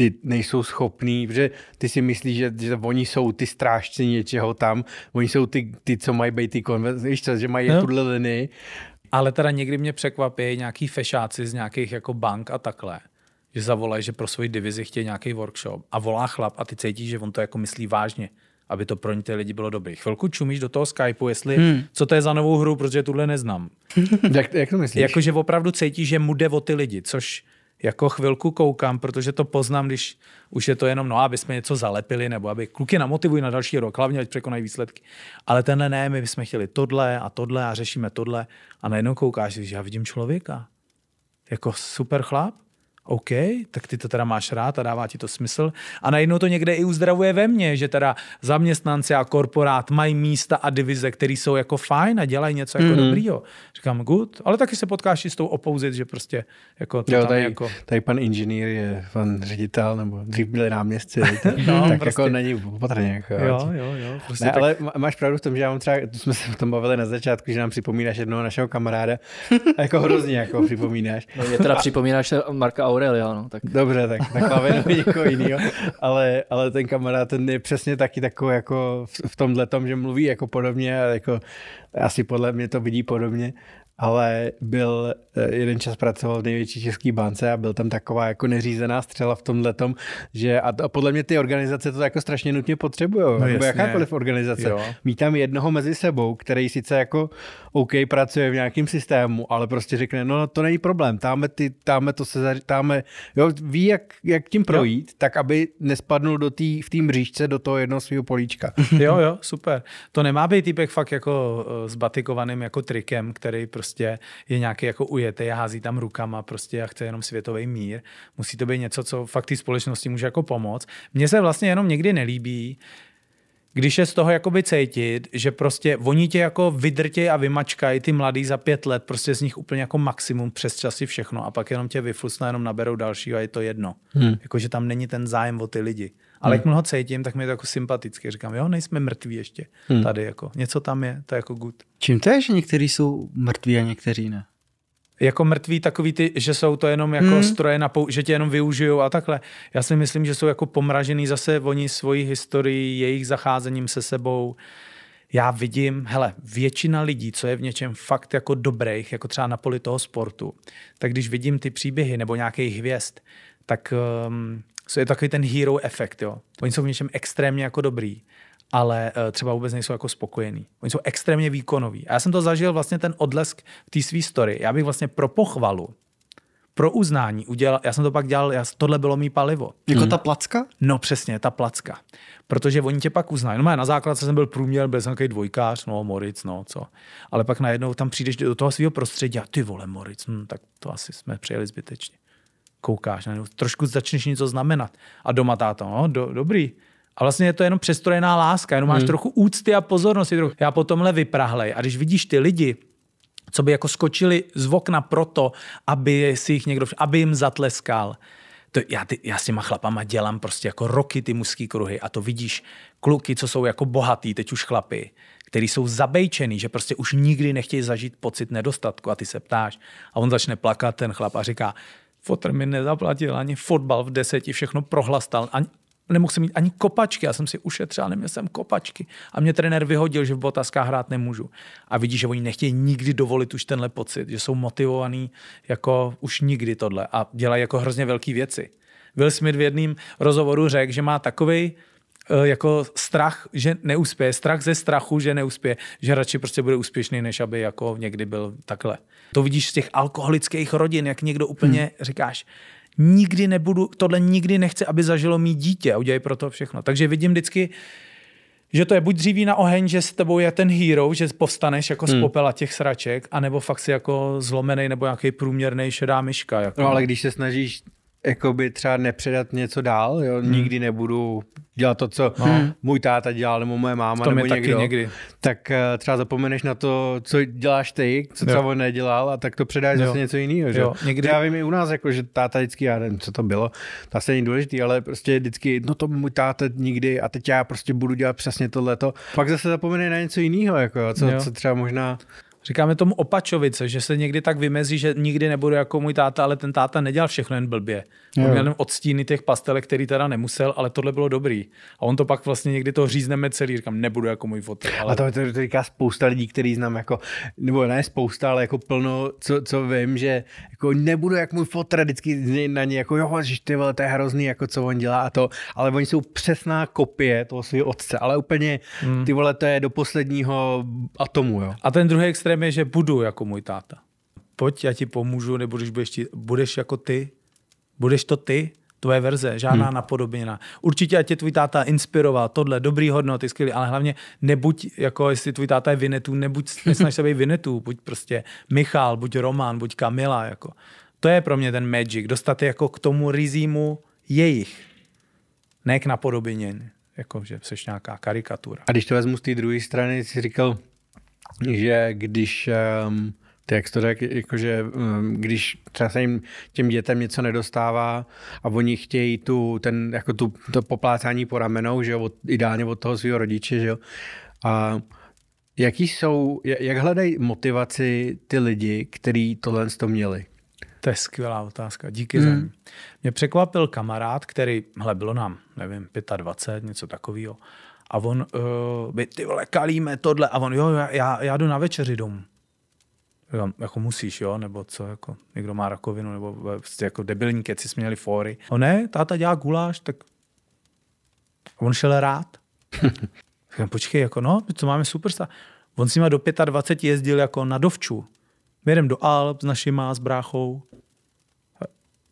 S3: ty nejsou schopný, protože ty si myslíš, že, že oni jsou ty strážci něčeho tam,
S1: oni jsou ty, ty co mají být ty konverzace, že mají no. tuhle linii. Ale teda někdy mě překvapí nějaký fešáci z nějakých jako bank a takhle, že zavolají, že pro svoji divizi chtějí nějaký workshop a volá chlap a ty cítíš, že on to jako myslí vážně aby to pro ně ty lidi bylo dobrý. Chvilku čumíš do toho Skypeu, jestli hmm. co to je za novou hru, protože tuhle neznám. *laughs* jak, jak to myslíš? Jakože opravdu cítíš, že mu jde o ty lidi, což jako chvilku koukám, protože to poznám, když už je to jenom, no, aby jsme něco zalepili, nebo aby kluky namotivují na další rok, hlavně ať překonají výsledky. Ale tenhle ne, my bychom chtěli tohle a tohle a řešíme tohle. A najednou koukáš, že já vidím člověka. Jako super chlap, OK, tak ty to teda máš rád a dává ti to smysl. A najednou to někde i uzdravuje ve mně, že teda zaměstnanci a korporát mají místa a divize, které jsou jako fajn a dělají něco jako mm-hmm. dobrýho. Říkám, good, ale taky se potkáš i s tou opouzit, že prostě jako to jo, tam tady, jako...
S3: tady pan inženýr je pan ředitel, nebo dřív byli náměstci, *laughs* no, tak jako prostě. jako není opatrně. Jako, jo, jo, jo. Prostě ne, tak... ale máš pravdu v tom, že já mám třeba, to jsme se o tom bavili na začátku, že nám připomínáš jednoho našeho kamaráda, *laughs* jako hrozně jako připomínáš. No, mě teda a... připomínáš Marka Aure Aurelia, no. Tak... Dobře, tak na klavíru *laughs* někoho jiného. Ale, ale ten kamarád ten je přesně taky takový jako v, v tomhle tom, že mluví jako podobně a jako asi podle mě to vidí podobně ale byl, eh, jeden čas pracoval v největší české bance a byl tam taková jako neřízená střela v tomhle tom, že a, to, a podle mě ty organizace to jako strašně nutně potřebují, no, nebo jakákoliv organizace. Jo. Mít tam jednoho mezi sebou, který sice jako OK pracuje v nějakém systému, ale prostě řekne, no, no to není problém, táme, ty, táme to se, táme, jo, ví jak, jak tím projít,
S1: jo. tak aby nespadnul do tý, v tým bříšce do toho jednoho svého políčka. *laughs* jo, jo, super. To nemá být týpek fakt jako eh, s batikovaným jako trikem, který prostě prostě je nějaký jako ujetý a hází tam rukama prostě a chce jenom světový mír. Musí to být něco, co fakt té společnosti může jako pomoct. Mně se vlastně jenom někdy nelíbí, když je z toho jakoby cítit, že prostě oni tě jako vydrtěj a vymačkají ty mladý za pět let, prostě z nich úplně jako maximum přes časy všechno a pak jenom tě vyflusná, jenom naberou dalšího a je to jedno. Hmm. Jakože tam není ten zájem o ty lidi. Ale hmm. jak ho cítím, tak mi je to jako sympatické. Říkám, jo, nejsme mrtví ještě hmm. tady. jako Něco tam je, to je jako good.
S2: Čím to je, že někteří jsou mrtví a někteří ne?
S1: Jako mrtví takový ty, že jsou to jenom jako hmm. stroje, na pou, že tě jenom využijou a takhle. Já si myslím, že jsou jako pomražený zase oni svojí historii, jejich zacházením se sebou já vidím, hele, většina lidí, co je v něčem fakt jako dobrých, jako třeba na poli toho sportu, tak když vidím ty příběhy nebo nějakých hvězd, tak um, je takový ten hero efekt, jo. Oni jsou v něčem extrémně jako dobrý, ale eh, třeba vůbec nejsou jako spokojení. Oni jsou extrémně výkonoví. A já jsem to zažil vlastně ten odlesk v té své story. Já bych vlastně pro pochvalu, pro uznání udělal, já jsem to pak dělal, já, tohle bylo mý palivo. Jako hmm. ta placka? No přesně, ta placka. Protože oni tě pak uznají. No na základce jsem byl průměr, byl jsem nějaký dvojkář, no Moric, no co. Ale pak najednou tam přijdeš do toho svého prostředí a ty vole Moric, hm, tak to asi jsme přijeli zbytečně koukáš, ne? trošku začneš něco znamenat. A doma táto, no, do, dobrý. A vlastně je to jenom přestrojená láska, jenom hmm. máš trochu úcty a pozornosti. Trochu. Já potomhle vyprahlej. A když vidíš ty lidi, co by jako skočili z okna proto, aby si jich někdo, aby jim zatleskal. To, já, ty, já s těma chlapama dělám prostě jako roky ty mužský kruhy a to vidíš kluky, co jsou jako bohatý, teď už chlapy, který jsou zabejčený, že prostě už nikdy nechtějí zažít pocit nedostatku a ty se ptáš a on začne plakat ten chlap a říká, fotr mi nezaplatil ani fotbal v deseti, všechno prohlastal. Ani, nemohl jsem mít ani kopačky, já jsem si ušetřil, neměl jsem kopačky. A mě trenér vyhodil, že v botaskách hrát nemůžu. A vidí, že oni nechtějí nikdy dovolit už tenhle pocit, že jsou motivovaní jako už nikdy tohle a dělají jako hrozně velké věci. Will Smith v jedném rozhovoru řekl, že má takový Eh, jako strach, že neuspěje, strach ze strachu, že neuspěje, že radši prostě bude úspěšný, než aby jako někdy byl takhle. To vidíš z těch alkoholických rodin, jak někdo úplně hmm. říkáš, nikdy nebudu, tohle nikdy nechci, aby zažilo mý dítě a udělají pro to všechno. Takže vidím vždycky, že to je buď dříví na oheň, že s tebou je ten hero, že povstaneš jako hmm. z popela těch sraček, anebo fakt si jako zlomený nebo nějaký průměrný šedá myška. Jako. No ale no. když se snažíš jakoby třeba nepředat něco
S3: dál, jo? Hmm. nikdy nebudu dělat to, co no. hmm. můj táta dělal, nebo moje máma, nebo někdo, někdy. tak eh, třeba zapomeneš na to, co děláš ty, co třeba on nedělal a tak to předáš jo. zase něco jiného. Že? Jo. Někdy... Já vím i u nás, jako, že táta vždycky, já nevím, co to bylo, to asi není důležité, ale prostě vždycky, no to můj táta nikdy a teď já prostě budu dělat přesně tohleto. Pak zase zapomeneš
S1: na něco jiného, jako, co, co třeba možná... Říkáme tomu opačovice, že se někdy tak vymezí, že nikdy nebudu jako můj táta, ale ten táta nedělal všechno jen blbě. On měl jenom odstíny těch pastelek, který teda nemusel, ale tohle bylo dobrý. A on to pak vlastně někdy to řízneme celý, říkám, nebudu jako můj fotr. Ale... A to,
S3: to, to, říká spousta lidí, který znám jako, nebo ne spousta, ale jako plno, co, co vím, že jako nebudu jak můj fotr, vždycky na ně jako jo, že ty vole, to je hrozný, jako co on dělá a to, ale oni jsou přesná kopie toho svého otce, ale úplně hmm. ty vole, to je do
S1: posledního atomu, jo. A ten druhý extrém extrém je, že budu jako můj táta. Pojď, já ti pomůžu, nebo když budeš, ti, budeš jako ty, budeš to ty, tvoje verze, žádná hmm. napodobněná. Určitě, ať tě tvůj táta inspiroval, tohle, dobrý hodnoty, skvělý, ale hlavně nebuď, jako jestli tvůj táta je Vinetů, nebuď, nesnaž se být Vinetů, buď prostě Michal, buď Roman, buď Kamila, jako. To je pro mě ten magic, dostat jako k tomu rizímu jejich, ne k napodobnění, jako že jsi nějaká karikatura.
S3: A když to vezmu z té druhé strany, jsi říkal, že když um, ty, jak to řekl, jakože když třeba se jim těm dětem něco nedostává a oni chtějí tu, ten, jako tu, to poplácání po ramenou, že jo, od, ideálně od toho svého rodiče, že jo. A jaký jsou, jak hledají motivaci ty lidi, kteří tohle
S1: to měli? To je skvělá otázka, díky hmm. za ní. Hmm. Mě překvapil kamarád, který, hle, bylo nám, nevím, 25, něco takového, a on, uh, eh, by, ty vole, kalíme tohle. A on, jo, já, já jdu na večeři domů. Jo, jako musíš, jo, nebo co, jako někdo má rakovinu, nebo jako debilní keci jsme měli fóry. O ne, táta dělá guláš, tak a on šel rád. *laughs* Říkám, počkej, jako no, co máme superstar. On s nima do 25 jezdil jako na dovču. My jdem do Alp s našima, s bráchou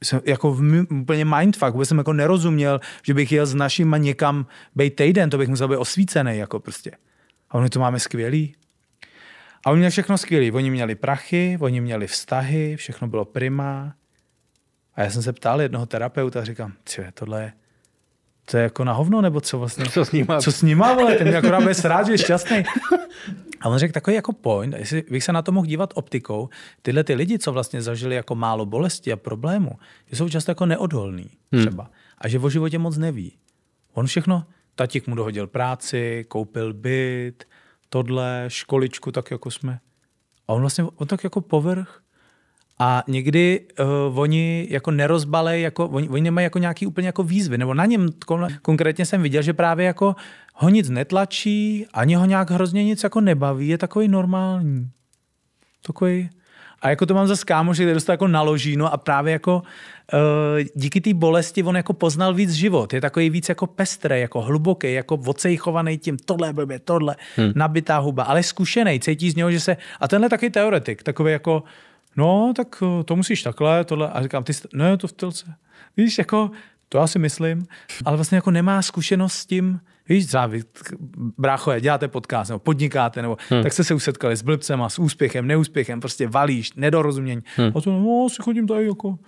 S1: jsem jako v, úplně mindfuck, vůbec jsem jako nerozuměl, že bych jel s našima někam být týden, to bych musel být osvícený, jako prostě. A oni to máme skvělý. A oni měli všechno skvělý. Oni měli prachy, oni měli vztahy, všechno bylo prima. A já jsem se ptal jednoho terapeuta a říkám, tohle je to je jako na hovno, nebo co vlastně? Co s ním Co s ním ale ten akorát bude rád, že je šťastný. A on řekl takový jako point, jestli bych se na to mohl dívat optikou, tyhle ty lidi, co vlastně zažili jako málo bolesti a problémů, jsou často jako neodolní hmm. třeba. Hmm. A že o životě moc neví. On všechno, tatík mu dohodil práci, koupil byt, tohle, školičku, tak jako jsme. A on vlastně, on tak jako povrch, a někdy uh, oni jako nerozbalej, jako, oni, oni nemají jako nějaký úplně jako výzvy, nebo na něm konkrétně jsem viděl, že právě jako ho nic netlačí, ani ho nějak hrozně nic jako nebaví, je takový normální. Takový a jako to mám za skámo, že dostal jako naloží, no a právě jako eh, díky té bolesti on jako poznal víc život. Je takový víc jako pestré, jako hluboký, jako ocejchovaný tím tohle blbě, tohle, hmm. nabitá huba, ale zkušený, cítí z něho, že se... A tenhle taky teoretik, takový jako no, tak eh, to musíš takhle, tohle. A říkám, ty jste, no, ne, to v tylce. Víš, jako, to já si myslím, ale vlastně jako nemá zkušenost s tím, víš, třeba bráchové, děláte podcast nebo podnikáte, nebo hmm. tak jste se usetkali s a s úspěchem, neúspěchem, prostě valíš, nedorozumění. Hmm. A to, no, si chodím tady jako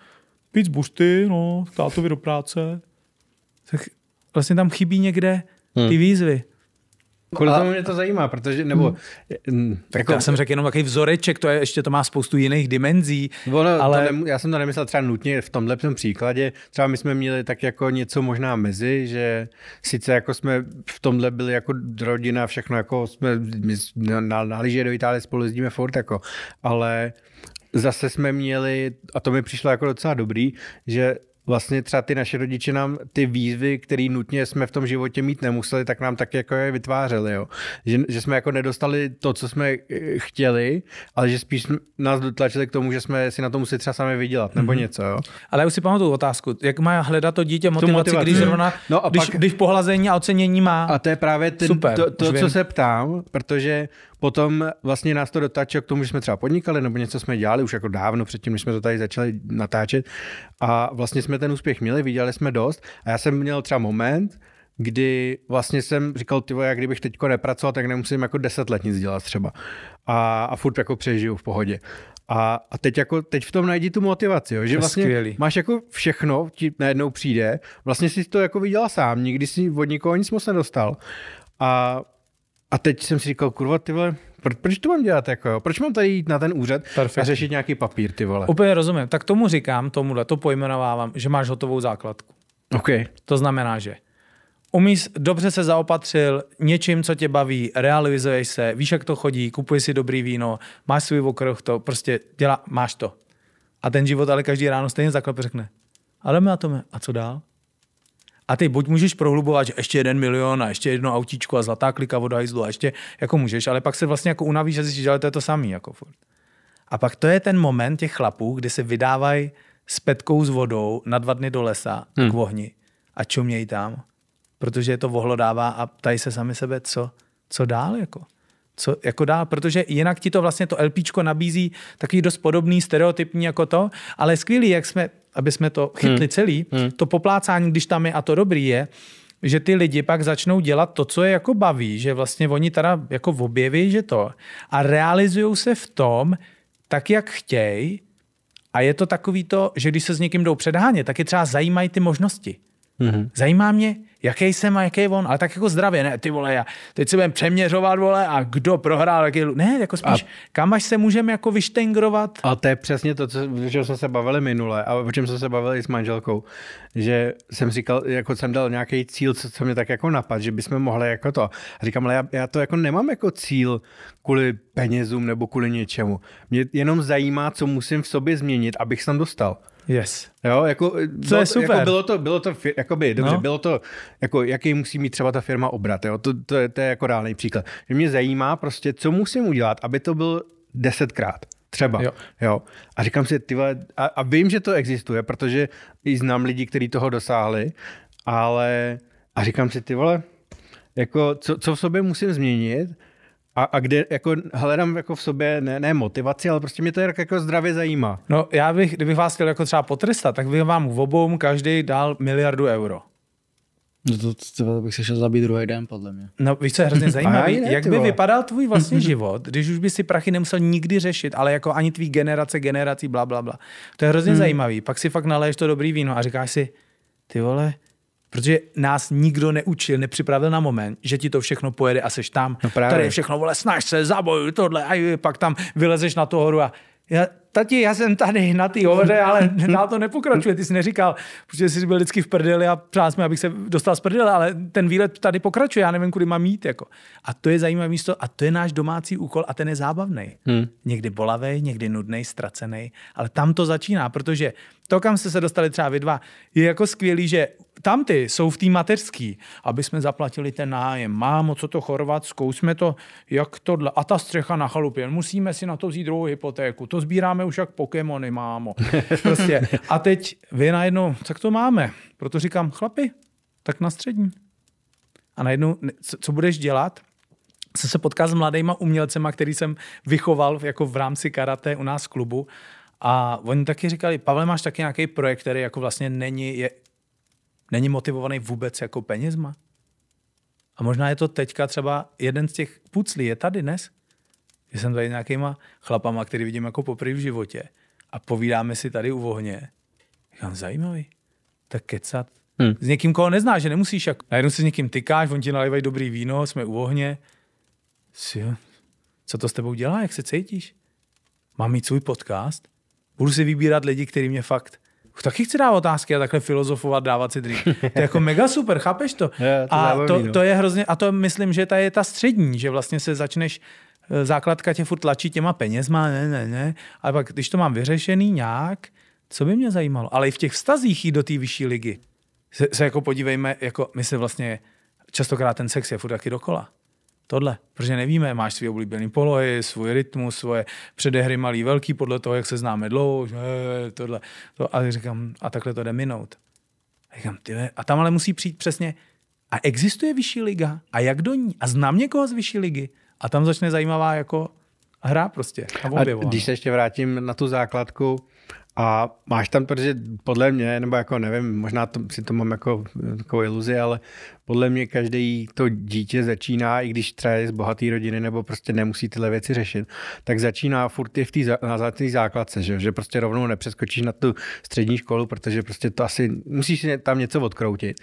S1: pít z bušty, no, tátovi do práce. Tak vlastně tam chybí někde ty hmm. výzvy. Kvůli a... tomu mě to zajímá, protože, nebo... Hmm. Tak jako, já jsem řekl jenom takový vzoreček, to je, ještě to má spoustu jiných dimenzí,
S3: ono, ale... To ne, já jsem to nemyslel třeba nutně v tomhle příkladě, třeba my jsme měli tak jako něco možná mezi, že sice jako jsme v tomhle byli jako rodina, všechno jako jsme my na, na, na liže do Itálie spolu jezdíme furt, jako, ale zase jsme měli, a to mi přišlo jako docela dobrý, že vlastně třeba ty naše rodiče nám ty výzvy, které nutně jsme v tom životě mít nemuseli, tak nám tak jako je vytvářeli. Jo. Že, že jsme jako nedostali to, co jsme eh, chtěli, ale že spíš nás dotlačili k tomu, že jsme
S1: si na to museli třeba sami vydělat nebo mm-hmm. něco. Jo. Ale já už si pamatuju otázku, jak má hledat to dítě motivaci, motivaci. když zrovna, no a když, pak, když pohlazení a ocenění má.
S3: A to je právě ten, Super, to, to co se ptám, protože Potom vlastně nás to dotáčelo k tomu, že jsme třeba podnikali nebo něco jsme dělali už jako dávno předtím, než jsme to tady začali natáčet. A vlastně jsme ten úspěch měli, viděli jsme dost. A já jsem měl třeba moment, kdy vlastně jsem říkal, ty jak kdybych teďko nepracoval, tak nemusím jako deset let nic dělat třeba. A, a furt jako přežiju v pohodě. A, a teď, jako, teď v tom najdi tu motivaci, jo? že to vlastně skvělý. máš jako všechno, ti najednou přijde, vlastně jsi to jako viděl sám, nikdy si od nikoho nic moc nedostal. A a teď jsem si říkal, kurva, ty vole, pro, proč to mám dělat? Jako, proč mám tady jít na ten úřad Perfect. a řešit nějaký papír, ty vole?
S1: Úplně rozumím. Tak tomu říkám, tomuhle, to pojmenovávám, že máš hotovou základku. Okay. To znamená, že umíš, dobře se zaopatřil něčím, co tě baví, realizuješ se, víš, jak to chodí, kupuješ si dobrý víno, máš svůj okruh, to prostě dělá, máš to. A ten život ale každý ráno stejně zaklepe řekne, ale my a to a co dál? A ty buď můžeš prohlubovat, že ještě jeden milion a ještě jedno autíčko a zlatá klika od hajzlu a ještě jako můžeš, ale pak se vlastně jako unavíš a zjistíš, že to je to samý jako furt. A pak to je ten moment těch chlapů, kdy se vydávají s petkou s vodou na dva dny do lesa hmm. k ohni a čumějí tam, protože je to vohlodává a ptají se sami sebe, co, co dál jako co jako dál, protože jinak ti to vlastně to LPčko nabízí takový dost podobný, stereotypní jako to, ale skvělý, jak jsme aby jsme to chytli hmm. celý, hmm. to poplácání, když tam je a to dobrý je, že ty lidi pak začnou dělat to, co je jako baví, že vlastně oni teda jako objeví, že to a realizují se v tom tak, jak chtějí a je to takový to, že když se s někým jdou předhánět, tak je třeba zajímají ty možnosti. hmm Zajímá mě, jaký jsem a jaký on, ale tak jako zdravě, ne, ty vole, já teď se budeme přeměřovat, vole, a kdo prohrál, jaký, ne, jako spíš, a... kam až se můžeme jako vyštengrovat. A to je přesně to,
S3: o čem jsme se bavili minule a o čem jsme se bavili s manželkou, že jsem říkal, jako jsem dal nějaký cíl, co, co mě tak jako napadl, že bychom mohli jako to. A říkám, ale já, já to jako nemám jako cíl kvůli penězům nebo kvůli něčemu. Mě jenom zajímá, co musím v sobě změnit, abych tam dostal. Yes. Jo, jako, eh, Co bylo, je jako super. Jako bylo to, bylo to, jakoby, dobře, no. bylo to, jako, jaký musí mít třeba ta firma obrat, jo? To, to, to, je, to je jako reálný příklad. Že mě zajímá prostě, co musím udělat, aby to byl desetkrát. Třeba. Jo. jo. A říkám si, ty vole, a, a vím, že to existuje, protože i znám lidi, kteří toho dosáhli, ale a říkám si, ty vole, jako, co, co v sobě musím změnit, a, a kde jako hledám jako v sobě ne, ne motivaci, ale prostě mě to jako zdravě zajímá.
S1: No já bych, kdybych vás chtěl jako třeba potrestat, tak bych vám v obou každý dal miliardu euro.
S2: No to, to, to bych se šel zabít druhý den, podle mě.
S1: No víš, co je hrozně *laughs* zajímavé? Jak by vypadal tvůj vlastní *laughs* život, když už by si prachy nemusel nikdy řešit, ale jako ani tvý generace, generací, bla, bla, bla. To je hrozně hmm. zajímavý. Pak si fakt naléješ to dobrý víno a říkáš si, ty vole, Protože nás nikdo neučil, nepřipravil na moment, že ti to všechno pojede a seš tam. No právě. Tady je všechno, vole, snaž se, zabojuj tohle, a pak tam vylezeš na tu horu a já tati, já jsem tady na té hoře, ale *laughs* dál to nepokračuje, ty jsi neříkal, protože jsi byl vždycky v prdeli a přál jsme, abych se dostal z prdele, ale ten výlet tady pokračuje, já nevím, kudy mám jít. Jako. A to je zajímavé místo a to je náš domácí úkol a ten je zábavný. Hmm. Někdy bolavý, někdy nudný, ztracený, ale tam to začíná, protože to, kam jste se dostali třeba vy dva, je jako skvělý, že tam ty jsou v té mateřský, aby jsme zaplatili ten nájem. Mámo, co to Chorvatsko, jsme to, jak tohle, a ta střecha na chalupě, musíme si na to vzít druhou hypotéku, to sbíráme máme už jak Pokémony, mámo. Prostě. A teď vy najednou, tak to máme. Proto říkám, chlapi, tak na střední. A najednou, co, co budeš dělat? Jsem se potkal s mladýma umělcema, který jsem vychoval jako v rámci karate u nás v klubu. A oni taky říkali, Pavle, máš taky nějaký projekt, který jako vlastně není, je, není motivovaný vůbec jako penězma? A možná je to teďka třeba jeden z těch puclí, je tady dnes? že jsem tady nějakýma chlapama, který vidím jako poprvé v životě a povídáme si tady u ohně. Říkám, no, zajímavý. Tak kecat. Hmm. S někým, koho neznáš, že nemusíš, jak najednou se s někým tykáš, on ti nalivají dobrý víno, jsme u ohně. Sio, co to s tebou dělá, jak se cítíš? Mám mít svůj podcast? Budu si vybírat lidi, který mě fakt taky chci dávat otázky a takhle filozofovat, dávat si drink. To je jako *laughs* mega super, chápeš to? Je, to a to, no. to, je hrozně, a to myslím, že ta je ta střední, že vlastně se začneš Eh, základka tě furt tlačí těma penězma, ne, ne, ne. A pak, když to mám vyřešený nějak, co by mě zajímalo? Ale i v těch vztazích jít do té vyšší ligy. Se, se jako podívejme, jako my se vlastně, častokrát ten sex je furt taky dokola. Tohle, protože nevíme, máš svý oblíbený polohy, svůj rytmus, svoje předehry malý, velký, podle toho, jak se známe dlouho, že, tohle. To, a říkám, a takhle to jde minout. A říkám, ty, a tam ale musí přijít přesně, a existuje vyšší liga? A jak do ní? A znám někoho z vyšší ligy? A tam začne zajímavá jako hra prostě. A, a když se
S3: ještě vrátím na tu základku, a máš tam, protože podle mě, nebo jako nevím, možná to, si to mám jako takovou iluzi, ale podle mě každý to dítě začíná, i když třeba je z bohaté rodiny nebo prostě nemusí tyhle věci řešit, tak začíná furt je v té na základce, že, že prostě rovnou nepřeskočíš na tu střední školu, protože prostě to asi musíš tam něco odkroutit.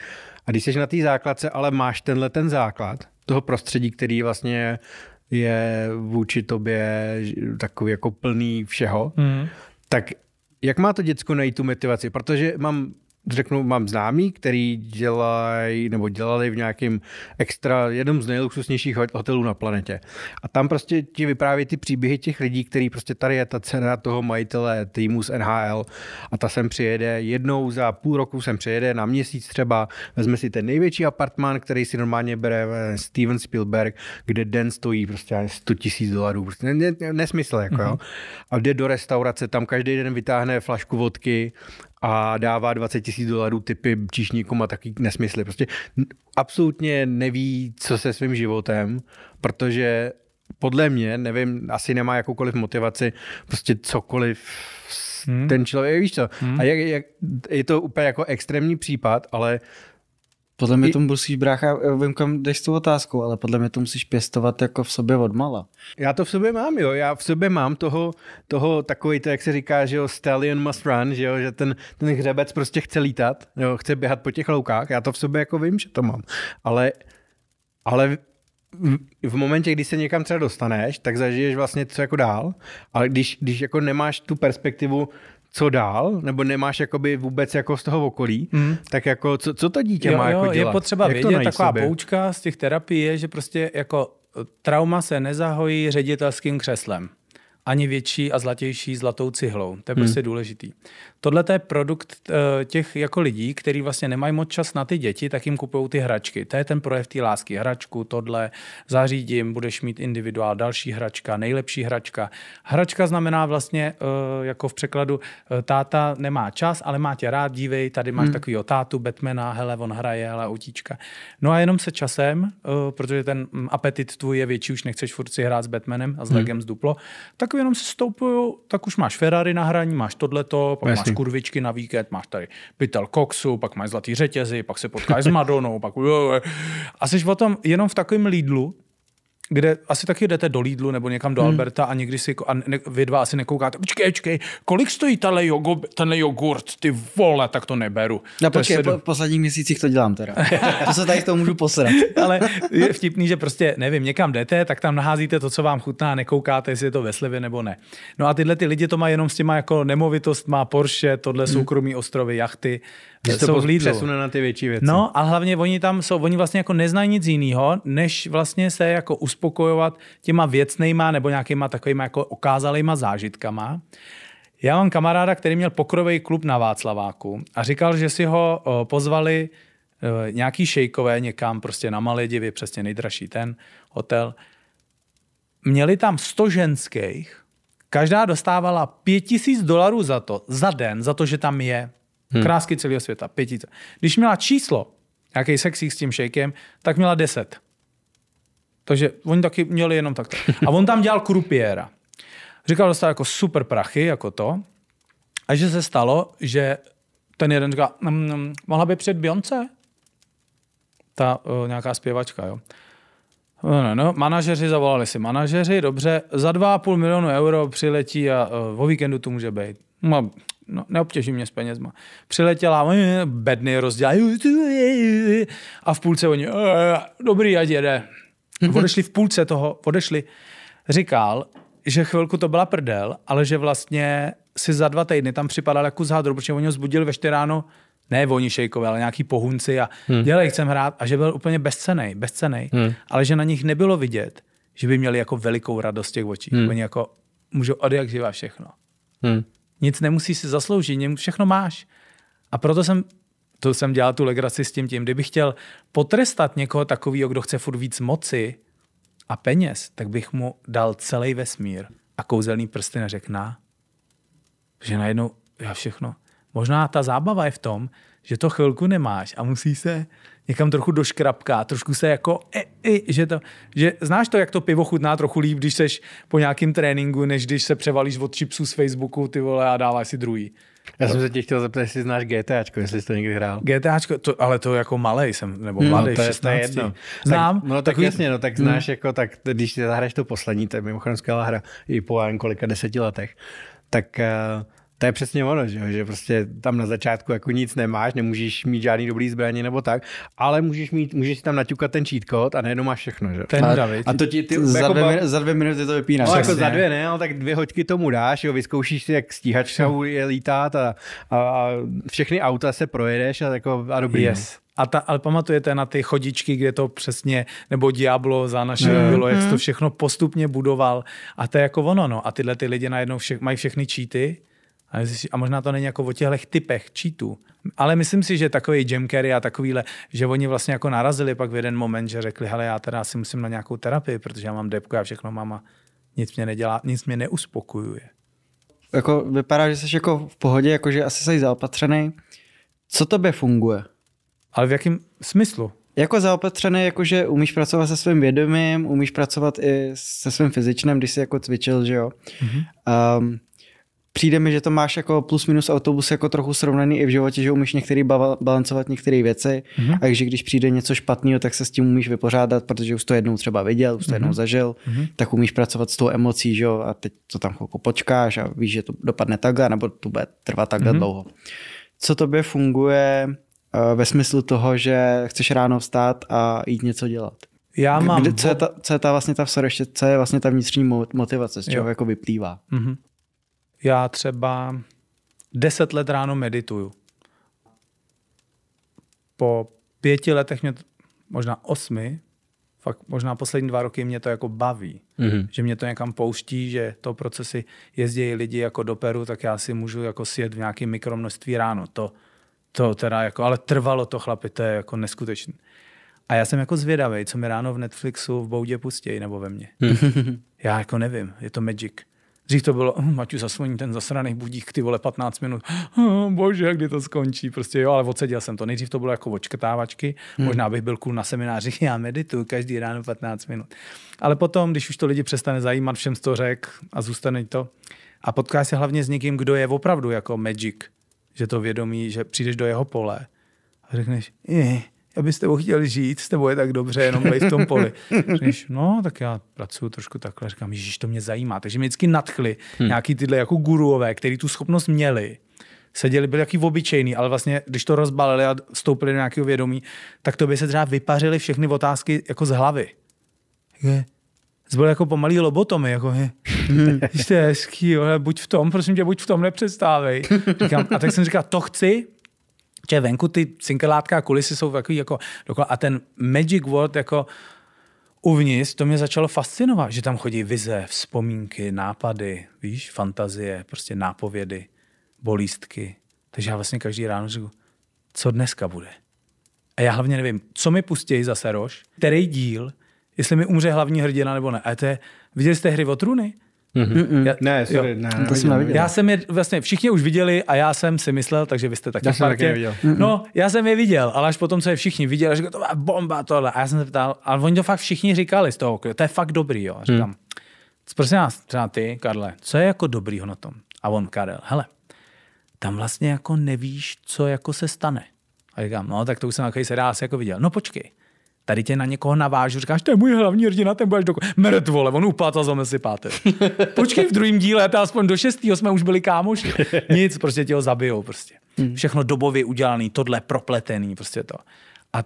S3: A když jsi na té základce, ale máš tenhle ten základ, toho prostředí, který vlastně je vůči tobě takový jako plný všeho, mm. tak jak má to děcko najít tu motivaci? Protože mám řeknu, mám známý, který dělají nebo dělali v nějakém extra, jednom z nejluxusnějších hotelů na planetě. A tam prostě ti vyprávějí ty příběhy těch lidí, který prostě tady je ta cena toho majitele týmu z NHL a ta sem přijede jednou za půl roku sem přijede na měsíc třeba, vezme si ten největší apartmán, který si normálně bere eh, Steven Spielberg, kde den stojí prostě 100 tisíc dolarů. Prostě nesmysl, jako mm-hmm. jo. Mhm. A jde do restaurace, tam každý den vytáhne flašku vodky a dává 20 tisíc dolarů typy číšníkům a taky nesmysly. Prostě absolutně neví, co se svým životem, protože podle mě, nevím, asi nemá jakoukoliv motivaci, prostě cokoliv hmm. ten člověk, víš co. Hmm. A jak, jak, je to úplně jako extrémní případ, ale
S2: podle mě I... to musíš, brácha, vím kam jdeš s tou otázkou, ale podle mě to musíš pěstovat jako v sobě
S3: odmala. Já to v sobě mám, jo, já v sobě mám toho, toho takový, to jak se říká, že jo, stallion must run, že jo, že ten, ten hřebec prostě chce lítat, jo, chce běhat po těch loukách, já to v sobě jako vím, že to mám, ale, ale v momentě, kdy se někam třeba dostaneš, tak zažiješ vlastně co jako dál, ale když, když jako nemáš tu perspektivu co dál, nebo nemáš jakoby vůbec jako z toho okolí, mm. tak jako co, co to dítě jo, má jako dělat? Je potřeba Jak vědět, taková sobě?
S1: poučka z těch terapií je, že prostě jako trauma se nezahojí ředitelským křeslem ani větší a zlatější zlatou cihlou. To je hmm. Prostě důležitý. Tohle je produkt eh, těch jako lidí, kteří vlastně nemají moc čas na ty děti, tak jim kupují ty hračky. To je ten projev té lásky. Hračku, tohle, zařídím, budeš mít individuál, další hračka, nejlepší hračka. Hračka znamená vlastně eh, jako v překladu eh, táta nemá čas, ale má tě rád, dívej, tady máš hmm. takovýho tátu, Batmana, hele, on hraje, hele, utíčka. No a jenom se časem, protože ten mm, apetit tvůj je větší, už nechceš furt si hrát s Batmanem a s hmm. Legem z Duplo, tak jako jenom se stoupuju, tak už máš Ferrari na hraní, máš tohleto, pak Jasný. máš kurvičky na víkend, máš tady pytel koksu, pak máš zlatý řetězy, pak se potkáš s Madonou, pak a jsi potom tom jenom v takovém lídlu, kde asi taky jdete do Lidlu nebo někam do hmm. Alberta a někdy si, jako- a ne, vy dva asi nekoukáte, počkej, počkej, kolik stojí tenhle, jogo, tenhle jogurt, ty vole, tak to neberu. No to počkej, sedu... po
S2: posledních měsících to dělám teda.
S1: to se tady to můžu posrat. *laughs* Ale je vtipný, že prostě, nevím, někam jdete, tak tam naházíte to, co vám chutná nekoukáte, jestli je to ve slevě nebo ne. No a tyhle ty lidi to mají jenom s těma jako nemovitost, má Porsche, tohle hmm. soukromí ostrovy, jachty když jsou to přesune na ty větší věci. No a hlavně oni tam jsou, oni vlastně jako neznají nic jiného, než vlastně se jako uspokojovat těma věcnejma nebo nějakýma takovýma jako okázalýma zážitkama. Já mám kamaráda, který měl pokrovej klub na Václaváku a říkal, že si ho pozvali e, nějaký šejkové někam prostě na divy, přesně nejdražší ten hotel. Měli tam 100 ženských, každá dostávala 5000 dolarů za to, za den, za to, že tam je. Hmm. Krásky celého světa, pětice. Když měla číslo, nějaký sexík s tím šejkem, tak měla deset. Takže oni taky měli jenom tak. A on tam dělal krupiéra. Říkal, dostal jako super prachy, jako to. A že se stalo, že ten jeden říkal, mm, mm, mohla by před Bionce? Ta o, eh, nějaká zpěvačka, jo. No, no, no, manažeři zavolali si manažeři, dobře, za 2,5 milionu euro přiletí a o, eh, o víkendu tu může být. No, no, neobtěží mě s penězma. Přiletěla, eh, bedny rozdělají a v půlce oni, eh, dobrý, ať jede. Mhm. Odešli v půlce toho, odešli. Říkal, že chvilku to byla prdel, ale že vlastně si za dva týdny tam připadal jako zhádru, protože oni ho zbudili ve ráno, ne oni šejkové, ale nějaký pohunci a hmm. dělej, chcem hrát. A že byl úplně bezcenej, bezcenej, hmm. ale že na nich nebylo vidět, že by měli jako velikou radost těch očí. Hmm. Oni jako můžou odjak všechno. Hmm. Nic nemusíš si zasloužit, všechno máš. A proto jsem to jsem dělal tu legraci s tím tím. Kdybych chtěl potrestat někoho takového, kdo chce furt víc moci a peněz, tak bych mu dal celý vesmír a kouzelný prsty neřekl na. Že najednou, já všechno. Možná ta zábava je v tom, že to chvilku nemáš a musí se někam trochu doškrapká, trošku se jako, e, e, že, to, že znáš to, jak to pivo chutná trochu líp, když seš po nějakém tréninku, než když se převalíš od chipsů z Facebooku, ty vole, a dáváš si druhý. Já jsem se tě chtěl zeptat, jestli znáš GTAčko, jestli jsi to někdy hrál. GTAčko, to, ale to jako malý jsem, nebo hmm, mladý, no, to je, 16. jedno. Znám. Tak, no tak takový... jasně, no tak hmm. znáš,
S3: hmm. jako, tak když zahraješ to poslední, to je mimochodem skvělá hra, i po několika deseti letech, tak uh, to je přesně ono, že, že prostě tam na začátku jako nic nemáš, nemůžeš mít žádný dobrý zbraně nebo tak, ale můžeš mít, můžeš tam naťukat ten cheat code a najednou máš všechno, že? Ten a, a to ti ty, jako za, dvě, ba... za dvě minuty to vypínáš. No, jako za dvě ne, ale tak dvě hoďky tomu dáš, jo, vyzkoušíš si, jak stíhačkou je
S1: lítat a, a, a, všechny auta se projedeš a, jako, a dobrý. Yes. No. A ta, ale pamatujete na ty chodičky, kde to přesně, nebo Diablo za naše mm. bylo, jak to mhm. všechno postupně budoval. A to je jako ono, no. A tyhle ty lidi najednou vše, mají všechny číty a, a možná to není jako o těchto typech cheatů. Ale myslím si, že takový Jim Carrey a takovýhle, že oni vlastně jako narazili pak v jeden moment, že řekli, hele, já teda si musím na nějakou terapii, protože já mám depku, já všechno mám a nic mě nedělá, nic mě neuspokojuje.
S2: Jako vypadá, že jsi jako v pohodě, jako že asi jsi zaopatřený. Co tobě funguje? Ale v
S1: jakém smyslu?
S2: Jako zaopatřený, jakože umíš pracovat se svým vědomím, umíš pracovat i se svým fyzickým, když jsi jako cvičil, že jo. Mm-hmm. Um, přijde mi, že to máš jako plus minus autobus jako trochu srovnaný i v životě, že umíš některý ba- balancovat některé věci mm-hmm. a že když přijde něco špatného, tak se s tím umíš vypořádat, protože už to jednou třeba viděl, už to mm-hmm. jednou mhm. zažil, mm-hmm. tak umíš pracovat s tou emocí, že jo, a teď to tam chvilku počkáš a víš, že to dopadne takhle, nebo to bude trvat takhle mm-hmm. dlouho. Co tobě funguje eh, ve smyslu toho, že chceš ráno vstát a jít něco dělat? Já mám... Kde, co, je ta, co je ta vlastně ta vzor, co je vlastně ta vnitřní motivace, z čeho jo. jako vyplývá?
S1: Mm-hmm. Já třeba deset let ráno medituju. Po pěti letech, mě, možná osmi, fakt možná poslední dva roky mě to jako baví. Mm-hmm. Že mě to někam pouští, že to procesy jezdí lidi jako do Peru, tak já si můžu jako sjet v nějakém mikromnoství ráno. To, to teda jako, ale trvalo to chlapi, to je jako neskutečné. A já jsem jako zvědavý, co mi ráno v Netflixu v boudě pustí nebo ve mně. Mhm. já jako nevím, je to magic. Dřív to bylo, hm, Maťu zasvoní ten zasraný budík, ty vole, 15 minut. Oh, bože, kdy to skončí? Prostě jo, ale odseděl jsem to. Nejdřív to bylo jako očkrtávačky. Hmm. Možná bych byl kůl na seminářích, *laughs* já medituji každý ráno 15 minut. Ale potom, když už to lidi přestane zajímat, všem to řek a zůstane to. A potká se hlavně s někým, kdo je opravdu jako magic. Že to vědomí, že přijdeš do jeho pole a řekneš, je, eh, abyste ho chtěli žít, s tebou je tak dobře, jenom být v tom poli. *laughs* Říkáš, no, tak já pracuji trošku takhle, říkám, že to mě zajímá. Takže mě vždycky nadchly hmm. nějaký tyhle jako guruové, který tu schopnost měli, seděli, byli jaký obyčejný, ale vlastně, když to rozbalili a vstoupili do nějakého vědomí, tak to by se třeba vypařili všechny otázky jako z hlavy. Je. Jako, Zbyl jako pomalý lobotomy, jako je. *laughs* Jste hezký, ale buď v tom, prosím tě, buď v tom, nepředstávej. Říkám, a tak jsem říkal, to chci, Protože venku ty cinkelátka a kulisy jsou takový jako dokola. A ten Magic World jako uvnitř, to mě začalo fascinovat, že tam chodí vize, vzpomínky, nápady, víš, fantazie, prostě nápovědy, bolístky. Takže já vlastně každý ráno říkám, co dneska bude. A já hlavně nevím, co mi pustí za seroš, který díl, jestli mi umře hlavní hrdina nebo ne. A to je, viděli jste hry o trůny? Mm-hmm. ne, sorry, ne, to jsem neviděl. Já jsem je vlastně všichni už viděli a já jsem si myslel, takže vy jste taky já jsem taky neviděl. No, já jsem je viděl, ale až potom, co je všichni viděli, říkal, to byla bomba tohle. A já jsem se ptal, ale oni to fakt všichni říkali z toho, to je fakt dobrý, jo. A mm. říkám, hmm. prosím nás, třeba ty, Karle, co je jako dobrýho na tom? A on, Karel, hele, tam vlastně jako nevíš, co jako se stane. A říkám, no, tak to už jsem nějaký se asi jako viděl. No počkej, Tady tě na někoho navážu, říkáš, to je můj hlavní hrdina, ten budeš dokud. Mrt, vole, on a za si páteř. *laughs* Počkej v druhém díle, to aspoň do šestého jsme už byli kámoši. *laughs* Nic, prostě tě ho zabijou prostě. Hmm. Všechno dobově udělaný, tohle propletený, prostě to. A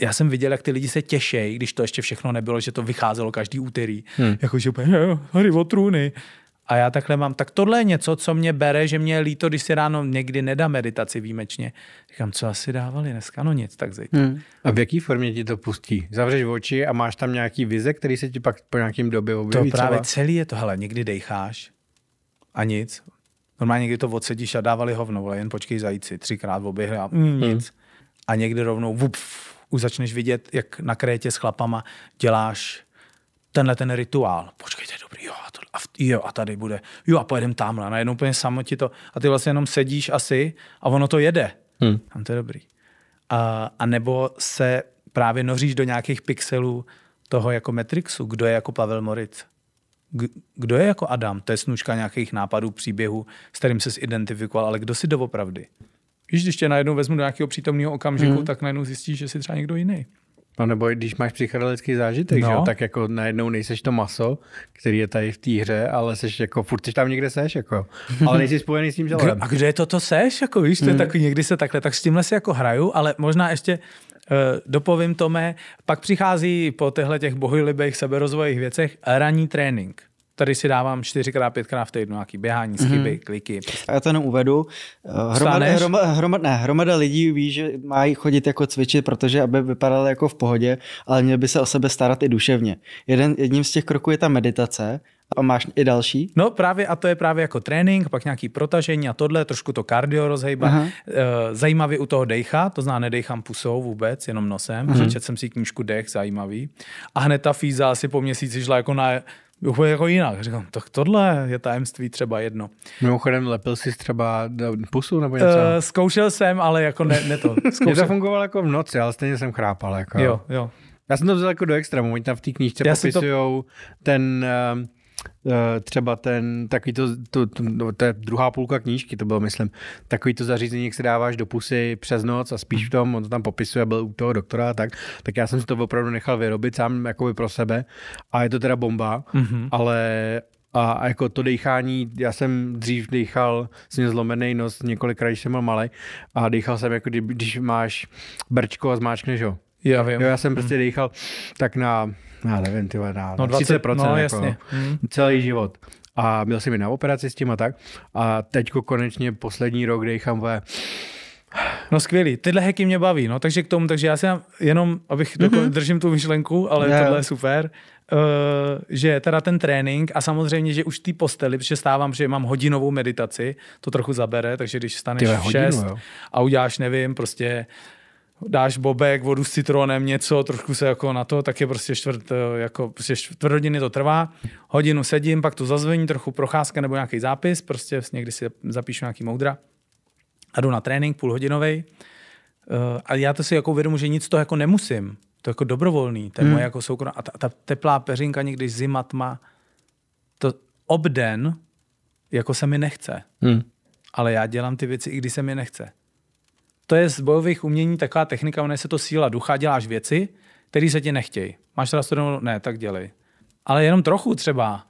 S1: já jsem viděl, jak ty lidi se těšejí, když to ještě všechno nebylo, že to vycházelo každý úterý. Hmm. Jakože, jo, hry o trůny a já takhle mám, tak tohle je něco, co mě bere, že mě je líto, když si ráno někdy nedá meditaci výjimečně. Říkám, co asi dávali dneska? No nic, tak zejtra.
S2: Hmm.
S3: A v jaký formě ti to pustí? Zavřeš oči a máš tam nějaký vize, který se ti pak po nějakým době objeví? To právě třeba?
S1: celý je to, hele, někdy dejcháš a nic. Normálně někdy to odsedíš a dávali hovno, ale jen počkej zajíci, třikrát oběhli a mm, nic. Hmm. A někdy rovnou vup, už začneš vidět, jak na krétě s chlapama děláš tenhle ten rituál. Počkejte, dobrý, jo, a, to, a, jo, a tady bude, jo, a pojedem tamhle. A najednou úplně samo ti to, a ty vlastně jenom sedíš asi a ono to jede. Hmm. Tam to je dobrý. A, a nebo se právě noříš do nějakých pixelů toho jako Matrixu, kdo je jako Pavel Moritz. Kdo je jako Adam? To je snužka nějakých nápadů, příběhů, s kterým se identifikoval, ale kdo si doopravdy? Víš, když tě najednou vezmu do nějakého přítomného okamžiku, hmm. tak najednou zjistíš, že jsi třeba někdo jiný.
S3: No nebo když máš psychedelický zážitek, no. že jo, no. tak jako najednou nejseš to maso, který je tady v té hře, ale seš jako, furt seš tam někde seš, jako. *laughs* Ale nejsi spojený s tím tělem. A
S1: kde je to, to seš, jako víš, to je hmm. takový, někdy se takhle, tak s tímhle si jako hraju, ale možná ještě eh, dopovím Tome, pak přichází po těchto těch bohulibých seberozvojových věcech ranní trénink tady si dávám 4x, 5 v týdnu nějaký běhání, mhm. skyby, mm-hmm. kliky. Prostě.
S2: já to jenom uvedu. Eh, hromada, eh, hromada, hromada, ne, hromada lidí ví, že mají chodit jako cvičit, protože aby vypadalo jako v pohodě, ale měl by se o sebe starat i duševně. Jeden, jedním z těch kroků je ta
S1: meditace, a máš i další? No právě a to je právě jako trénink, pak nějaký protažení a tohle, trošku to kardio rozhejba. Eh, zajímavý u toho dejcha, to zná, nedejchám pusou vůbec, jenom nosem. Mhm. Přečet jsem si knížku Dech, zajímavý. A hned ta fíza asi po měsíci šla jako na úplně jako jinak. Říkám, tak tohle je tajemství třeba jedno. Mimochodem, lepil jsi třeba pusu nebo něco? Uh, zkoušel jsem, ale jako ne, ne to. *laughs* Zkoušel. to fungovalo jako v noci, ale stejně
S3: jsem chrápal. Jako. Jo, jo. Já jsem to vzal jako do extrému, oni tam v té knížce popisujou to... ten... Uh, Eh, třeba ten, takový to, to, to, to, no, to je druhá půlka knížky, to bylo, myslím, takový to zařízení, jak se dáváš do pusy přes noc a spíš v tom, on to tam popisuje, byl u toho doktora a tak, tak já jsem si to opravdu nechal vyrobit sám jakoby pro sebe a je to teda bomba, mm-hmm. ale, a, jako to dechání, já jsem dřív dechal, jsem měl zlomený nos, několikrát jsem byl malý a dechal jsem, jako kdy, když máš brčko a zmáčkneš ho. Já vím. Jo, já jsem prostě hmm. dýchal tak na, já nevím, tyhle, na, no, 20, 30%. No, jako, jasně. Hmm. Celý život. A byl jsem i na operaci s tím a tak. A teďko konečně
S1: poslední rok dýchám ve No skvělý, tyhle heky mě baví, no, takže k tomu, takže já si jenom, abych mm-hmm. Doko- držím tu myšlenku, ale yeah. tohle je super, uh, že teda ten trénink a samozřejmě, že už ty posteli, protože stávám, že mám hodinovou meditaci, to trochu zabere, takže když staneš v 6 a uděláš, nevím, prostě dáš bobek, vodu s citronem, něco, trošku se jako na to, tak je prostě čtvrt, eh, jako prostě čtvrt hodiny to trvá, hodinu sedím, pak tu zazvení, trochu procházka nebo nějaký zápis, prostě někdy si zapíšu nějaký moudra a jdu na trénink půlhodinový. Eh, a já to si jako uvědomu, že nic to jako nemusím. To je jako dobrovolný, to je hmm. moje jako soukromá. A ta, ta teplá peřinka někdy zima, tma, to obden jako se mi nechce. Hmm. Ale já dělám ty věci, i když se mi nechce. To je z bojových umění taková technika, ona se to síla ducha, děláš věci, které se ti nechtějí. Máš teda studenou? Ne, tak dělej. Ale jenom trochu třeba.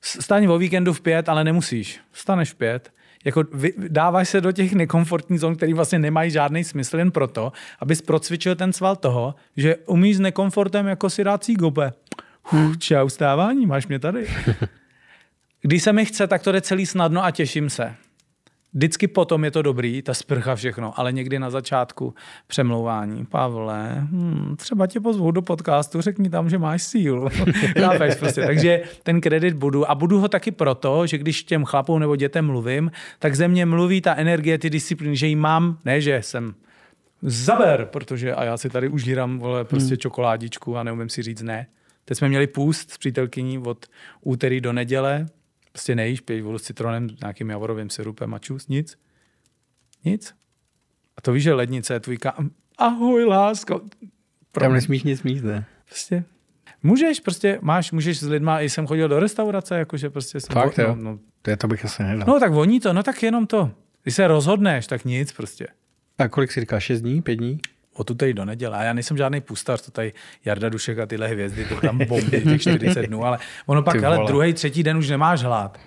S1: Staň o víkendu v pět, ale nemusíš. Staneš v pět. Jako vy, dáváš se do těch nekomfortních zón, které vlastně nemají žádný smysl jen proto, abys procvičil ten sval toho, že umíš s nekomfortem jako si dát cígope. Hmm. Čau, vstávání, máš mě tady. *laughs* Když se mi chce, tak to jde celý snadno a těším se. Vždycky potom je to dobrý, ta sprcha všechno, ale někdy na začátku přemlouvání. Pavle, hmm, třeba tě pozvu do podcastu, řekni tam, že máš sílu. *laughs* prostě. Takže ten kredit budu. A budu ho taky proto, že když těm chlapům nebo dětem mluvím, tak ze mě mluví ta energie, ty disciplíny, že ji mám, ne, že jsem zaber, protože a já si tady užírám vole, prostě hmm. čokoládičku a neumím si říct ne. Teď jsme měli půst s přítelkyní od úterý do neděle, Prostě nejíš, piješ vodu s citronem, nějakým javorovým syrupem a čus, nic. Nic. A to víš, že lednice je tvůj kam. Ahoj, lásko. Pro Tam nesmíš nic mít, ne? Prostě. Můžeš, prostě máš, můžeš s lidma, i jsem chodil do restaurace, jakože prostě jsem... Fakt, no, no,
S3: to, je, to bych asi nedal. No
S1: tak voní to, no tak jenom to. Když se rozhodneš, tak nic prostě. A kolik si říkáš, 6 dní, 5 dní? o tu tady do neděle. A já nejsem žádný pustař, to tady Jarda Dušek a tyhle hvězdy, to tam bomby těch 40 dnů, ale ono pak, ale druhý, třetí den už nemáš hlad.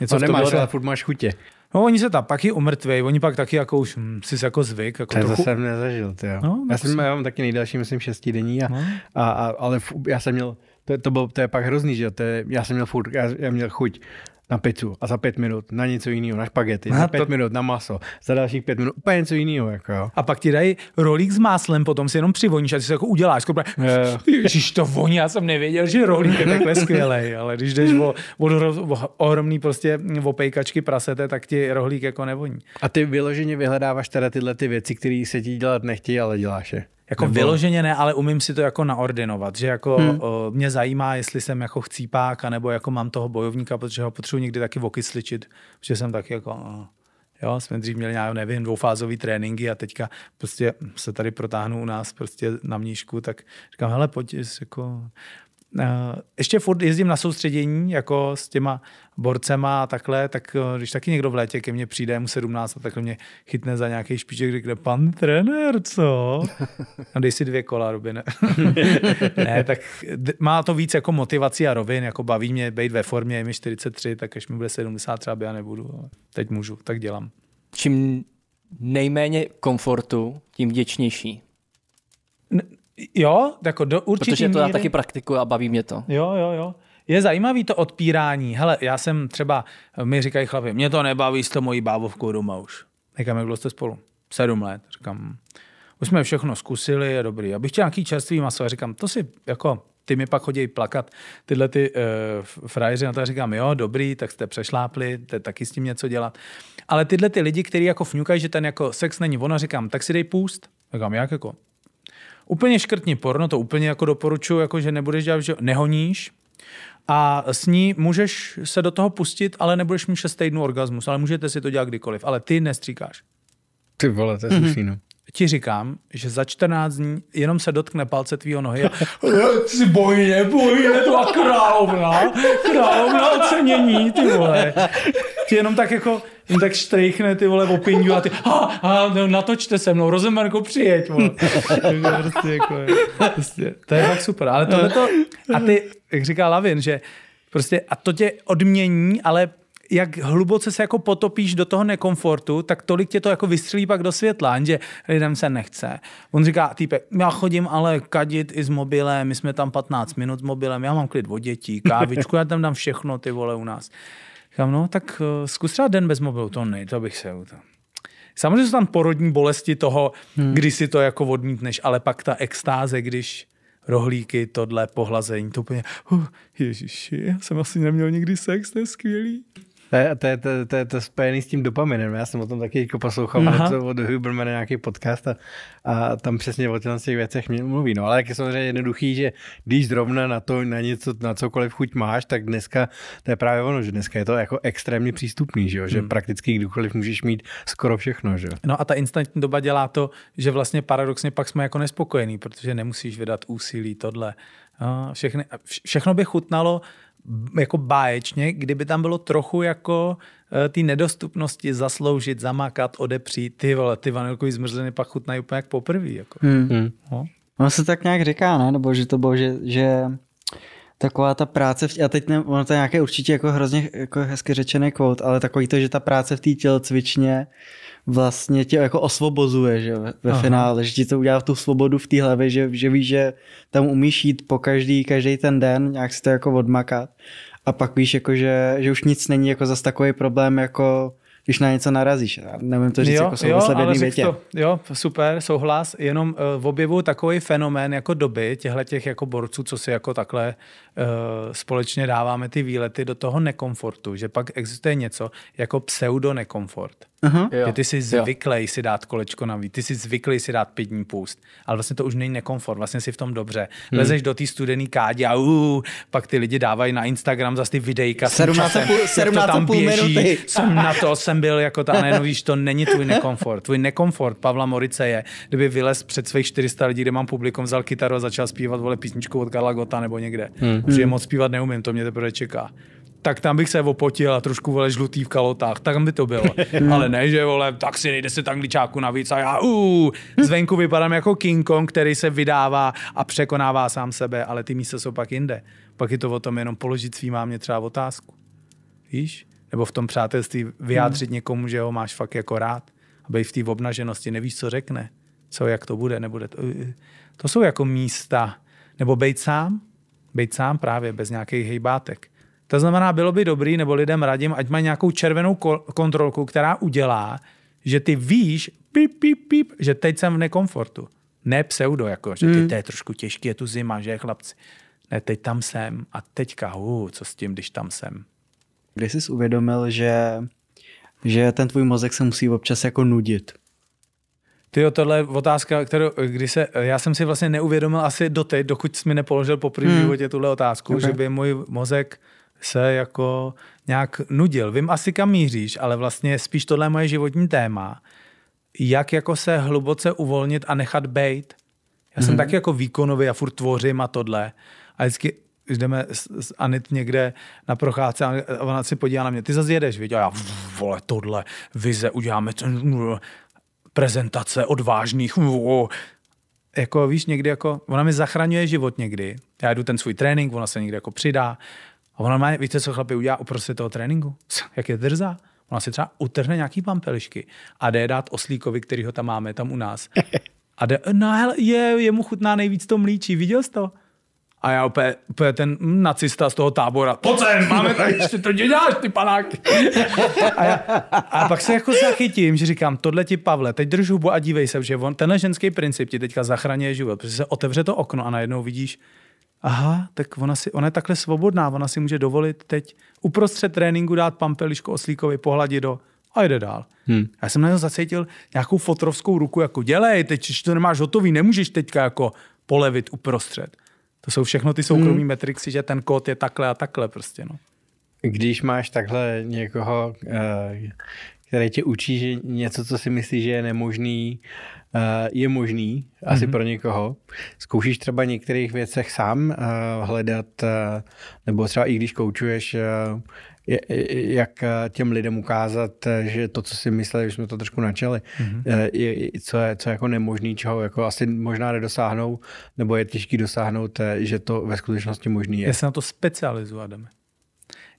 S1: Něco to nemáš, ale furt máš chutě. No, oni se tam pak i umrtvej, oni pak taky jako už hm, si jako zvyk. Jako to trochu... zase nezažil, ty jo. No, já, jsem, já mám taky nejdelší,
S3: myslím, šestidenní, a, no. a, a, ale já jsem měl to, to, bylo, to je pak hrozný, že to je, já jsem měl furt, já, já měl chuť na pizzu a za pět minut na něco jiného, na špagety, Aha, no na pět to... minut na
S1: maso, za dalších pět minut úplně něco jiného. Jako A pak ti dají rolík s máslem, potom si jenom přivoníš a ty se jako uděláš. Jako Skupra, *laughs* Ježíš, to voní, já jsem nevěděl, že rolík je takhle skvělý, ale když jdeš o, o, o ohromný prostě opejkačky prasete, tak ti rohlík jako nevoní. A ty vyloženě vyhledáváš teda tyhle ty věci, které se ti dělat nechtějí, ale děláš je. Jako Nebo... vyloženě ne, ale umím si to jako naordinovat, že jako hmm. o, mě zajímá, jestli jsem jako chcípák, anebo jako mám toho bojovníka, protože ho potřebuji někdy taky okysličit, protože jsem tak jako... No. Jo, jsme dřív měli nějaké, nevím, dvoufázový tréninky a teďka prostě se tady protáhnu u nás prostě na mníšku, tak říkám, hele, pojď, jako, Eh, ještě furt jezdím na soustředění jako s těma borcema a takhle, tak eh, když taky někdo v létě ke mně přijde, mu 17 a takhle mě chytne za nějaký špiček, řekne, pan trenér, co? A dej si dvě kola, Robin. *laughs* ne, tak má to víc jako motivaci a rovin, jako baví mě být ve formě, je mi 43, tak až mi bude 70, třeba já nebudu, teď můžu, tak dělám. Čím nejméně komfortu, tím vděčnější. Jo, jako do určitý Protože to míry. já taky praktikuju a baví mě to. Jo, jo, jo. Je zajímavý to odpírání. Hele, já jsem třeba, mi říkají chlapi, mě to nebaví s to mojí bábovkou doma už. Říkám, jak dlouho jste spolu? Sedm let. Říkám, už jsme všechno zkusili, je dobrý. bych chtěl nějaký čerstvý maso. Já říkám, to si jako ty mi pak chodí plakat tyhle ty e, frajeři, na to říkám, jo, dobrý, tak jste přešlápli, jste taky s tím něco dělat. Ale tyhle ty lidi, kteří jako fňukají, že ten jako sex není ono, říkám, tak si dej půst. Říkám, jak jako? Úplně škrtni porno, to úplně jako doporučuju jako že nebudeš dělat, že nehoníš, a s ní můžeš se do toho pustit, ale nebudeš mít šestý orgasmus, ale můžete si to dělat kdykoliv, ale ty nestříkáš. Ty vole, to je mm-hmm ti říkám, že za 14 dní jenom se dotkne palce tvýho nohy a si bojně, to a královna, královna ocenění, ty vole. Ty jenom tak jako, jen tak štrejchne, ty vole, opindu a ty, ha, ha, no, natočte se mnou, Rozemarko, přijeď, vole. *laughs* prostě jako, prostě, to je fakt super, ale tohle to, eh. a ty, jak říká Lavin, že prostě, a to tě odmění, ale jak hluboce se jako potopíš do toho nekomfortu, tak tolik tě to jako vystřelí pak do světla, že lidem se nechce. On říká, týpe, já chodím ale kadit i s mobilem, my jsme tam 15 minut s mobilem, já mám klid od dětí, kávičku, já tam dám všechno, ty vole, u nás. Říkám, no, tak eh, zkus třeba den bez mobilu, to ne, to bych se... To. Samozřejmě jsou tam porodní bolesti toho, hmm. kdy si to jako odmítneš, ale pak ta extáze, když rohlíky, tohle, pohlazení, to úplně, uh, ježiši, já jsem asi neměl nikdy sex, to je skvělý. To je, to, je, to, je, to, je, to spojený s tím dopaminem. Já jsem o tom
S3: taky jako poslouchal něco od Huberman nějaký podcast a, a tam přesně o těch věcech mluví. No, ale jak je samozřejmě jednoduchý, že když zrovna na to, na něco, na cokoliv chuť máš, tak dneska to je právě ono, že dneska je to jako extrémně přístupný, že, jo? že hmm. prakticky kdokoliv můžeš mít skoro všechno. Že?
S1: No a ta instantní doba dělá to, že vlastně paradoxně pak jsme jako nespokojení, protože nemusíš vydat úsilí tohle. No, všechny, všechno by chutnalo jako báječně, kdyby tam bylo trochu jako eh, ty nedostupnosti zasloužit, zamákat odepřít, ty vole, ty vanilkový zmrzliny pak chutnají úplně jak poprvé. Jako. Hmm. hmm. No. Ono
S2: se tak nějak říká, ne? Nebo že to bylo, že, že taková ta práce, v, a teď ne, ono to je nějaké určitě jako hrozně jako hezky řečené quote, ale takový to, že ta práce v té tělocvičně vlastně tě jako osvobozuje, že ve, ve Aha. finále, že ti to udělá tu svobodu v té hlavě, že, že víš, že tam umíš jít po každý, každý ten den, nějak si to jako odmakat a pak víš, jako, že, že už nic není jako zas takový problém, jako když na něco narazíš. Já nevím to říct jo, jako souvisle v větě. To,
S1: jo, super, souhlas. Jenom uh, objevu takový fenomén jako doby těchto těch jako borců, co si jako takhle uh, společně dáváme ty výlety do toho nekomfortu, že pak existuje něco jako pseudo nekomfort.
S2: Uh-huh. Že ty
S1: jsi zvyklý si dát kolečko navíc, ty jsi zvyklý si dát pět dní půst, ale vlastně to už není nekomfort, vlastně si v tom dobře. Hmm. Lezeš do té studený kádě a uh, pak ty lidi dávají na Instagram zase ty videjka. 17, časem, půl, 17 to tam půl běží, minuty. Jsem na to, jsem byl jako ta, ne, no víš, to není tvůj nekomfort. Tvůj nekomfort Pavla Morice je, kdyby vylez před svých 400 lidí, kde mám publikum, vzal kytaru a začal zpívat vole písničku od Karla Gota nebo někde. Hmm. Protože hmm. moc zpívat neumím, to mě teprve čeká tak tam bych se opotil a trošku vole žlutý v kalotách, tam by to bylo. *laughs* Ale ne, že vole, tak si nejde se angličáků navíc a já uh, zvenku vypadám jako King Kong, který se vydává a překonává sám sebe, ale ty místa jsou pak jinde. Pak je to o tom jenom položit svým mámě třeba otázku. Víš? Nebo v tom přátelství vyjádřit hmm. někomu, že ho máš fakt jako rád. A být v té obnaženosti, nevíš, co řekne, co, jak to bude, nebude to. Eh, to jsou jako místa. Nebo být sám, být sám právě bez nějakých hejbátek to znamená, bylo by dobrý, nebo lidem radím, ať mají nějakou červenou kontrolku, která udělá, že ty víš, pip, pip, pip, že teď jsem v nekomfortu. Ne pseudo, jako, že teď hmm. to je trošku těžké, je tu zima, že chlapci. Ne, teď tam jsem a teďka, hu, co s tím, když tam jsem.
S2: Kdy jsi uvědomil, že, že ten tvůj mozek se musí občas jako nudit?
S1: Ty tohle je otázka, kterou, kdy se, já jsem si vlastně neuvědomil asi doteď, dokud jsi mi nepoložil poprvé hmm. v životě tuhle otázku, okay. že by můj mozek se jako nějak nudil. Vím asi, kam míříš, ale vlastně spíš tohle je moje životní téma. Jak jako se hluboce uvolnit a nechat bejt. Já mm-hmm. jsem mhm. taky jako výkonový a furt tvořím a tohle. A vždycky když jdeme s Anit někde na procházce a ona si podívá na mě, ty zase jedeš, viď? A já, vole, tohle, vize, uděláme prezentace odvážných, jako víš, někdy jako, ona mi zachraňuje život někdy. Já jdu ten svůj trénink, ona se někdy jako přidá a ona má, víte, co chlapi udělá uprostřed toho tréninku? Jak je drzá. Ona si třeba utrhne nějaký pampelišky a jde dát oslíkovi, který ho tam máme, tam u nás. A jde, no hele, je, je mu chutná nejvíc to mlíčí, viděl jsi to? A já opět, opět ten nacista z toho tábora, pojď máme tady ještě to děláš, ty panák. A, já, a pak se jako zachytím, že říkám, tohle ti Pavle, teď drž hubu a dívej se, že on, tenhle ženský princip ti teďka zachraňuje život, protože se otevře to okno a najednou vidíš aha, tak ona, si, ona je takhle svobodná, ona si může dovolit teď uprostřed tréninku dát pampelišku oslíkovi, pohladit do a jde dál. Hmm. Já jsem na něho zacítil nějakou fotrovskou ruku, jako dělej, teď, když to nemáš hotový, nemůžeš teďka jako polevit uprostřed. To jsou všechno ty soukromí hmm. metrixy, že ten kód je takhle a takhle prostě. No. Když máš takhle někoho, eh, který tě učí že něco,
S3: co si myslí, že je nemožný, Eh, je možný, asi mm-hmm. pro někoho. Zkoušíš třeba některých věcech sám eh, hledat, eh, nebo třeba i když koučuješ, jak těm lidem ukázat, že to, co si mysleli, že jsme to trošku načali, mm-hmm. je, co je co je jako nemožný, čeho jako asi možná nedosáhnou, nebo je těžký dosáhnout, že to ve skutečnosti možný je. Já se
S1: na to specializuji, Adame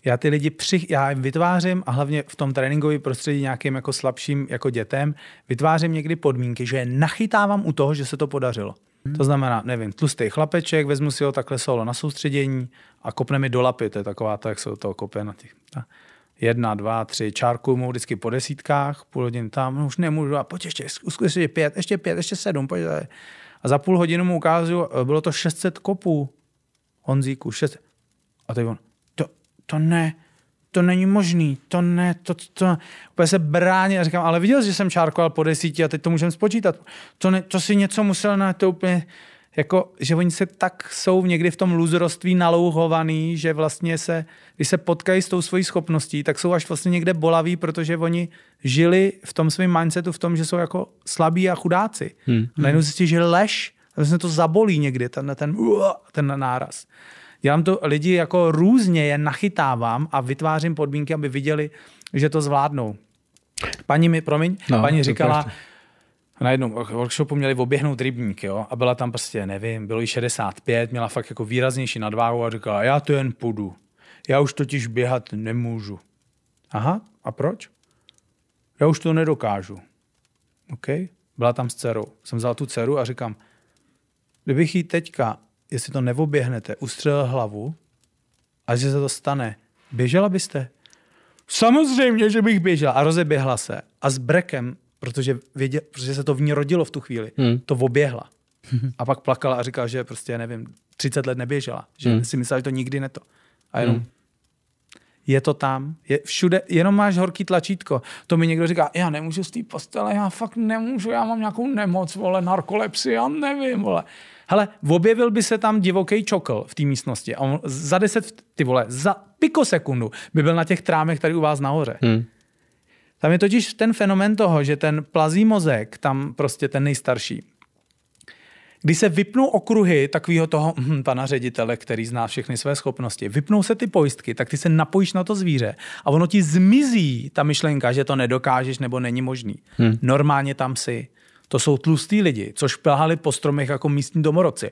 S1: já ty lidi při, já jim vytvářím a hlavně v tom tréninkovém prostředí nějakým jako slabším jako dětem, vytvářím někdy podmínky, že je nachytávám u toho, že se to podařilo. Hmm. To znamená, nevím, tlustý chlapeček, vezmu si ho takhle solo na soustředění a kopne mi do lapy, to je taková ta, jak se to toho na těch. Ta. Jedna, dva, tři, čárku mu vždycky po desítkách, půl hodin tam, no už nemůžu, a pojď ještě, zkus pět, ještě pět, ještě sedm, pojď. A za půl hodinu mu ukážu, bylo to 600 kopů, Honzíku, 600. A teď on, to ne, to není možný, to ne, to, to, to úplně se brání a říkám, ale viděl jsi, že jsem čárkoval po desíti a teď to můžeme spočítat. To, ne, to si něco musel na to úplně, jako, že oni se tak jsou někdy v tom luzroství nalouhovaný, že vlastně se, když se potkají s tou svojí schopností, tak jsou až vlastně někde bolaví, protože oni žili v tom svém mindsetu, v tom, že jsou jako slabí a chudáci. Hmm. Najednou hmm. zjistí, že lež, a vlastně to zabolí někdy, ten, ten, ten náraz dělám to lidi jako různě, je nachytávám a vytvářím podmínky, aby viděli, že to zvládnou. Paní mi, promiň, no, paní říkala, prostě. na jednom workshopu měli oběhnout rybník, jo, a byla tam prostě, nevím, bylo jí 65, měla fakt jako výraznější nadváhu a říkala, já to jen půjdu. Já už totiž běhat nemůžu. Aha, a proč? Já už to nedokážu. OK? Byla tam s dcerou. Jsem vzal tu dceru a říkám, kdybych jí teďka jestli to neoběhnete, ustřelil hlavu a že se to stane, běžela byste? Samozřejmě, že bych běžela. A rozeběhla se. A s brekem, protože, věděl, protože se to v ní rodilo v tu chvíli, hmm. to oběhla. *laughs* A pak plakala a říkala, že prostě, nevím, 30 let neběžela. Že hmm. si myslela, že to nikdy neto. A jenom hmm. je to tam. Je všude, jenom máš horký tlačítko. To mi někdo říká, já nemůžu z té postele, já fakt nemůžu, já mám nějakou nemoc, vole, narkolepsii, já nevím, vole hele, objevil by se tam divoký čokl v té místnosti a on za 10, ty vole, za pikosekundu by byl na těch trámech tady u vás nahoře. Hmm. Tam je totiž ten fenomen toho, že ten plazí mozek, tam prostě ten nejstarší, když se vypnou okruhy takového toho hm, pana ředitele, který zná všechny své schopnosti, vypnou se ty pojistky, tak ty se napojíš na to zvíře a ono ti zmizí ta myšlenka, že to nedokážeš nebo není možný. Hmm. Normálně tam si. To jsou tlustí lidi, co šplhali po stromech jako místní domorodci.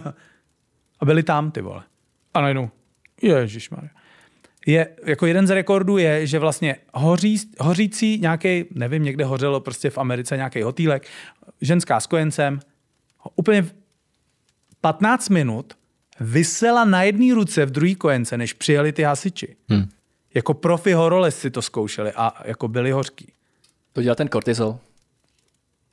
S1: *laughs* a byli tam, ty vole. A najednou, ježišmarja je, jako jeden z rekordů je, že vlastně hoří, hořící nějaký, nevím, někde hořelo prostě v Americe nějaký hotýlek, ženská s kojencem, úplně 15 minut vysela na jedné ruce v druhé kojence, než přijeli ty hasiči. Hmm. Jako profi horolezci to zkoušeli a jako byli hořký. To dělá ten kortizol.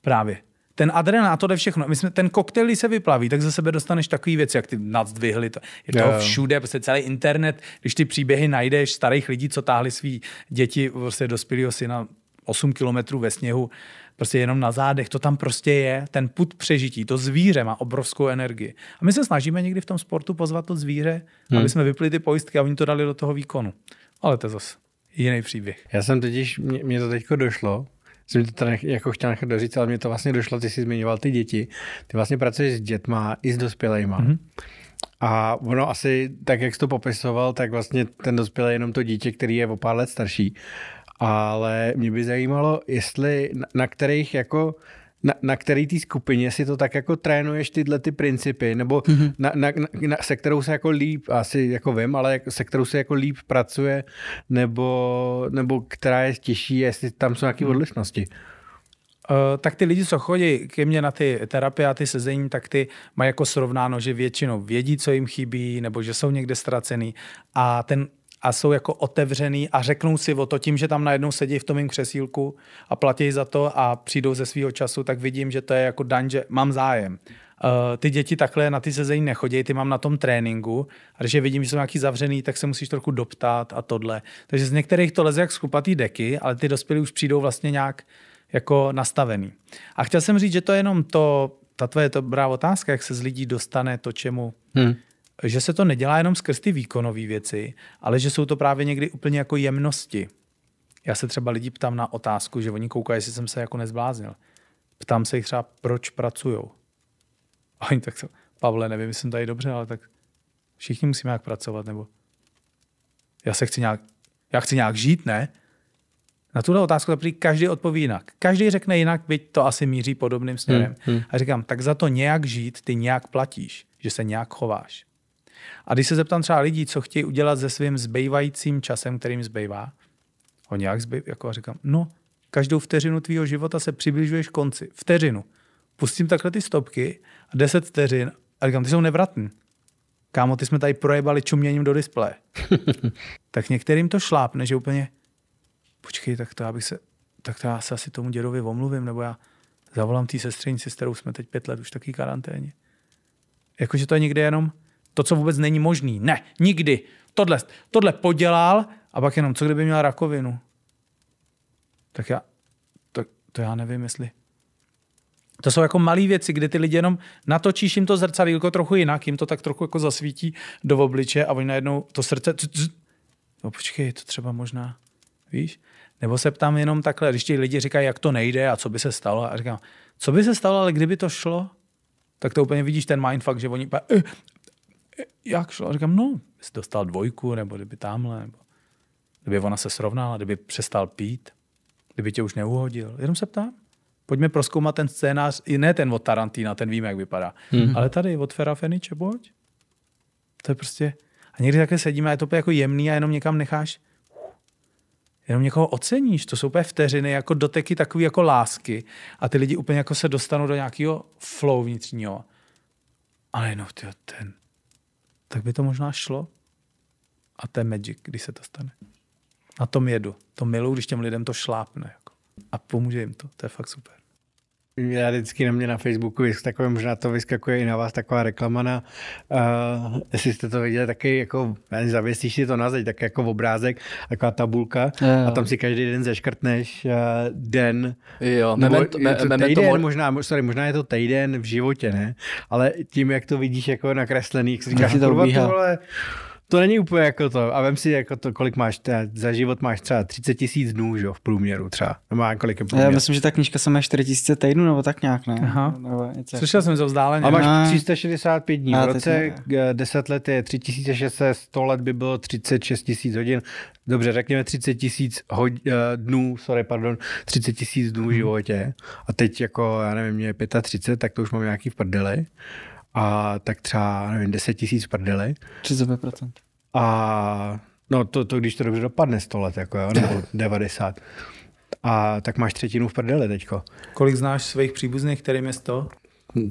S1: Právě. Ten a to jde všechno. My jsme, ten koktejl, když se vyplaví, tak za sebe dostaneš takový věc jak ty nadzdvihli. To, je to yeah. všude, prostě celý internet, když ty příběhy najdeš starých lidí, co táhli svý děti, prostě dospělýho syna 8 kilometrů ve sněhu, prostě jenom na zádech, to tam prostě je, ten put přežití, to zvíře má obrovskou energii. A my se snažíme někdy v tom sportu pozvat to zvíře, hmm. aby jsme vypli ty pojistky a oni to dali do toho výkonu. Ale to je zase
S3: jiný příběh. Já jsem totiž, mě, mě to teďko došlo, jsem to tady jako chtěl nechat doříct, ale mě to vlastně došlo, ty jsi zmiňoval ty děti. Ty vlastně pracuješ s dětma i s dospělejma. Mm-hmm. A ono asi, tak jak jsi to popisoval, tak vlastně ten dospělý je jenom to dítě, který je o pár let starší. Ale mě by zajímalo, jestli na, na kterých jako na, na který té skupině si to tak jako trénuješ tyhle ty principy, nebo mm-hmm. na, na, na, se kterou se jako líp, asi jako vím, ale se kterou se jako líp pracuje, nebo, nebo která je těžší, jestli tam jsou nějaké mhm. odlišnosti?
S1: Uh, tak ty lidi, co chodí ke mně na ty terapie a ty sezení, tak ty mají jako srovnáno, že většinou vědí, co jim chybí, nebo že jsou někde ztracený. A ten a jsou jako otevřený a řeknou si o to tím, že tam najednou sedí v tom jim křesílku a platí za to a přijdou ze svého času, tak vidím, že to je jako daň, že mám zájem. Uh, ty děti takhle na ty sezení nechodí, ty mám na tom tréninku a když je vidím, že jsou nějaký zavřený, tak se musíš trochu doptat a tohle. Takže z některých to leze jak skupatý deky, ale ty dospělí už přijdou vlastně nějak jako nastavený. A chtěl jsem říct, že to je jenom to, ta tvoje dobrá otázka, jak se z lidí dostane to, čemu hmm že se to nedělá jenom skrz ty výkonové věci, ale že jsou to právě někdy úplně jako jemnosti. Já se třeba lidi ptám na otázku, že oni koukají, jestli jsem se jako nezbláznil. Ptám se jich třeba, proč pracujou. A oni tak, Pavle, nevím, jestli jsem tady dobře, ale tak všichni musíme nějak pracovat, nebo já se chci nějak, já chci nějak žít, ne? Na tuhle otázku prý každý odpoví jinak. Každý řekne jinak, byť to asi míří podobným směrem. Hmm, hmm. A říkám, tak za to nějak žít, ty nějak platíš, že se nějak chováš. A když se zeptám třeba lidí, co chtějí udělat se svým zbývajícím časem, kterým zbývá, oni jak zbyv, jako říkám, no, každou vteřinu tvýho života se přibližuješ konci. Vteřinu. Pustím takhle ty stopky a deset vteřin a říkám, ty jsou nevratný. Kámo, ty jsme tady projebali čuměním do displeje. *laughs* tak některým to šlápne, že úplně, počkej, tak to já bych se, tak to já se asi tomu dědovi omluvím, nebo já zavolám té sestřenici, s kterou jsme teď pět let už taky karanténě. Jakože to je někde jenom, to, co vůbec není možný. Ne, nikdy. Tohle, tohle podělal a pak jenom, co kdyby měl rakovinu? Tak já, to, to já nevím, jestli. To jsou jako malé věci, kde ty lidi jenom natočíš jim to zrcadílko trochu jinak, jim to tak trochu jako zasvítí do obliče a oni najednou to srdce... No počkej, to třeba možná, víš? Nebo se ptám jenom takhle, když ti lidi říkají, jak to nejde a co by se stalo. A říkám, co by se stalo, ale kdyby to šlo? Tak to úplně vidíš ten mindfuck, že oni... Eh, jak šlo? A říkám, no, jsi dostal dvojku, nebo kdyby tamhle, nebo kdyby ona se srovnala, kdyby přestal pít, kdyby tě už neuhodil. Jenom se ptám. Pojďme proskoumat ten scénář, i ne ten od Tarantína, ten víme, jak vypadá, mm-hmm. ale tady od Fera Feniče, pojď. To je prostě... A někdy takhle sedíme a je to jako jemný a jenom někam necháš jenom někoho oceníš. To jsou úplně vteřiny, jako doteky takové jako lásky. A ty lidi úplně jako se dostanou do nějakého flow vnitřního. Ale no, tyjo, ten, tak by to možná šlo. A to je magic, když se to stane. Na tom jedu. To miluji, když těm lidem to šlápne. Jako. A pomůže jim to. To je fakt super. Já vždycky na mě na Facebooku takové, možná to vyskakuje i na vás,
S3: taková reklama na, uh, jestli jste to viděli, taky jako, zavěsíš si to na zeď, tak jako obrázek, taková tabulka jo. a tam si každý den zeškrtneš uh, den, jo, moment, nebo, me, me, týden, mor... možná, sorry, možná je to týden v životě, ne? Ale tím, jak to vidíš jako nakreslený, jak si říkáš, to, to to není úplně jako to. A vem si, jako to, kolik máš třeba, za život máš třeba 30 tisíc dnů, že, v průměru třeba. No má kolik je průměr. Já myslím, že ta
S2: knížka se má 4 tisíce týdnů, nebo tak nějak, ne? Aha. Nebo Slyšel jsem za vzdáleně. A máš 365
S3: no. dní v roce, 10 eh, let je 3600, 100 let by bylo 36 tisíc hodin. Dobře, řekněme 30 tisíc eh, dnů, sorry, pardon, 30 tisíc dnů v mhm. životě. A teď jako, já nevím, mě je 35, tak to už mám nějaký v prdeli a tak třeba, nevím, 10 tisíc prdeli. 32%. A no to, to, když to dobře dopadne 100 let, jako jo, nebo 90. *laughs* A tak máš třetinu v prdele teďko. Kolik znáš svých příbuzných, kterým je 100?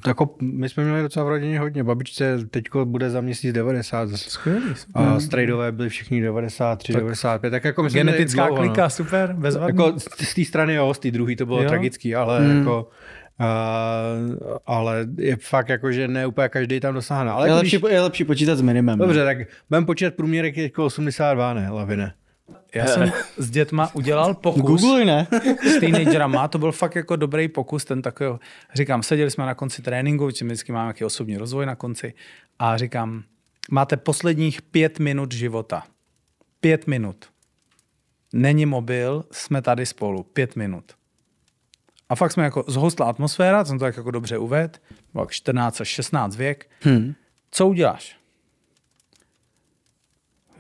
S3: Tako, my jsme měli docela v rodině hodně. Babičce teď bude za měsíc 90. Skvělý. A strajdové byli všichni 93, tak 95. Tak jako genetická no. klika, no. super, bez Jako z, té strany jo, z té druhé to bylo jo. tragický, ale hmm. jako ale je fakt jako, že ne úplně každý tam dosáhne. Ale je, jako když...
S2: lepší, je lepší počítat s minimem. Dobře, ne?
S3: tak budeme počítat průměrek jako 82, ne, Lavine? Já jsem
S1: *laughs* s dětma udělal pokus. Google ne. *laughs* s teenagerama, to byl fakt jako dobrý pokus, ten takový, říkám, seděli jsme na konci tréninku, čím vždycky máme nějaký osobní rozvoj na konci a říkám, máte posledních pět minut života. Pět minut. Není mobil, jsme tady spolu. Pět minut. A fakt jsme jako zhostla atmosféra, jsem to tak jako dobře uvedl, pak 14 až 16 věk. Hmm. Co uděláš?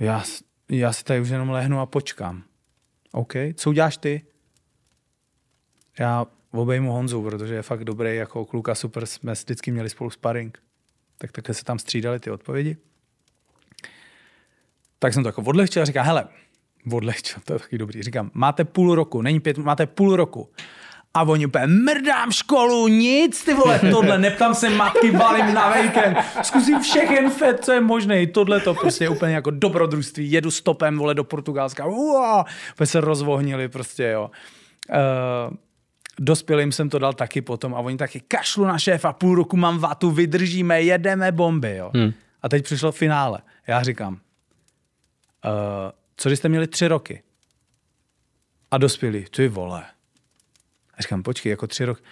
S1: Já, já si tady už jenom lehnu a počkám. OK, co uděláš ty? Já obejmu Honzu, protože je fakt dobrý, jako kluka super, jsme vždycky měli spolu sparring. Tak takhle se tam střídali ty odpovědi. Tak jsem to jako odlehčil a říkám, hele, odlehčil, *laughs* to je taky dobrý. Říkám, máte půl roku, není pět, máte půl roku. A oni úplně, mrdám školu, nic, ty vole, tohle, neptám se matky, balím na vejkem, zkusím všechen fet, co je možné, tohle to prostě je úplně jako dobrodružství, jedu stopem, vole, do Portugalska, uá, se rozvohnili prostě, jo. Uh, dospělým jsem to dal taky potom a oni taky kašlu na šéfa, půl roku mám vatu, vydržíme, jedeme bomby, jo. Hmm. A teď přišlo finále. Já říkám, uh, co když jste měli tři roky? A dospělí, ty vole, a říkám, počkej, jako tři roky.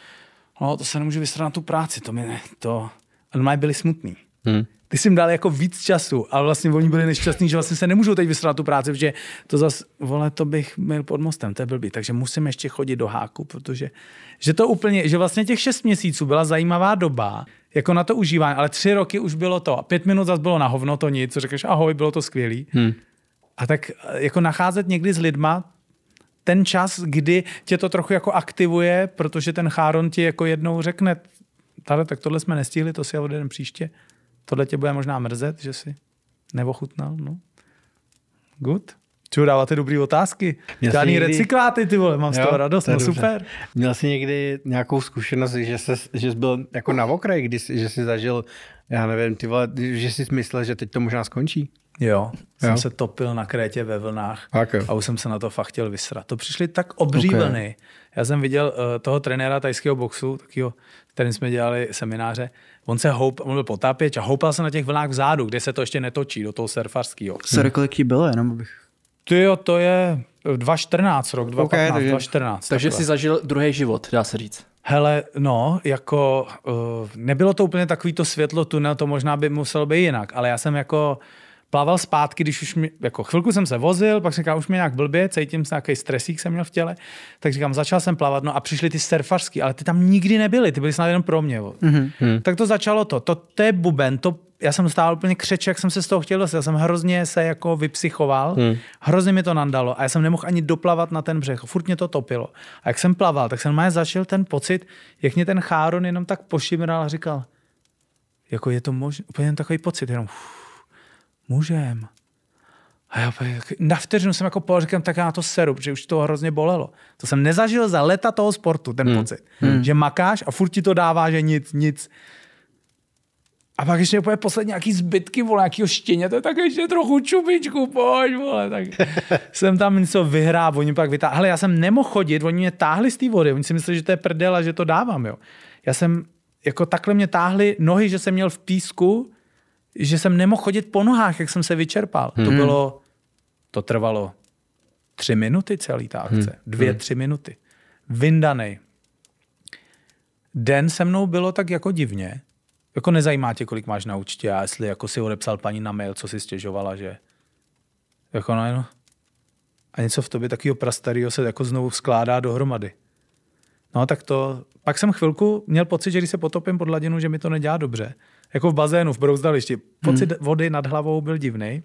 S1: No, to se nemůžu vystrat na tu práci, to mi ne, to... A normálně byli smutný. Hmm. Ty jsi jim dal jako víc času, ale vlastně oni byli nešťastní, že vlastně se nemůžou teď vystrat tu práci, protože to zas, vole, to bych měl pod mostem, to je blbý. Takže musím ještě chodit do háku, protože že to úplně, že vlastně těch šest měsíců byla zajímavá doba, jako na to užívání, ale tři roky už bylo to a pět minut zase bylo na hovno to nic, co řekneš, ahoj, bylo to skvělý. Hmm. A tak jako nacházet někdy s lidma ten čas, kdy tě to trochu jako aktivuje, protože ten cháron ti jako jednou řekne, tady tak tohle jsme nestihli, to si odjedeme příště. Tohle tě bude možná mrzet, že si neochutnal. No. Good. Čo, dáváte dobré otázky. Měl Žádný někdy... recykláty, ty vole, mám jo, z toho radost, to no dobře. super.
S3: Měl jsi někdy nějakou zkušenost, že, jsi, že jsi byl jako na okraji, když, že jsi zažil,
S1: já nevím, ty vole, že jsi myslel, že teď to možná skončí? Jo, jsem jo. se topil na Krétě ve vlnách okay. a už jsem se na to fakt chtěl vysrat. To přišly tak obří okay. vlny. Já jsem viděl uh, toho trenéra tajského boxu, takýho, kterým jsme dělali semináře. On se houp, on byl potápěč a houpal se na těch vlnách vzadu, kde se to ještě netočí, do toho surfařského. Sir, kolik bylo, jenom bych... Ty jo, to je 2014 eh, rok, 2015, okay, takže, 2014. Takže takhle. jsi zažil druhý život, dá se říct. Hele, no, jako uh, nebylo to úplně takový to světlo tunel, to možná by muselo být jinak, ale já jsem jako plaval zpátky, když už mi, jako chvilku jsem se vozil, pak jsem říkal, už mi nějak blbě, cítím se, nějaký stresík jsem měl v těle, tak říkám, začal jsem plavat, no a přišli ty surfařský, ale ty tam nikdy nebyly, ty byly snad jenom pro mě. Mm-hmm. Tak to začalo to, to, to je buben, to já jsem stál úplně křeč, jak jsem se z toho chtěl dostat. Já jsem hrozně se jako vypsychoval, hmm. hrozně mi to nandalo a já jsem nemohl ani doplavat na ten břeh. Furt mě to topilo. A jak jsem plaval, tak jsem má začal ten pocit, jak mě ten cháron jenom tak pošimral a říkal, jako je to možné, úplně takový pocit, jenom uf, Můžem. A já na vteřinu jsem jako položil, říkám, tak já na to seru, protože už to hrozně bolelo. To jsem nezažil za leta toho sportu, ten hmm. pocit. Hmm. Že makáš a furt ti to dává, že nic, nic. A pak ještě úplně poslední nějaký zbytky, vole, nějakého štěně, to je tak ještě trochu čubičku, pojď, vole. Tak *laughs* jsem tam něco vyhrál, oni pak vytáhli. Ale já jsem nemohl chodit, oni mě táhli z té vody, oni si mysleli, že to je prdel a že to dávám, jo. Já jsem, jako takhle mě táhli nohy, že jsem měl v písku že jsem nemohl chodit po nohách, jak jsem se vyčerpal. Hmm. To bylo, to trvalo tři minuty celý ta akce. Hmm. Dvě, hmm. tři minuty. Vindanej. Den se mnou bylo tak jako divně. Jako nezajímá tě, kolik máš na účtě a jestli jako si odepsal paní na mail, co si stěžovala, že jako no, no. A něco v tobě takového prastarýho se jako znovu skládá dohromady. No tak to, pak jsem chvilku měl pocit, že když se potopím pod hladinu, že mi to nedělá dobře jako v bazénu, v brouzdališti. Pocit hmm. vody nad hlavou byl divný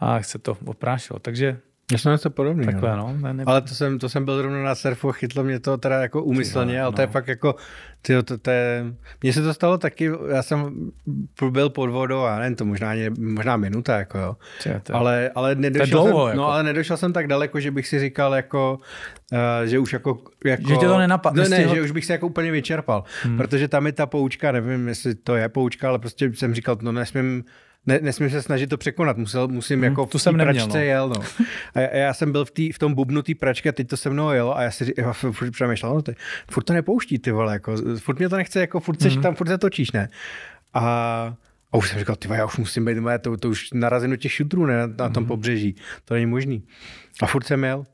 S1: a se to oprášilo.
S3: Takže já jsem něco podobný. Takhle, no. no. Ne, ne... Ale to jsem, to jsem byl zrovna na surfu, chytlo mě to teda jako úmyslně, ale no. to je no. fakt jako, ty, to, to je... Mně se to stalo taky, já jsem byl pod vodou, a nevím, to možná, ani, možná minuta, jako jo. Tě, Ale, ale nedošel, dlouho, jsem, jako. no, ale nedošel jsem tak daleko, že bych si říkal, jako, uh, že už jako... jako že tě to nenapadlo. Ne, ne, ho... že už bych se jako úplně vyčerpal, hmm. protože tam je ta poučka, nevím, jestli to je poučka, ale prostě jsem říkal, no nesmím ne, nesmím se snažit to překonat, Musel, musím hmm, jako v tu jsem neměl, pračce no. jel. No. A já, já jsem byl v, tý, v tom bubnu té pračky a teď to se mnou jelo a já si já furt přemýšlel, no ty, furt to nepouští ty vole, jako, furt mě to nechce, jako furt seš hmm. tam, furt se točíš, ne? A, a už jsem říkal, ty já už musím být, to, to už narazeno těch šutrů ne, na, na tom hmm. pobřeží, to není možný. A furt jsem jel.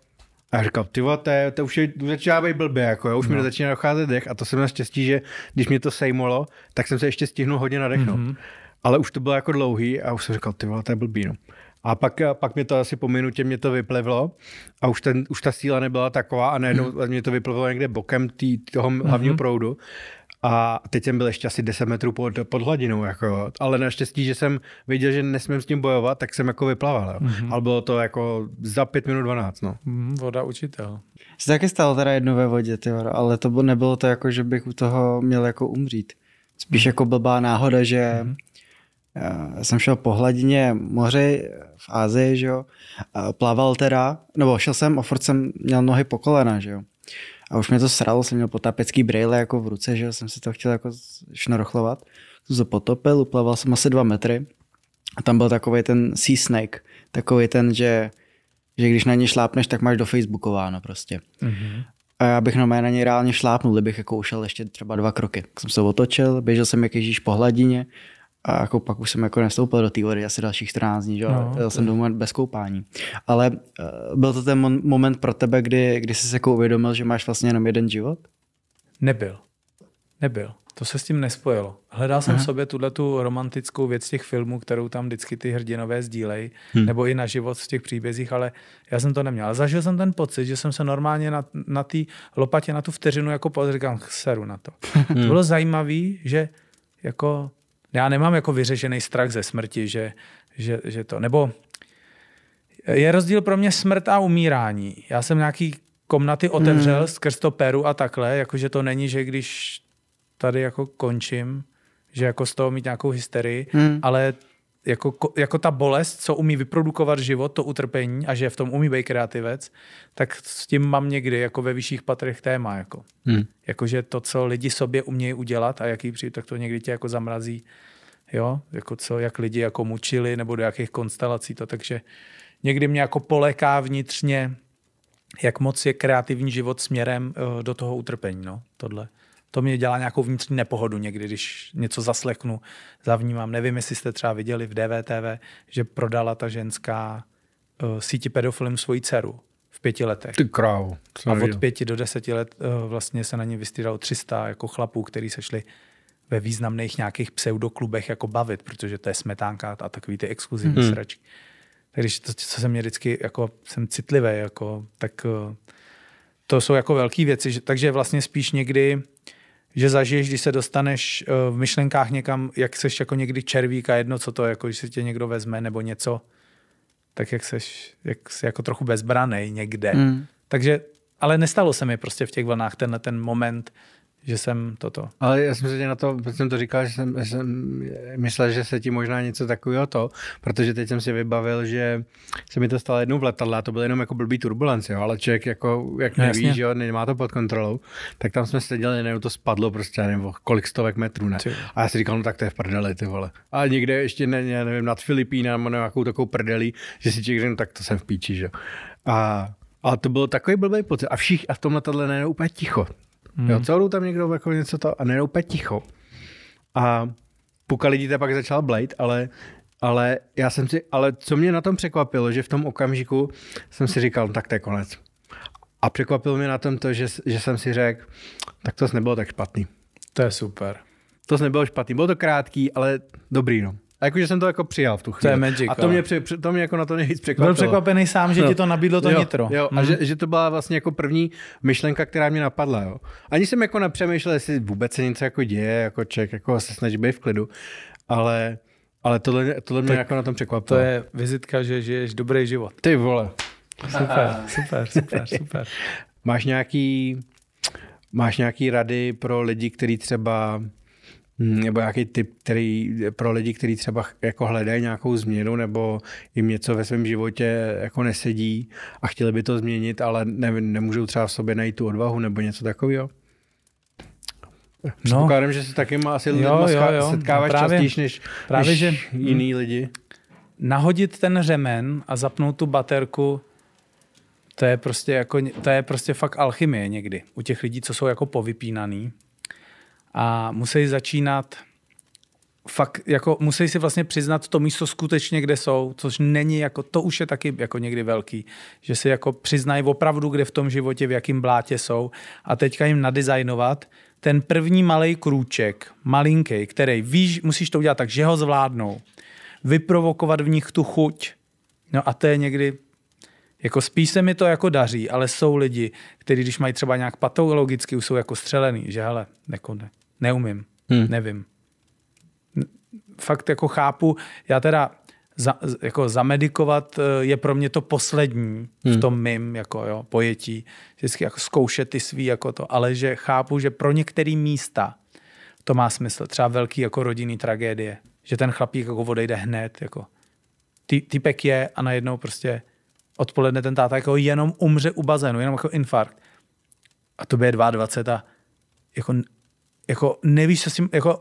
S3: A říkal, ty vole, to, to už je, začíná být blbě, jako jo, už no. mi začíná docházet dech a to jsem měl štěstí, že když mě to sejmolo, tak jsem se ještě stihnul hodně nadechnout. Mm-hmm ale už to bylo jako dlouhý a už jsem říkal, ty vole, to je blbý, no. A pak, eh, pak mě to asi po minutě mě to vyplevlo a už, ten, už ta síla nebyla taková a najednou mm. mě to vyplevlo někde bokem tý, toho hlavního mm-hmm. proudu. A teď jsem byl ještě asi 10 metrů pod, pod hladinou, jako, ale naštěstí, že jsem věděl, že nesmím s tím bojovat, tak jsem jako vyplaval, Mm-hmm. ale bylo to jako za 5 minut 12, no. Mm, voda učitel.
S2: Jsi taky stál teda jednou ve vodě, ty, ale to bylo, nebylo to jako, že bych u toho měl jako umřít. Spíš mhm. jako blbá náhoda, že mm-hmm jsem šel po hladině moře v Ázii, že jo, a plaval teda, nebo šel jsem a furt jsem měl nohy po kolena, že jo. A už mě to sralo, jsem měl potápěcký brejle jako v ruce, že jo, jsem si to chtěl jako šnorochlovat. Jsem se potopil, uplaval jsem asi dva metry a tam byl takový ten sea snake, takový ten, že, že když na něj šlápneš, tak máš do Facebookováno prostě. Mm-hmm. A já bych na na něj reálně šlápnul, kdybych jako ušel ještě třeba dva kroky. Tak jsem se otočil, běžel jsem jak Ježíš po hladině, a jako pak už jsem jako nestoupil do té vody asi dalších 14 dní, že? No, Jel jsem domů bez koupání. Ale uh, byl to ten mon- moment pro tebe, kdy, kdy jsi se jako uvědomil, že máš vlastně jenom jeden život?
S1: Nebyl. Nebyl. To se s tím nespojilo. Hledal jsem Aha. v sobě tuhle tu romantickou věc těch filmů, kterou tam vždycky ty hrdinové sdílejí, hmm. nebo i na život v těch příbězích, ale já jsem to neměl. zažil jsem ten pocit, že jsem se normálně na, na té lopatě, na tu vteřinu, jako podříkám, seru na to. Hmm. *laughs* To bylo zajímavé, že jako já nemám jako vyřešený strach ze smrti, že, že, že to, nebo je rozdíl pro mě smrt a umírání. Já jsem nějaký komnaty otevřel hmm. skrz to peru a takhle, jakože to není, že když tady jako končím, že jako z toho mít nějakou hysterii, hmm. ale jako, jako ta bolest, co umí vyprodukovat život, to utrpení a že v tom umí být kreativec, tak s tím mám někdy jako ve vyšších patrech téma. Jako. Hmm. Jakože to, co lidi sobě umějí udělat a jaký přijde, tak to někdy tě jako zamrazí. Jo? Jako co, jak lidi jako mučili nebo do jakých konstelací to. Takže někdy mě jako poleká vnitřně, jak moc je kreativní život směrem eh, do toho utrpení. No, tohle to mě dělá nějakou vnitřní nepohodu někdy, když něco zaslechnu, zavnímám. Nevím, jestli jste třeba viděli v DVTV, že prodala ta ženská uh, síti pedofilem svoji dceru v pěti letech. Ty krávu. A od pěti do deseti let uh, vlastně se na ní vystýdalo 300 jako chlapů, který se šli ve významných nějakých pseudoklubech jako bavit, protože to je smetánka a takový ty exkluzivní hmm. sračky. Takže to, co se mě vždycky, jako jsem citlivý, jako, tak uh, to jsou jako velké věci. Že, takže vlastně spíš někdy uh, že zažiješ, když se dostaneš eh, v myšlenkách někam, jak seš jako někdy červík a jedno, co to je, jako když se tě někdo vezme nebo něco, tak jak seš, jak jsi jako trochu bezbranej někde. Mm. Takže, ale nestalo se mi prostě v těch vlnách tenhle ten moment, že jsem toto.
S3: Ale já jsem se tě na to, proč jsem to říkal, že jsem, jsem myslel, že se ti možná něco takového to, protože teď jsem si vybavil, že se mi to stalo jednou v letadle a to bylo jenom jako blbý turbulence, jo, ale člověk jako, jak no, neví, že jo, nemá to pod kontrolou, tak tam jsme seděli, jenom to spadlo prostě, nebo kolik stovek metrů, ne? Ty. A já si říkal, no tak to je v prdeli, ty vole. A někde ještě, ne, nevím, nad Filipína, nebo nějakou takovou prdelí, že si člověk řekne, no tak to jsem v píči, že jo. A ale to byl takový blbý pocit. A všichni a v tom letadle najednou úplně ticho. Hmm. Jo, celou tam někdo jako něco to a nejenom úplně ticho. A puka lidí to pak začala blade, ale ale já jsem si, ale co mě na tom překvapilo, že v tom okamžiku jsem si říkal, no tak to je konec. A překvapilo mě na tom to, že, že jsem si řekl, tak to nebylo tak špatný. To je super. To nebylo špatný, bylo to krátký, ale dobrý no. A jakože jsem to jako přijal v tu chvíli. To je magic, a to mě, při, to mě jako na to nejvíc překvapilo. Byl překvapený sám, že no. ti to nabídlo to jo, nitro. Jo, mm. a že, mhm. že, to byla vlastně jako první myšlenka, která mě napadla. Jo. Ani jsem jako nepřemýšlel, jestli vůbec se něco jako děje, jako člověk jako se snaží být v klidu, ale, ale tohle, tohle mě tak jako na tom překvapilo. To je
S1: vizitka, že žiješ dobrý život.
S3: Ty vole. Super, *laughs* super, super, super. Máš
S1: nějaký,
S3: máš nějaký rady pro lidi, kteří třeba Hmm, nebo nějaký tip, který pro lidi, kteří třeba jako hledají nějakou změnu nebo jim něco ve svém životě jako nesedí a chtěli by to změnit, ale ne, nemůžou třeba v sobě najít tu odvahu nebo něco takového? No, Předpokládám, že se taky má asi lidma jo, setkáváš no, častěji než, právě, než že, jiný
S1: lidi. Nahodit ten řemen a zapnout tu baterku, to je prostě, jako, to je prostě fakt alchymie někdy. U těch lidí, co jsou jako povypínaný, a musí začínat fakt, jako musí si vlastně přiznat to místo skutečně, kde jsou, což není jako, to už je taky jako někdy velký, že si jako přiznají opravdu, kde v tom životě, v jakém blátě jsou a teďka jim nadizajnovat ten první malý krůček, malinký, který víš, musíš to udělat tak, že ho zvládnou, vyprovokovat v nich tu chuť, no a to je někdy jako spíš se mi to jako daří, ale jsou lidi, kteří když mají třeba nějak patologicky, už jsou jako střelený, že hele, jako nekonec. Neumím. Hmm. Nevím. Fakt jako chápu, já teda za, jako zamedikovat eh, je pro mě to poslední hmm. v tom mým jako jo, pojetí. Vždycky jako zkoušet ty svý jako to, ale že chápu, že pro některé místa to má smysl. Třeba velký jako rodinný tragédie, že ten chlapík jako odejde hned. Jako. Ty, typek je a najednou prostě odpoledne ten táta jako jenom umře u bazénu, jenom jako infarkt. A to je 22 a jako jako nevíš, co s tím, jako hmm.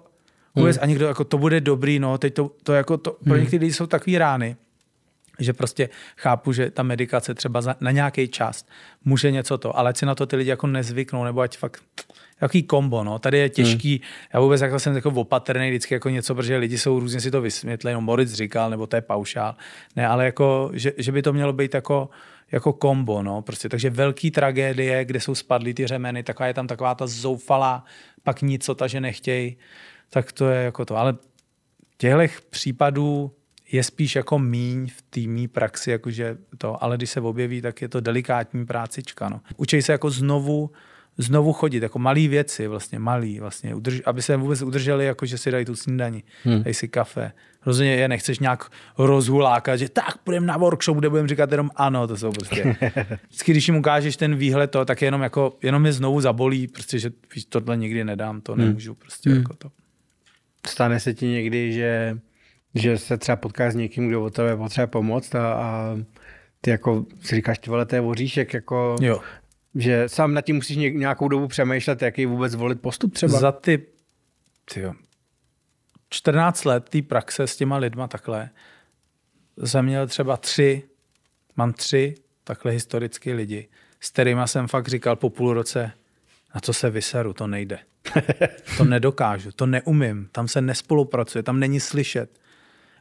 S1: vůbec hmm. a někdo, jako to bude dobrý, no, teď to, to jako to, pro hmm. některé lidi jsou takové rány, že prostě chápu, že ta medikace třeba za, na nějaký část může něco to, ale ať si na to ty lidi jako nezvyknou, nebo ať fakt jaký kombo, no. Tady je těžký, hmm. já vůbec jako jsem jako opatrný vždycky jako něco, protože lidi jsou různě si to vysvětlili, no Moritz říkal, nebo to je paušál, ne, ale jako, že, že by to mělo být jako, uh, jako kombo, no, prostě, takže velký tragédie, kde jsou spadly ty řemeny, taková je tam taková ta zoufalá, pak nic, ta, že nechtějí, tak to je jako to, ale těchto případů je spíš jako míň v týmní praxi, jakože to, ale když se objeví, tak je to delikátní prácička. No. Učej se jako znovu znovu chodit, jako malý věci, vlastně malý, vlastně, udrž, aby se vůbec udrželi, jakože si dají tu snídani, hmm. dají si kafe, rozhodně je nechceš nějak rozhulákat, že tak půjdem na workshop, kde budeme říkat jenom ano, to jsou prostě. *laughs* Vždycky, když jim ukážeš ten výhled, to, tak jenom, jako, jenom je znovu zabolí, prostě, že víš, tohle nikdy nedám, to hmm. nemůžu prostě hmm. jako to. Stane se ti někdy,
S3: že, že se třeba potkáš s někým, kdo o tebe potřebuje pomoct a, a ty jako si říkáš, ty vole, to je voříšek, jako, jo. že sám nad tím musíš nějakou dobu přemýšlet,
S1: jaký vůbec volit postup třeba. Za ty, ty jo, 14 let té praxe s těma lidma takhle jsem měl třeba tři, mám tři takhle historické lidi, s kterými jsem fakt říkal po půl roce, na co se vyseru, to nejde. *laughs* to nedokážu, to neumím, tam se nespolupracuje, tam není slyšet.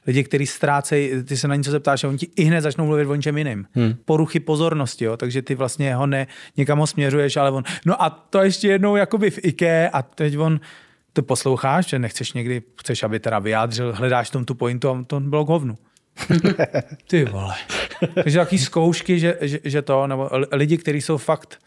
S1: Lidi, kteří ztrácejí, ty se na něco zeptáš a oni ti i hned začnou mluvit o něčem jiným. Hmm. Poruchy pozornosti, jo? takže ty vlastně ho ne, někam ho směřuješ, ale on, no a to ještě jednou jakoby v IKE a teď on, to posloucháš, že nechceš někdy, chceš, aby teda vyjádřil, hledáš tom tu pointu a to bylo k hovnu. *laughs* Ty vole. Takže takové zkoušky, že, že, že to, nebo lidi, kteří jsou fakt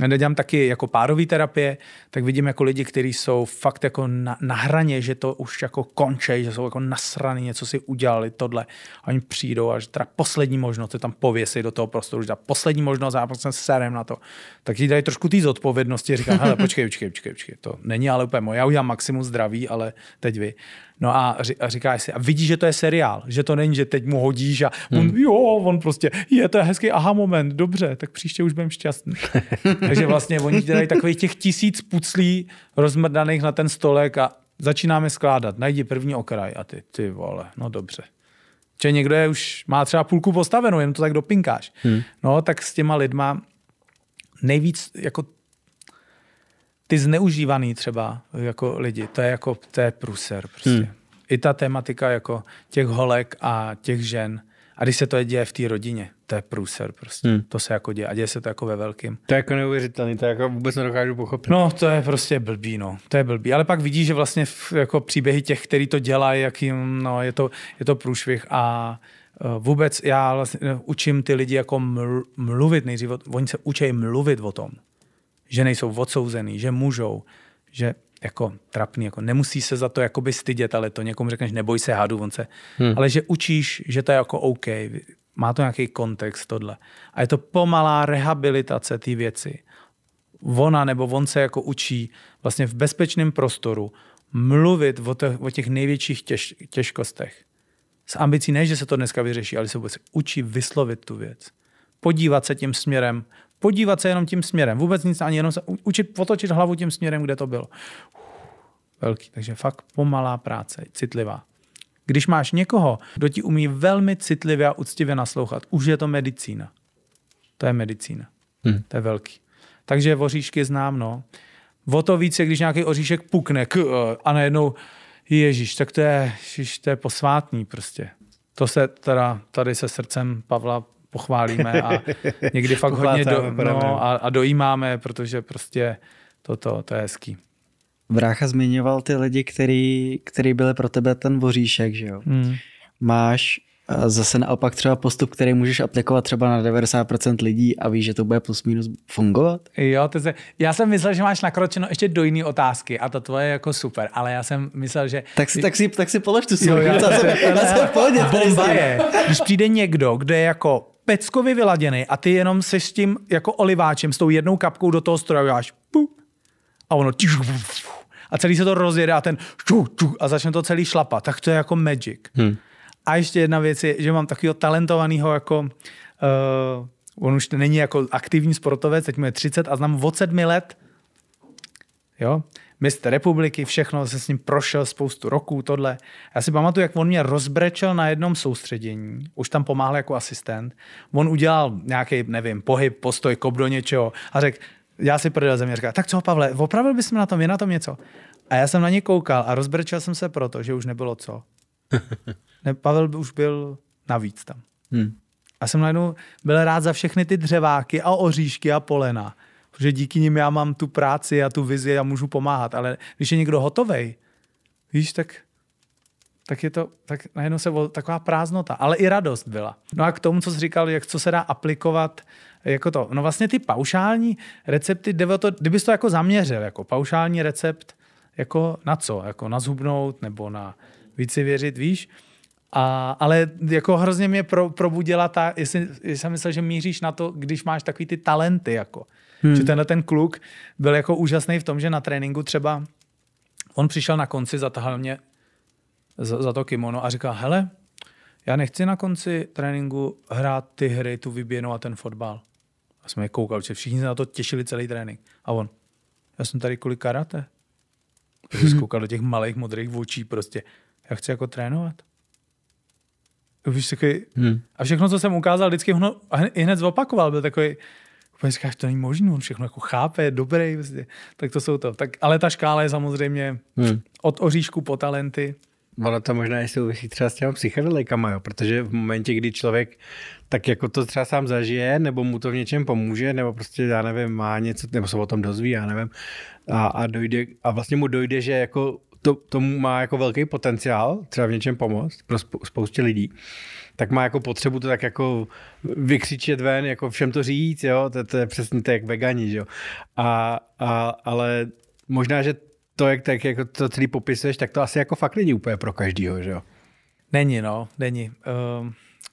S1: já dělám taky jako párový terapie, tak vidím jako lidi, kteří jsou fakt jako na, na hraně, že to už jako končí, že jsou jako nasraný, něco si udělali, tohle. A oni přijdou a že teda poslední možnost je tam pověsit do toho prostoru, že ta poslední možnost, a já prostě serem na to. Tak ti dají trošku té zodpovědnosti, říkám, hele, počkej, počkej, počkej, počkej, to není ale úplně moje, já udělám maximum zdraví, ale teď vy. No a, a říká si, a vidí, že to je seriál, že to není, že teď mu hodíš a on, hmm. jo, on prostě, je, to je hezký aha moment, dobře, tak příště už budem šťastný. *laughs* Takže vlastně oni dělají takových těch tisíc puclí rozmrdaných na ten stolek a začínáme skládat, najdi první okraj a ty, ty vole, no dobře. Če někdo je už má třeba půlku postavenou, jen to tak dopinkáš. Hmm. No tak s těma lidma nejvíc, jako ty zneužívaný třeba jako lidi, to je jako, to je pruser prostě. Hmm. I ta tematika jako těch holek a těch žen, a když se to děje v té rodině, to je průser prostě. Hmm. To se jako děje. A děje se to jako ve velkým. To je jako neuvěřitelný, to jako vůbec nedokážu pochopit. No, to je prostě blbý, no. To je blbý. Ale pak vidíš, že vlastně jako příběhy těch, který to dělají, jakým, no, je to, je to průšvih a e, vůbec já vlastně e, učím ty lidi jako mluvit nejdřív, oni se učí mluvit o tom že nejsou odsouzený, že můžou, že jako trapný, jako nemusí se za to jakoby stydět, ale to někomu řekneš, neboj se hadu, on se, hmm. ale že učíš, že to je jako OK, má to nějaký kontext tohle. A je to pomalá rehabilitace té věci. Ona nebo on se jako učí vlastně v bezpečném prostoru mluvit o, o těch největších těž, těžkostech. S ambicí ne, že se to dneska vyřeší, ale se vůbec učí vyslovit tu věc podívat se tím směrem. Podívat se jenom tím směrem, vůbec nic ani jenom se učit otočit hlavu tím směrem, kde to bylo. velký, takže fakt pomalá práce, citlivá. Když máš někoho, kdo ti umí velmi citlivě a úctivě naslouchat, už je to medicína. To je medicína. Hmm. To je velký. Takže oříšky znám, no. O to více, když nějaký oříšek pukne k, eh, a najednou, ježíš, tak to je, ježiš, to je posvátný prostě. To se teda tady se srdcem Pavla pochválíme a *laughs* někdy fakt hodně do, no, a, a dojímáme, protože prostě toto, to to je hezký.
S2: Brácha zmiňoval ty lidi, který, který byli pro tebe ten voříšek, že jo? Hmm. Máš eh, zase naopak třeba postup, který můžeš aplikovat třeba na 90% lidí a víš, že to bude plus minus fungovat?
S1: Jo, to se, já jsem myslel, že máš nakročeno ještě do jiné otázky a ta tvoje je jako super, ale já jsem myslel, že... Tak si, tak si, tak si polož tu svou, já, já, já, já, Bomba je, když přijde někdo, kde je jako peckově vyladěný a ty jenom se s tím jako oliváčem, s tou jednou kapkou do toho stroje až a ono a celý se to rozjede a ten ču, ču, a začne to celý šlapat. Tak to je jako magic. Hmm. A ještě jedna věc je, že mám takového talentovaného jako uh, on už není jako aktivní sportovec, teď mu je 30 a znám od sedmi let jo, mistr republiky, všechno, se s ním prošel spoustu roků, tohle. Já si pamatuju, jak on mě rozbrečel na jednom soustředění, už tam pomáhal jako asistent. On udělal nějaký, nevím, pohyb, postoj, kop do něčeho a řekl, já si prdel země, říkal, tak co Pavle, opravil bys mi na tom, je na tom něco? A já jsem na ně koukal a rozbrečel jsem se proto, že už nebylo co. *laughs* ne, Pavel by už byl navíc tam. Hmm. A jsem najednou byl rád za všechny ty dřeváky a oříšky a polena protože díky nim já mám tu práci a tu vizi a můžu pomáhat. Ale když je někdo hotovej, víš, tak tak je to, tak najednou se taková prázdnota, ale i radost byla. No a k tomu, co jsi říkal, jak, co se dá aplikovat, jako to, no vlastně ty paušální recepty, to, kdybys to jako zaměřil, jako paušální recept, jako na co, jako na zhubnout nebo na víc věřit, víš, a, ale jako hrozně mě pro, probudila ta, jestli, jestli jsem myslel, že míříš na to, když máš takový ty talenty, jako, Hmm. Že tenhle ten kluk byl jako úžasný v tom, že na tréninku třeba on přišel na konci, zatahal mě za, za to kimono a říkal, hele, já nechci na konci tréninku hrát ty hry, tu vyběnou a ten fotbal. A jsme je koukali, že všichni se na to těšili celý trénink. A on, já jsem tady kvůli karate. hmm. koukal do těch malých modrých očí prostě. Já chci jako trénovat. Víš, takový... hmm. A všechno, co jsem ukázal, vždycky hno, hned zopakoval. Byl takový, On říkáš, to není možné, on všechno jako chápe, dobrý, vlastně. tak to jsou to. Tak, ale ta škála je samozřejmě hmm. od oříšku po talenty. Ono to možná i
S3: souvisí třeba s těma psychedelikama, jo? protože v momentě, kdy člověk tak jako to třeba sám zažije, nebo mu to v něčem pomůže, nebo prostě, já nevím, má něco, nebo se o tom dozví, já nevím, a, a, dojde, a vlastně mu dojde, že jako to, tomu má jako velký potenciál, třeba v něčem pomoct pro spoustě lidí, tak má jako potřebu to tak jako vykřičet ven, jako všem to říct, jo, to, to je přesně to jak vegani, jo. A, a, ale možná, že to, jak tak jako to celý popisuješ, tak to asi jako fakt není úplně pro každýho, že jo?
S1: Není, no, není. Uh,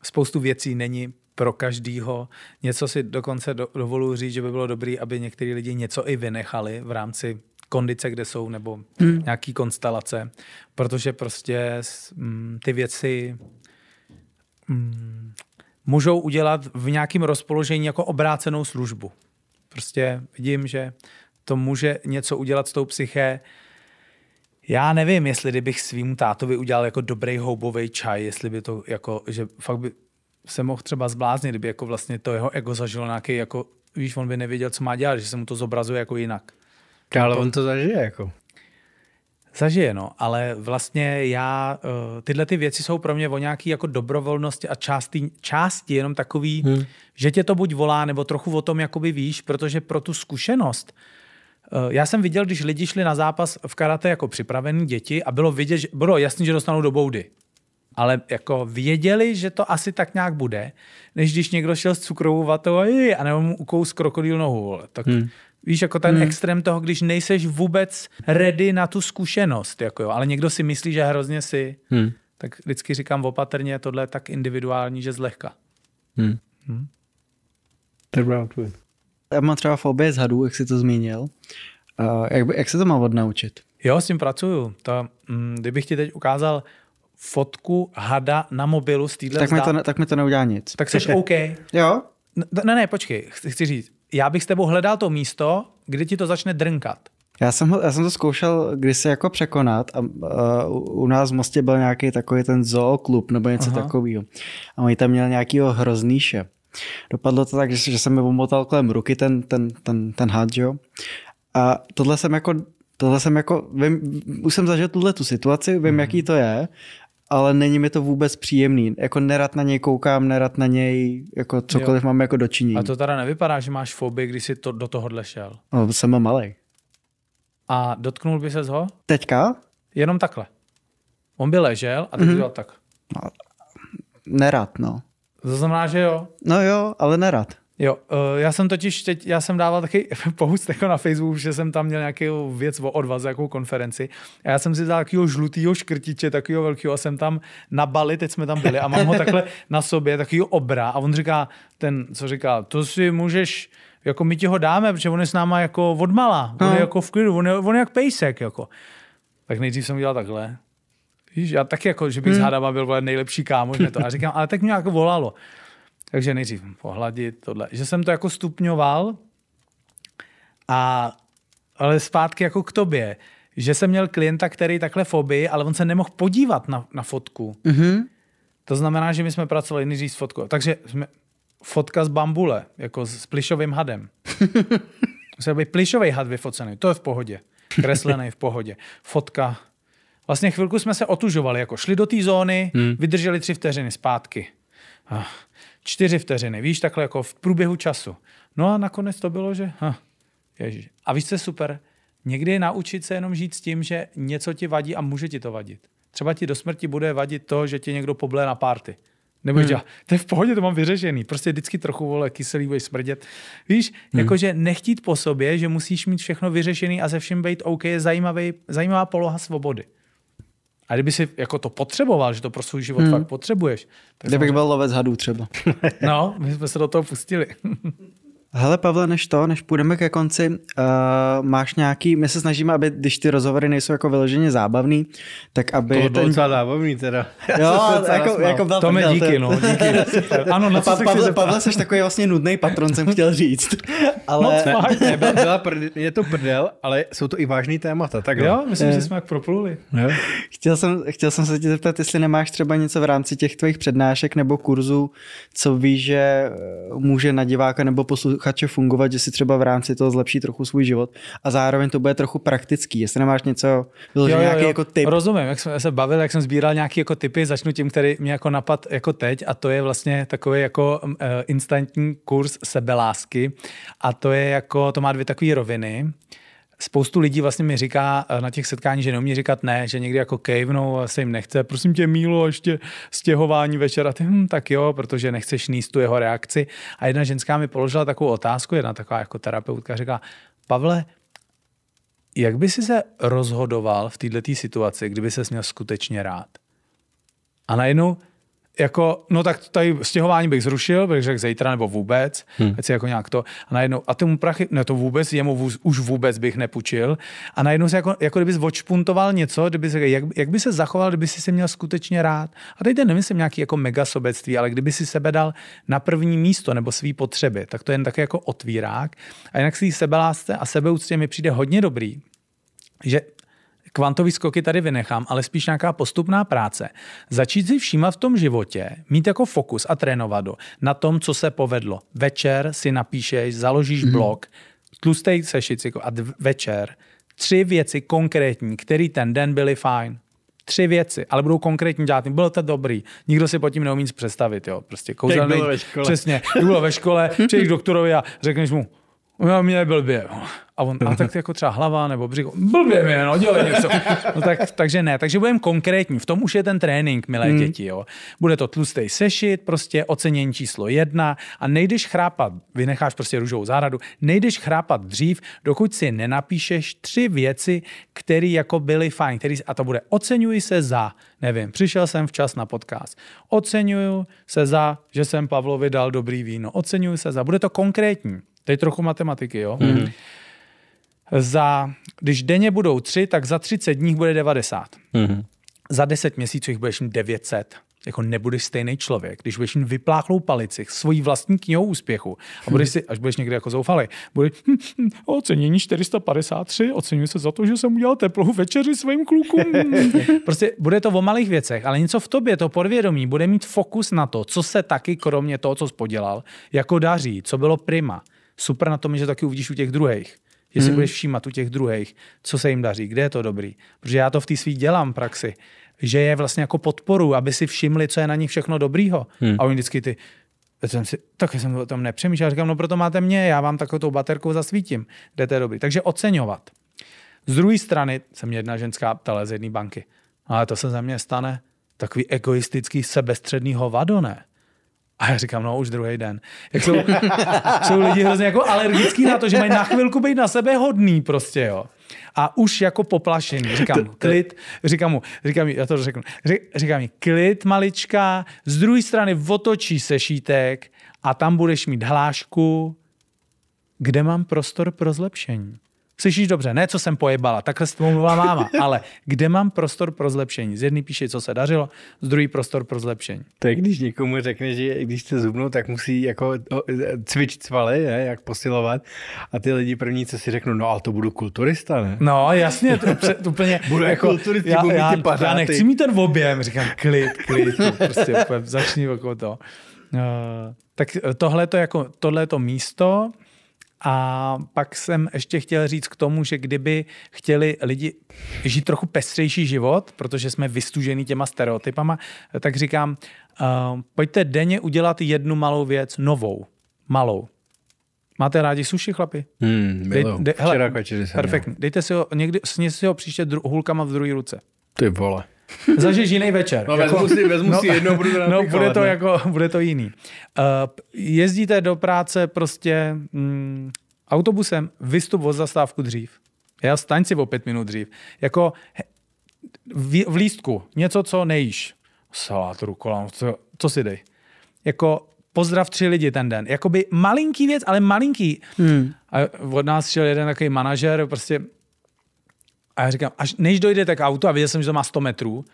S1: spoustu věcí není pro každýho. Něco si dokonce do, dovoluji říct, že by bylo dobré, aby některý lidi něco i vynechali v rámci kondice, kde jsou, nebo hmm. nějaký konstelace, protože prostě mm, ty věci mm, můžou udělat v nějakém rozpoložení jako obrácenou službu. Prostě vidím, že to může něco udělat s tou psyché. Já nevím, jestli kdybych svým tátovi udělal jako dobrý houbový čaj, jestli by to jako, že fakt by se mohl třeba zbláznit, kdyby jako vlastně to jeho ego zažilo nějaký jako, víš, on by nevěděl, co má dělat, že se mu to zobrazuje jako jinak. Ale on to zažije jako. Zažije, no, ale vlastně já, eh, tyhle ty věci jsou pro mě o nějaký jako dobrovolnosti a části, části jenom takový, hmm. že tě to buď volá, nebo trochu o tom jakoby víš, protože pro tu zkušenost, eh, já jsem viděl, když lidi šli na zápas v karate jako připravený děti a bylo vidět, že, bylo jasný, že dostanou do boudy. Ale jako věděli, že to asi tak nějak bude, než když někdo šel s cukrovou vatou a, a nebo mu ukous krokodýl nohu, tak... Hmm Víš, jako ten hmm. extrém toho, když nejseš vůbec ready na tu zkušenost, jako jo, ale někdo si myslí, že hrozně si, hmm. tak vždycky říkám opatrně, tohle je tak individuální, že zlehka.
S2: Hmm. Hmm. To je Já mám třeba fobie z hadů, jak jsi to zmínil. Uh, jak, jak se to má odnaučit?
S1: Jo, s tím pracuju. To, mm, kdybych ti teď ukázal fotku hada na mobilu z týhle tak, mi to,
S2: tak mi to neudělá nic. Tak jsi OK.
S1: Jo? ne, ne, počkej, chci říct já bych s tebou hledal to místo, kde ti to začne drnkat.
S2: Já jsem, já jsem to zkoušel kdysi jako překonat a a u nás v Mostě byl nějaký takový ten zooklub nebo něco Aha. takového. A oni tam měli nějakýho hroznýše. Dopadlo to tak, že, že jsem mi pomotal kolem ruky ten, ten, ten, ten had, jo. A tohle jsem jako Tohle jsem jako, vím, už jsem zažil tuhle tu situaci, vím, hmm. jaký to je ale není mi to vůbec příjemný. Jako nerad na něj koukám, nerad na něj, jako cokoliv jo. mám jako dočinění. A to
S1: teda nevypadá, že máš fobii, když jsi to, do tohohle šel.
S2: No, jsem malý.
S1: A dotknul by ses ho? Teďka? Jenom takhle. On by ležel a ty mm-hmm. dělal tak. No,
S2: nerad, no.
S1: To znamená, že jo?
S2: No jo, ale nerad.
S1: Jo, eh, já jsem totiž teď, já jsem dával taky *laughs* post jako na Facebook, že jsem tam měl nějakou věc o odvaze, jakou konferenci. A já jsem si dal takového žlutého škrtiče, takového velkého a jsem tam na Bali, teď jsme tam byli a mám ho takhle na sobě, takový obra. A on říká, ten, co říká, to si můžeš, jako my ti ho dáme, protože on je s náma jako odmala, on je no. jako v klidu, on je, on je jak pejsek, jako. Tak nejdřív jsem dělal takhle. Víš, já taky jako, že bych hmm. s Hadama byl nejlepší kámoš, to. A říkám, ale tak mě jako volalo. Takže nejdřív pohladit tohle. Že jsem to jako stupňoval, a, ale zpátky jako k tobě. Že jsem měl klienta, který takhle fobii, ale on se nemohl podívat na, na fotku. Mm-hmm. To znamená, že my jsme pracovali nejdřív s fotkou. Takže jsme, fotka z bambule, jako s plišovým hadem. *laughs* Musel být plišový had vyfocený, to je v pohodě. Kreslený v pohodě. Fotka. Vlastně chvilku jsme se otužovali, jako šli do té zóny, mm. vydrželi tři vteřiny zpátky. Ach čtyři vteřiny, víš, takhle jako v průběhu času. No a nakonec to bylo, že ha, ježiš. A víš, co je super? Někdy naučit se jenom žít s tím, že něco ti vadí a může ti to vadit. Třeba ti do smrti bude vadit to, že tě někdo poblé na párty. Nebo hmm. dělat, ah, to je v pohodě, to mám vyřešený. Prostě vždycky trochu, vole, kyselý budeš smrdět. Víš, hmm. jakože nechtít po sobě, že musíš mít všechno vyřešený a ze všem být OK, je zajímavý, zajímavá poloha svobody. A kdyby si jako to potřeboval, že to pro svůj život hmm. fakt potřebuješ. Tak Kdybych samozřejmě... byl lovec hadů třeba. no, my jsme se do toho pustili.
S2: Hele Pavle, než to, než půjdeme ke konci, uh, máš nějaký, my se snažíme, aby když ty rozhovory nejsou jako vyloženě zábavný, tak aby... To bylo ten...
S3: zábavný teda. *laughs* Jo, *laughs* jako, jako To Tome, díky, ten... no, *laughs* díky. ano, na pa- Pavle, Pavle, jsi
S2: takový vlastně nudný patron, jsem chtěl říct. Ale... Moc no, Ne, byla, byla
S3: prdel, je to prdel, ale jsou to i vážný témata, tak jo. jo
S1: myslím, je. že jsme jak propluli.
S2: Chtěl, jsem, chtěl jsem se tě zeptat, jestli nemáš třeba něco v rámci těch tvých přednášek nebo kurzů, co víš, že eh, může na diváka nebo poslu posluchače fungovat, že si třeba v rámci toho zlepší trochu svůj život a zároveň to bude trochu praktický, jestli nemáš něco, jo, nějaký jo. jako tip.
S1: Rozumím, jak jsem se bavil, jak jsem sbíral nějaké jako typy, začnu tím, který mě jako napad jako teď a to je vlastně takový jako eh, instantní kurz sebelásky a to je jako, to má dvě takové roviny spoustu lidí vlastně mi říká eh, na těch setkání, že neumí říkat ne, že někdy jako kejvnou se jim nechce. Prosím tě, Mílo, ještě stěhování večera, ty, hm, tak jo, protože nechceš níst tu jeho reakci. A jedna ženská mi položila takovou otázku, jedna taková jako terapeutka říká, Pavle, jak by si se rozhodoval v této situaci, kdyby se měl skutečně rád? A najednou jako, no tak tady stěhování bych zrušil, bych řekl zítra nebo vůbec, hmm. věci jako nějak to. A najednou, a tomu prachy, ne to vůbec, jemu vůz, už vůbec bych nepůjčil. A najednou se jako, jako kdyby odšpuntoval něco, kdyby se, jak, jak, by se zachoval, kdyby si se měl skutečně rád. A teď nemyslím nějaký jako mega sobectví, ale kdyby si sebe dal na první místo nebo svý potřeby, tak to je jen tak jako otvírák. A jinak si sebelásce a sebeúctě mi přijde hodně dobrý, že kvantový skoky tady vynechám, ale spíš nějaká postupná práce. Začít si všímat v tom životě, mít jako fokus a trénovat do, na tom, co se povedlo. Večer si napíšeš, založíš mm. blog, tlustej sešit a dv- večer tři věci konkrétní, které ten den byly fajn. Tři věci, ale budou konkrétní dělat. Bylo to dobrý. Nikdo si pod tím neumí nic představit. Jo. Prostě kouzelný. Jak bylo ve škole. Přesně. bylo ve škole, *laughs* přijdeš doktorovi a řekneš mu, No, mě je blbě. A on, a tak jako třeba hlava nebo břicho, blbě mi, no, dělej něco. No, tak, takže ne, takže budeme konkrétní. V tom už je ten trénink, milé hmm. děti, jo. Bude to tlustý sešit, prostě ocenění číslo jedna a nejdeš chrápat, vynecháš prostě růžovou záradu, nejdeš chrápat dřív, dokud si nenapíšeš tři věci, které jako byly fajn, který, a to bude oceňuji se za, nevím, přišel jsem včas na podcast, oceňuji se za, že jsem Pavlovi dal dobrý víno, oceňuji se za, bude to konkrétní. Teď trochu matematiky, jo? Mm. Za, když denně budou tři, tak za 30 dní bude 90. Mm. Za 10 měsíců jich budeš mít 900 jako nebudeš stejný člověk, když budeš mít vypláchlou palici, svojí vlastní knihou úspěchu a budeš si, až budeš někde jako zoufalý, budeš hm, hm, hm ocenění 453, ocenuji se za to, že jsem udělal teplou večeři svým klukům. *laughs* prostě bude to o malých věcech, ale něco v tobě, to podvědomí, bude mít fokus na to, co se taky kromě toho, co jsi podělal, jako daří, co bylo prima. Super na tom je, že taky uvidíš u těch druhých. Že si hmm. budeš všímat u těch druhých, co se jim daří, kde je to dobrý. Protože já to v té svý dělám praxi, že je vlastně jako podporu, aby si všimli, co je na nich všechno dobrýho. Hmm. A oni vždycky ty, jsem si, tak jsem o tom nepřemýšlel. Říkám, no proto máte mě, já vám takovou tou baterkou zasvítím, kde to je dobrý. Takže oceňovat. Z druhé strany se mě jedna ženská ptala z jedné banky, ale to se za mě stane takový egoistický, sebestředný hovado, ne? A já říkám, no už druhý den. Jak jsou, *laughs* jsou lidi hrozně jako alergický na to, že mají na chvilku být na sebe hodný prostě, jo. A už jako poplašený. Říkám, klid, říkám mu, říkám, já to řeknu, říkám mi, klid malička, z druhé strany otočí se a tam budeš mít hlášku, kde mám prostor pro zlepšení slyšíš dobře, ne co jsem pojebala, takhle s tebou mluvila máma, *laughs* ale kde mám prostor pro zlepšení? Z jedné píše, co se dařilo, z druhý prostor pro zlepšení.
S3: To je, když někomu řekne, že když chce zubnou, tak musí jako cvičit svaly, ne, jak posilovat. A ty lidi první, co si řeknou, no ale to budu kulturista, ne? No jasně, to, to úplně. *laughs* budu jako, kulturista, budu já, já, já, nechci mít
S1: ten objem, říkám klid, klid, prostě *laughs* začni okolo toho. Uh, tak tohle to jako, tohle to místo, a pak jsem ještě chtěl říct k tomu, že kdyby chtěli lidi žít trochu pestřejší život, protože jsme vystužený těma stereotypama, tak říkám, uh, pojďte denně udělat jednu malou věc, novou, malou. Máte rádi suši, chlapi?
S3: Hmm, Dej, de,
S1: hele, Včera perfektní. Dejte si ho, někdy, sněte si ho příště dru, hulkama v druhé ruce. Ty vole. Zažiješ jiný večer. No, jako, vezmu si, vezmu no, si jedno, budu No, bude to, jako, bude to jiný. Uh, jezdíte do práce prostě mm, autobusem, vystup od zastávku dřív. Já staň si o pět minut dřív. Jako v, v lístku, něco, co nejíš. Salát, rukola, co, co si dej? Jako pozdrav tři lidi ten den. Jakoby malinký věc, ale malinký. Hmm. A od nás šel jeden takový manažer, prostě a já říkám, až než dojdete k autu a viděl jsem, že to má 100 metrů,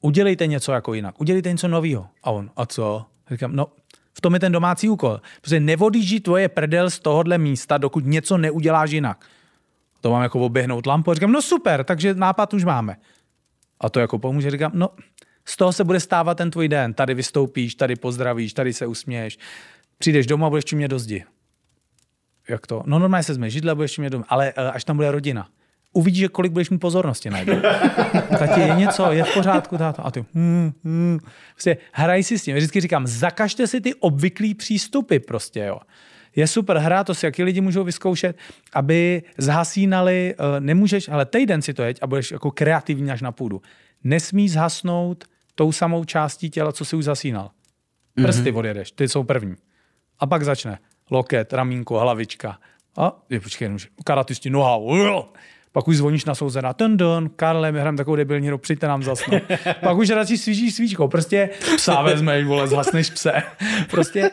S1: udělejte něco jako jinak, udělejte něco nového. A on, a co? A říkám, no, v tom je ten domácí úkol. Protože nevodíží tvoje prdel z tohohle místa, dokud něco neuděláš jinak. To mám jako oběhnout lampu a říkám, no super, takže nápad už máme. A to jako pomůže, říkám, no, z toho se bude stávat ten tvůj den. Tady vystoupíš, tady pozdravíš, tady se usměješ. Přijdeš domů a budeš čumět do zdi. Jak to? No normálně se zme židle, budeš čumět domů, ale eh, až tam bude rodina uvidíš, že kolik budeš mít pozornosti najednou. Tati, *laughs* je něco, je v pořádku, táto. A ty, hmm, hmm. Prostě hraj si s tím. Vždycky říkám, zakažte si ty obvyklý přístupy prostě, jo. Je super hra, to si jaký lidi můžou vyzkoušet, aby zhasínali, eh, nemůžeš, ale týden si to jeď a budeš jako kreativní až na půdu. Nesmí zhasnout tou samou částí těla, co si už zasínal. Mhm. Prsty odjedeš, ty jsou první. A pak začne loket, ramínko, hlavička. A je, počkej, karatisti, noha pak už zvoníš na na ten don, Karle, my hrajeme takovou debilní hru, přijďte nám zasnout. *laughs* pak už radši svížíš svíčkou, prostě psa vezme, vole, zhasneš pse. *laughs* prostě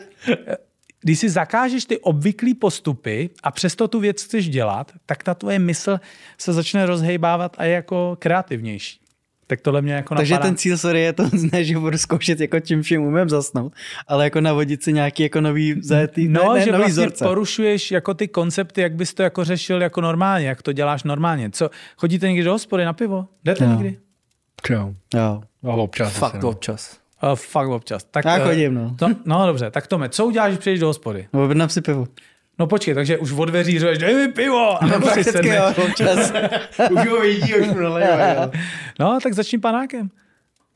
S1: když si zakážeš ty obvyklý postupy a přesto tu věc chceš dělat, tak ta tvoje mysl se začne rozhejbávat a je jako kreativnější. Tak tohle mě jako Takže napadá. ten
S2: cíl, sorry, je to *laughs* ne, že budu zkoušet jako čím vším umím zasnout, ale jako navodit si nějaký jako nový zajetý, no, ne, ne, že nový vlastně
S1: vzorce. porušuješ jako ty koncepty, jak bys to jako řešil jako normálně, jak to děláš normálně. Co, chodíte někdy do hospody na pivo? Jdete no. někdy?
S3: Jo. jo. No, občas. Fakt asi, no. občas.
S1: Uh, fakt občas. Tak, Já eh, chodím, no. To, no dobře, tak Tome, co uděláš, když přijdeš do hospody? Objednám si pivo. No počkej, takže už od dveří říkáš, dej mi pivo! A no, prakticky prostě jo, *laughs* už ho vidí, už mu nalivají. No, tak začni panákem.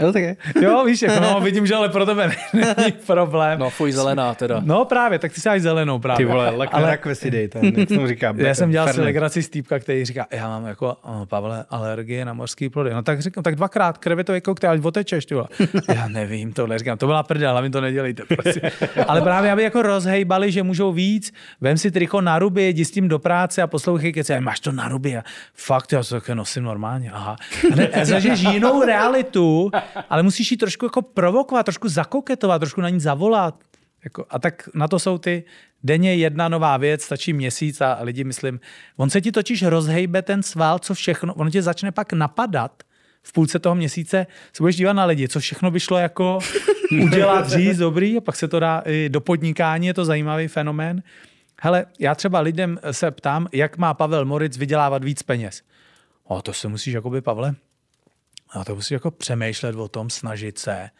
S1: Jo, tak je. Jo, víš, jako, no, vidím, že ale pro tebe není problém. No, fuj, zelená teda. No právě, tak ty si máš zelenou právě. Ty vole, lakve, ale... jak si dej, ten, jak jsem říká. Já jsem dělal si legraci z týpka, který říká, já mám jako, oh, Pavle, alergie na mořský plody. No tak říkám, tak dvakrát to jako ať otečeš, ty vole. *laughs* Já nevím tohle, říkám, to byla prdel, ale mi to nedělejte, Prostě. ale právě, aby jako rozhejbali, že můžou víc, vem si triko na ruby, jdi s tím do práce a poslouchej, keci, máš to na ruby. A fakt, já to nosím normálně, aha. A ne, jinou realitu, ale musíš ji trošku jako provokovat, trošku zakoketovat, trošku na ní zavolat. Jako, a tak na to jsou ty denně jedna nová věc, stačí měsíc a lidi, myslím, on se ti totiž rozhejbe ten svál, co všechno, on tě začne pak napadat, v půlce toho měsíce se budeš dívat na lidi, co všechno by šlo jako *laughs* udělat, říct, dobrý, a pak se to dá i do podnikání, je to zajímavý fenomén. Hele, já třeba lidem se ptám, jak má Pavel Moritz vydělávat víc peněz. O, to se musíš, jakoby, Pavle, a to musíš jako přemýšlet o tom, snažit se.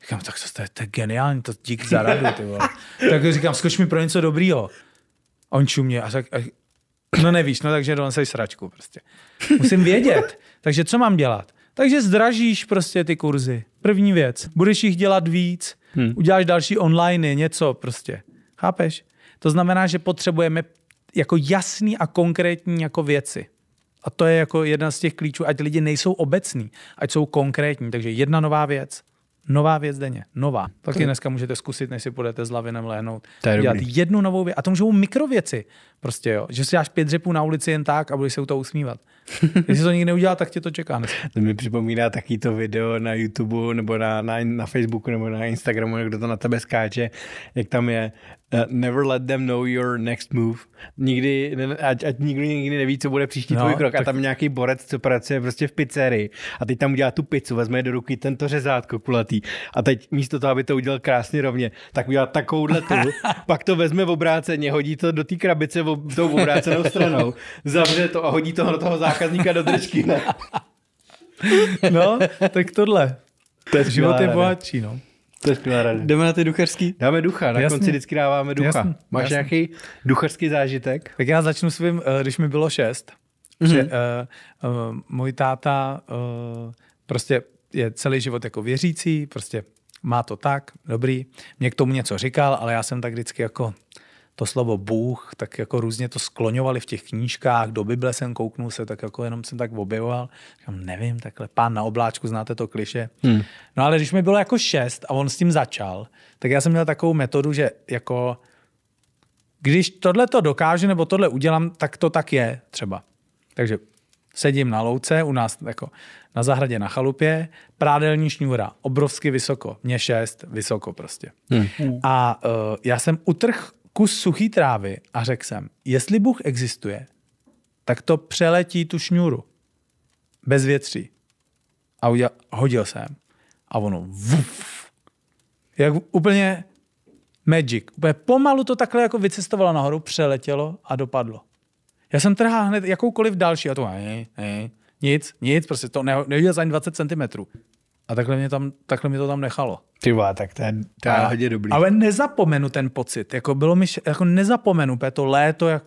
S1: Říkám, tak to, je, to je geniální, to dík za radu, ty vole. *laughs* tak říkám, skoč mi pro něco dobrýho. on čumě a, řek, a *clears throat* no nevíš, no takže donesej sračku prostě. Musím vědět. *laughs* Takže co mám dělat? Takže zdražíš prostě ty kurzy. První věc. Budeš jich dělat víc, hmm. uděláš další online, něco prostě. Chápeš? To znamená, že potřebujeme jako jasný a konkrétní jako věci. A to je jako jedna z těch klíčů, ať lidi nejsou obecní, ať jsou konkrétní. Takže jedna nová věc, nová věc denně, nová. Taky dneska můžete zkusit, než si půjdete s lavinem lehnout. To je dělat dobrý. jednu novou věc. A to můžou mikrověci. Prostě jo. Že si dáš pět dřepů na ulici jen tak a budeš se u toho usmívat. *laughs* Jestli to nikdy neudělá, tak tě to čeká. To mi připomíná taky to video na YouTube nebo na, na, na
S3: Facebooku nebo na Instagramu, kdo to na tebe skáče, jak tam je Uh, never let them know your next move. Nikdy, ať, ať nikdy, nikdy neví, co bude příští no, tvůj krok. Tak... A tam nějaký borec, co pracuje prostě v pizzerii a teď tam udělá tu pizzu, vezme do ruky tento řezátko kulatý a teď místo toho, aby to udělal krásně rovně, tak udělá takovouhle tu, *laughs* pak to vezme v obráceně, hodí to do té krabice v, tou obrácenou stranou, zavře to a hodí to do toho zákazníka do držky. *laughs* no, tak tohle. To je Život je bohatší,
S1: no. To je skvělá rada. Jdeme na ty duchařský? Dáme ducha, na jasný. konci vždycky dáváme ducha. Jasný. Máš jasný. nějaký duchařský zážitek? Tak já začnu svým, eh, když mi bylo šest, mm-hmm. že uh, uh, můj táta uh, prostě je celý život jako věřící, prostě má to tak, dobrý. Mě k tomu něco říkal, ale já jsem tak vždycky jako to slovo Bůh, tak jako různě to skloňovali v těch knížkách, do Bible jsem kouknul se, tak jako jenom jsem tak objevoval. Říkám, nevím, takhle pán na obláčku, znáte to kliše. Hmm. No ale když mi bylo jako šest a on s tím začal, tak já jsem měl takovou metodu, že jako když tohle to dokážu nebo tohle udělám, tak to tak je třeba. Takže sedím na louce, u nás jako na zahradě na chalupě, prádelní šňůra, obrovsky vysoko, mě šest, vysoko prostě. Hmm. A uh, já jsem utrh kus suchý trávy a řekl jsem, jestli Bůh existuje, tak to přeletí tu šňůru. Bez větří. A uděl, hodil jsem. A ono, vuf, jak úplně magic. Úplně pomalu to takhle jako vycestovalo nahoru, přeletělo a dopadlo. Já jsem trhal hned jakoukoliv další a to ne, ne, nic, nic, prostě to ne, za ani 20 cm. A takhle mě, tam, takhle mě to tam nechalo. Ty vole, tak to je, to je hodně dobrý. Ale nezapomenu ten pocit. Jako bylo mi, jako nezapomenu, to léto, jak,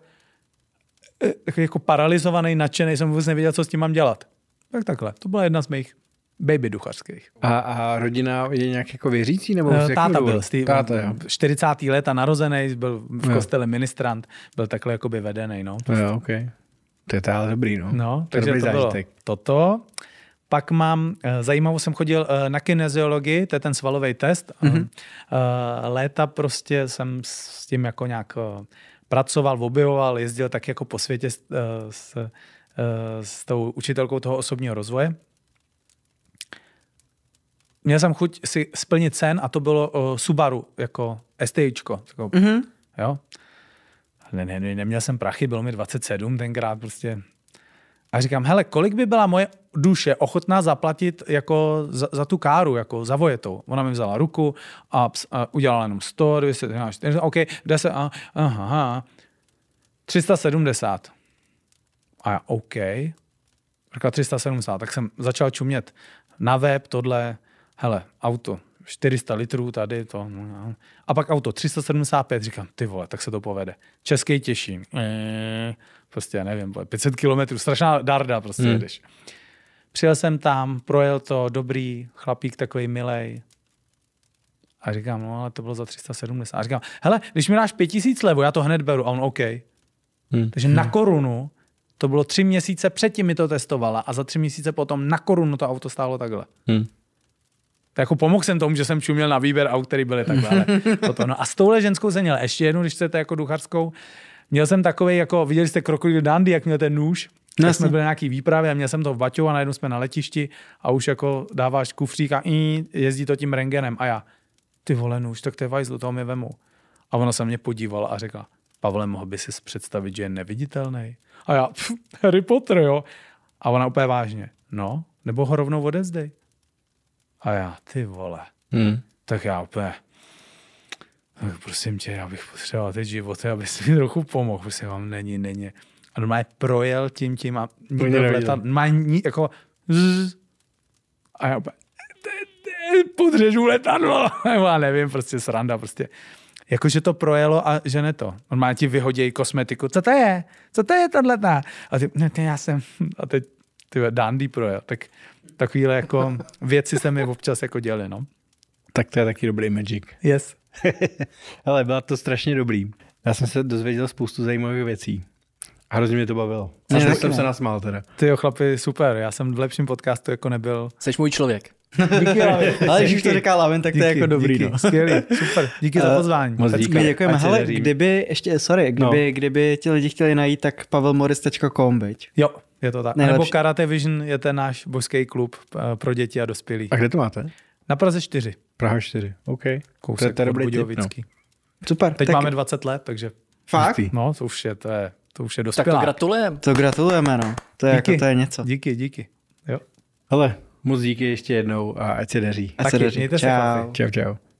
S1: eh, jako paralizovaný, nadšený, jsem vůbec nevěděl, co s tím mám dělat. Tak takhle. To byla jedna z mých baby duchařských. A, a rodina je nějak jako věřící? Nebo no, táta jako byl, tý, táta, jo. 40. a narozený, byl v jo. kostele ministrant, byl takhle jakoby vedený. No, prostě. jo,
S3: okay. To je ale dobrý, no. no to takže to bylo zážitek.
S1: toto. Pak mám, eh, zajímavou, jsem chodil eh, na kineziologii, to je ten svalový test. Mm-hmm. Léta prostě jsem s tím jako nějak pracoval, objevoval, jezdil tak jako po světě s, s, s tou učitelkou toho osobního rozvoje. Měl jsem chuť si splnit cen a to bylo Subaru, jako STIčko. mm-hmm. Jo? Ne, ne, neměl jsem prachy, bylo mi 27 tenkrát prostě a říkám, hele, kolik by byla moje duše ochotná zaplatit jako za, za tu káru, jako za vojetou. Ona mi vzala ruku a, ps, a udělala jenom 100, 200, 300, OK, 10, a, aha, aha, 370. A já, OK. říká 370, tak jsem začal čumět na web tohle, hele, auto, 400 litrů tady, to. No, no. A pak auto 375, říkám, ty vole, tak se to povede. Český těším. Eh prostě, já nevím, 500 kilometrů, strašná darda prostě hmm. jedeš. Přijel jsem tam, projel to, dobrý, chlapík takový milej. A říkám, no ale to bylo za 370. A říkám, hele, když mi dáš 5000 levo, já to hned beru. A on OK. Hmm. Takže hmm. na korunu to bylo tři měsíce předtím mi to testovala a za tři měsíce potom na korunu to auto stálo takhle. Hmm. Tak jako pomohl jsem tomu, že jsem čuměl na výběr aut, který byly takhle. Ale *laughs* toto. No a s touhle ženskou jsem měl ještě jednu, když chcete jako ducharskou, Měl jsem takový, jako viděli jste krokodýl Dandy, jak měl ten nůž, No, jsme byli na nějaký výpravě a měl jsem to v Baťou a najednou jsme na letišti a už jako dáváš kufřík a i, jezdí to tím rengenem. A já, ty vole, nůž, tak to je vajzlu, toho mi vemu. A ona se mě podívala a řekla, Pavle, mohl by si představit, že je neviditelný? A já, pff, Harry Potter, jo? A ona úplně vážně, no, nebo ho rovnou odezdej. A já, ty vole. Hmm. Tak já úplně, tak prosím tě, já bych potřeboval ty životy, abys mi trochu pomohl, prostě vám není, není. A je projel tím, tím a nikdo má ní, jako zzz, a já podřežu letadlo, *laughs* já nevím, prostě sranda, prostě. Jakože to projelo a že ne to. On má ti vyhodějí kosmetiku. Co to je? Co to je tohletá? A ty, ne, no, ty já jsem, *laughs* a teď ty dandy projel. Tak takovýhle jako věci se mi občas jako děli, no. Tak to
S3: je taky dobrý magic. Yes. *laughs* Ale byla to strašně dobrý. Já jsem se dozvěděl spoustu zajímavých věcí. A hrozně mě to bavilo. A ne, jsem ne. se nasmál teda.
S1: Ty jo, chlapi, super. Já jsem v lepším podcastu jako nebyl. Jsi můj člověk. *laughs* Díky, Ale když už to říká Laven, tak díky, to je jako dobrý. Díky, no. Skvělý, super. Díky uh, za eh, pozvání. Moc díky. My děkujeme. Hele, kdyby, ještě,
S2: sorry, no. kdyby, no. kdyby ti lidi chtěli najít, tak pavelmoris.com, byť. Jo,
S1: je to tak. Nejlepší. A nebo Karate Vision je ten náš božský klub eh, pro děti a dospělí. A kde to máte? Na Praze 4. Praha 4, OK. Kousek to je Budějovický. No. Super. Teď tak... máme 20 let, takže... Fakt? No, to už je, to je, to už je dospělá. Tak to gratulujeme.
S2: To gratulujeme, no. To je, jako- díky. jako, to je něco. Díky,
S3: díky. Jo. Hele, moc díky ještě jednou a ať se daří. Ať se daří. Mějte čau. se, Čau, čau.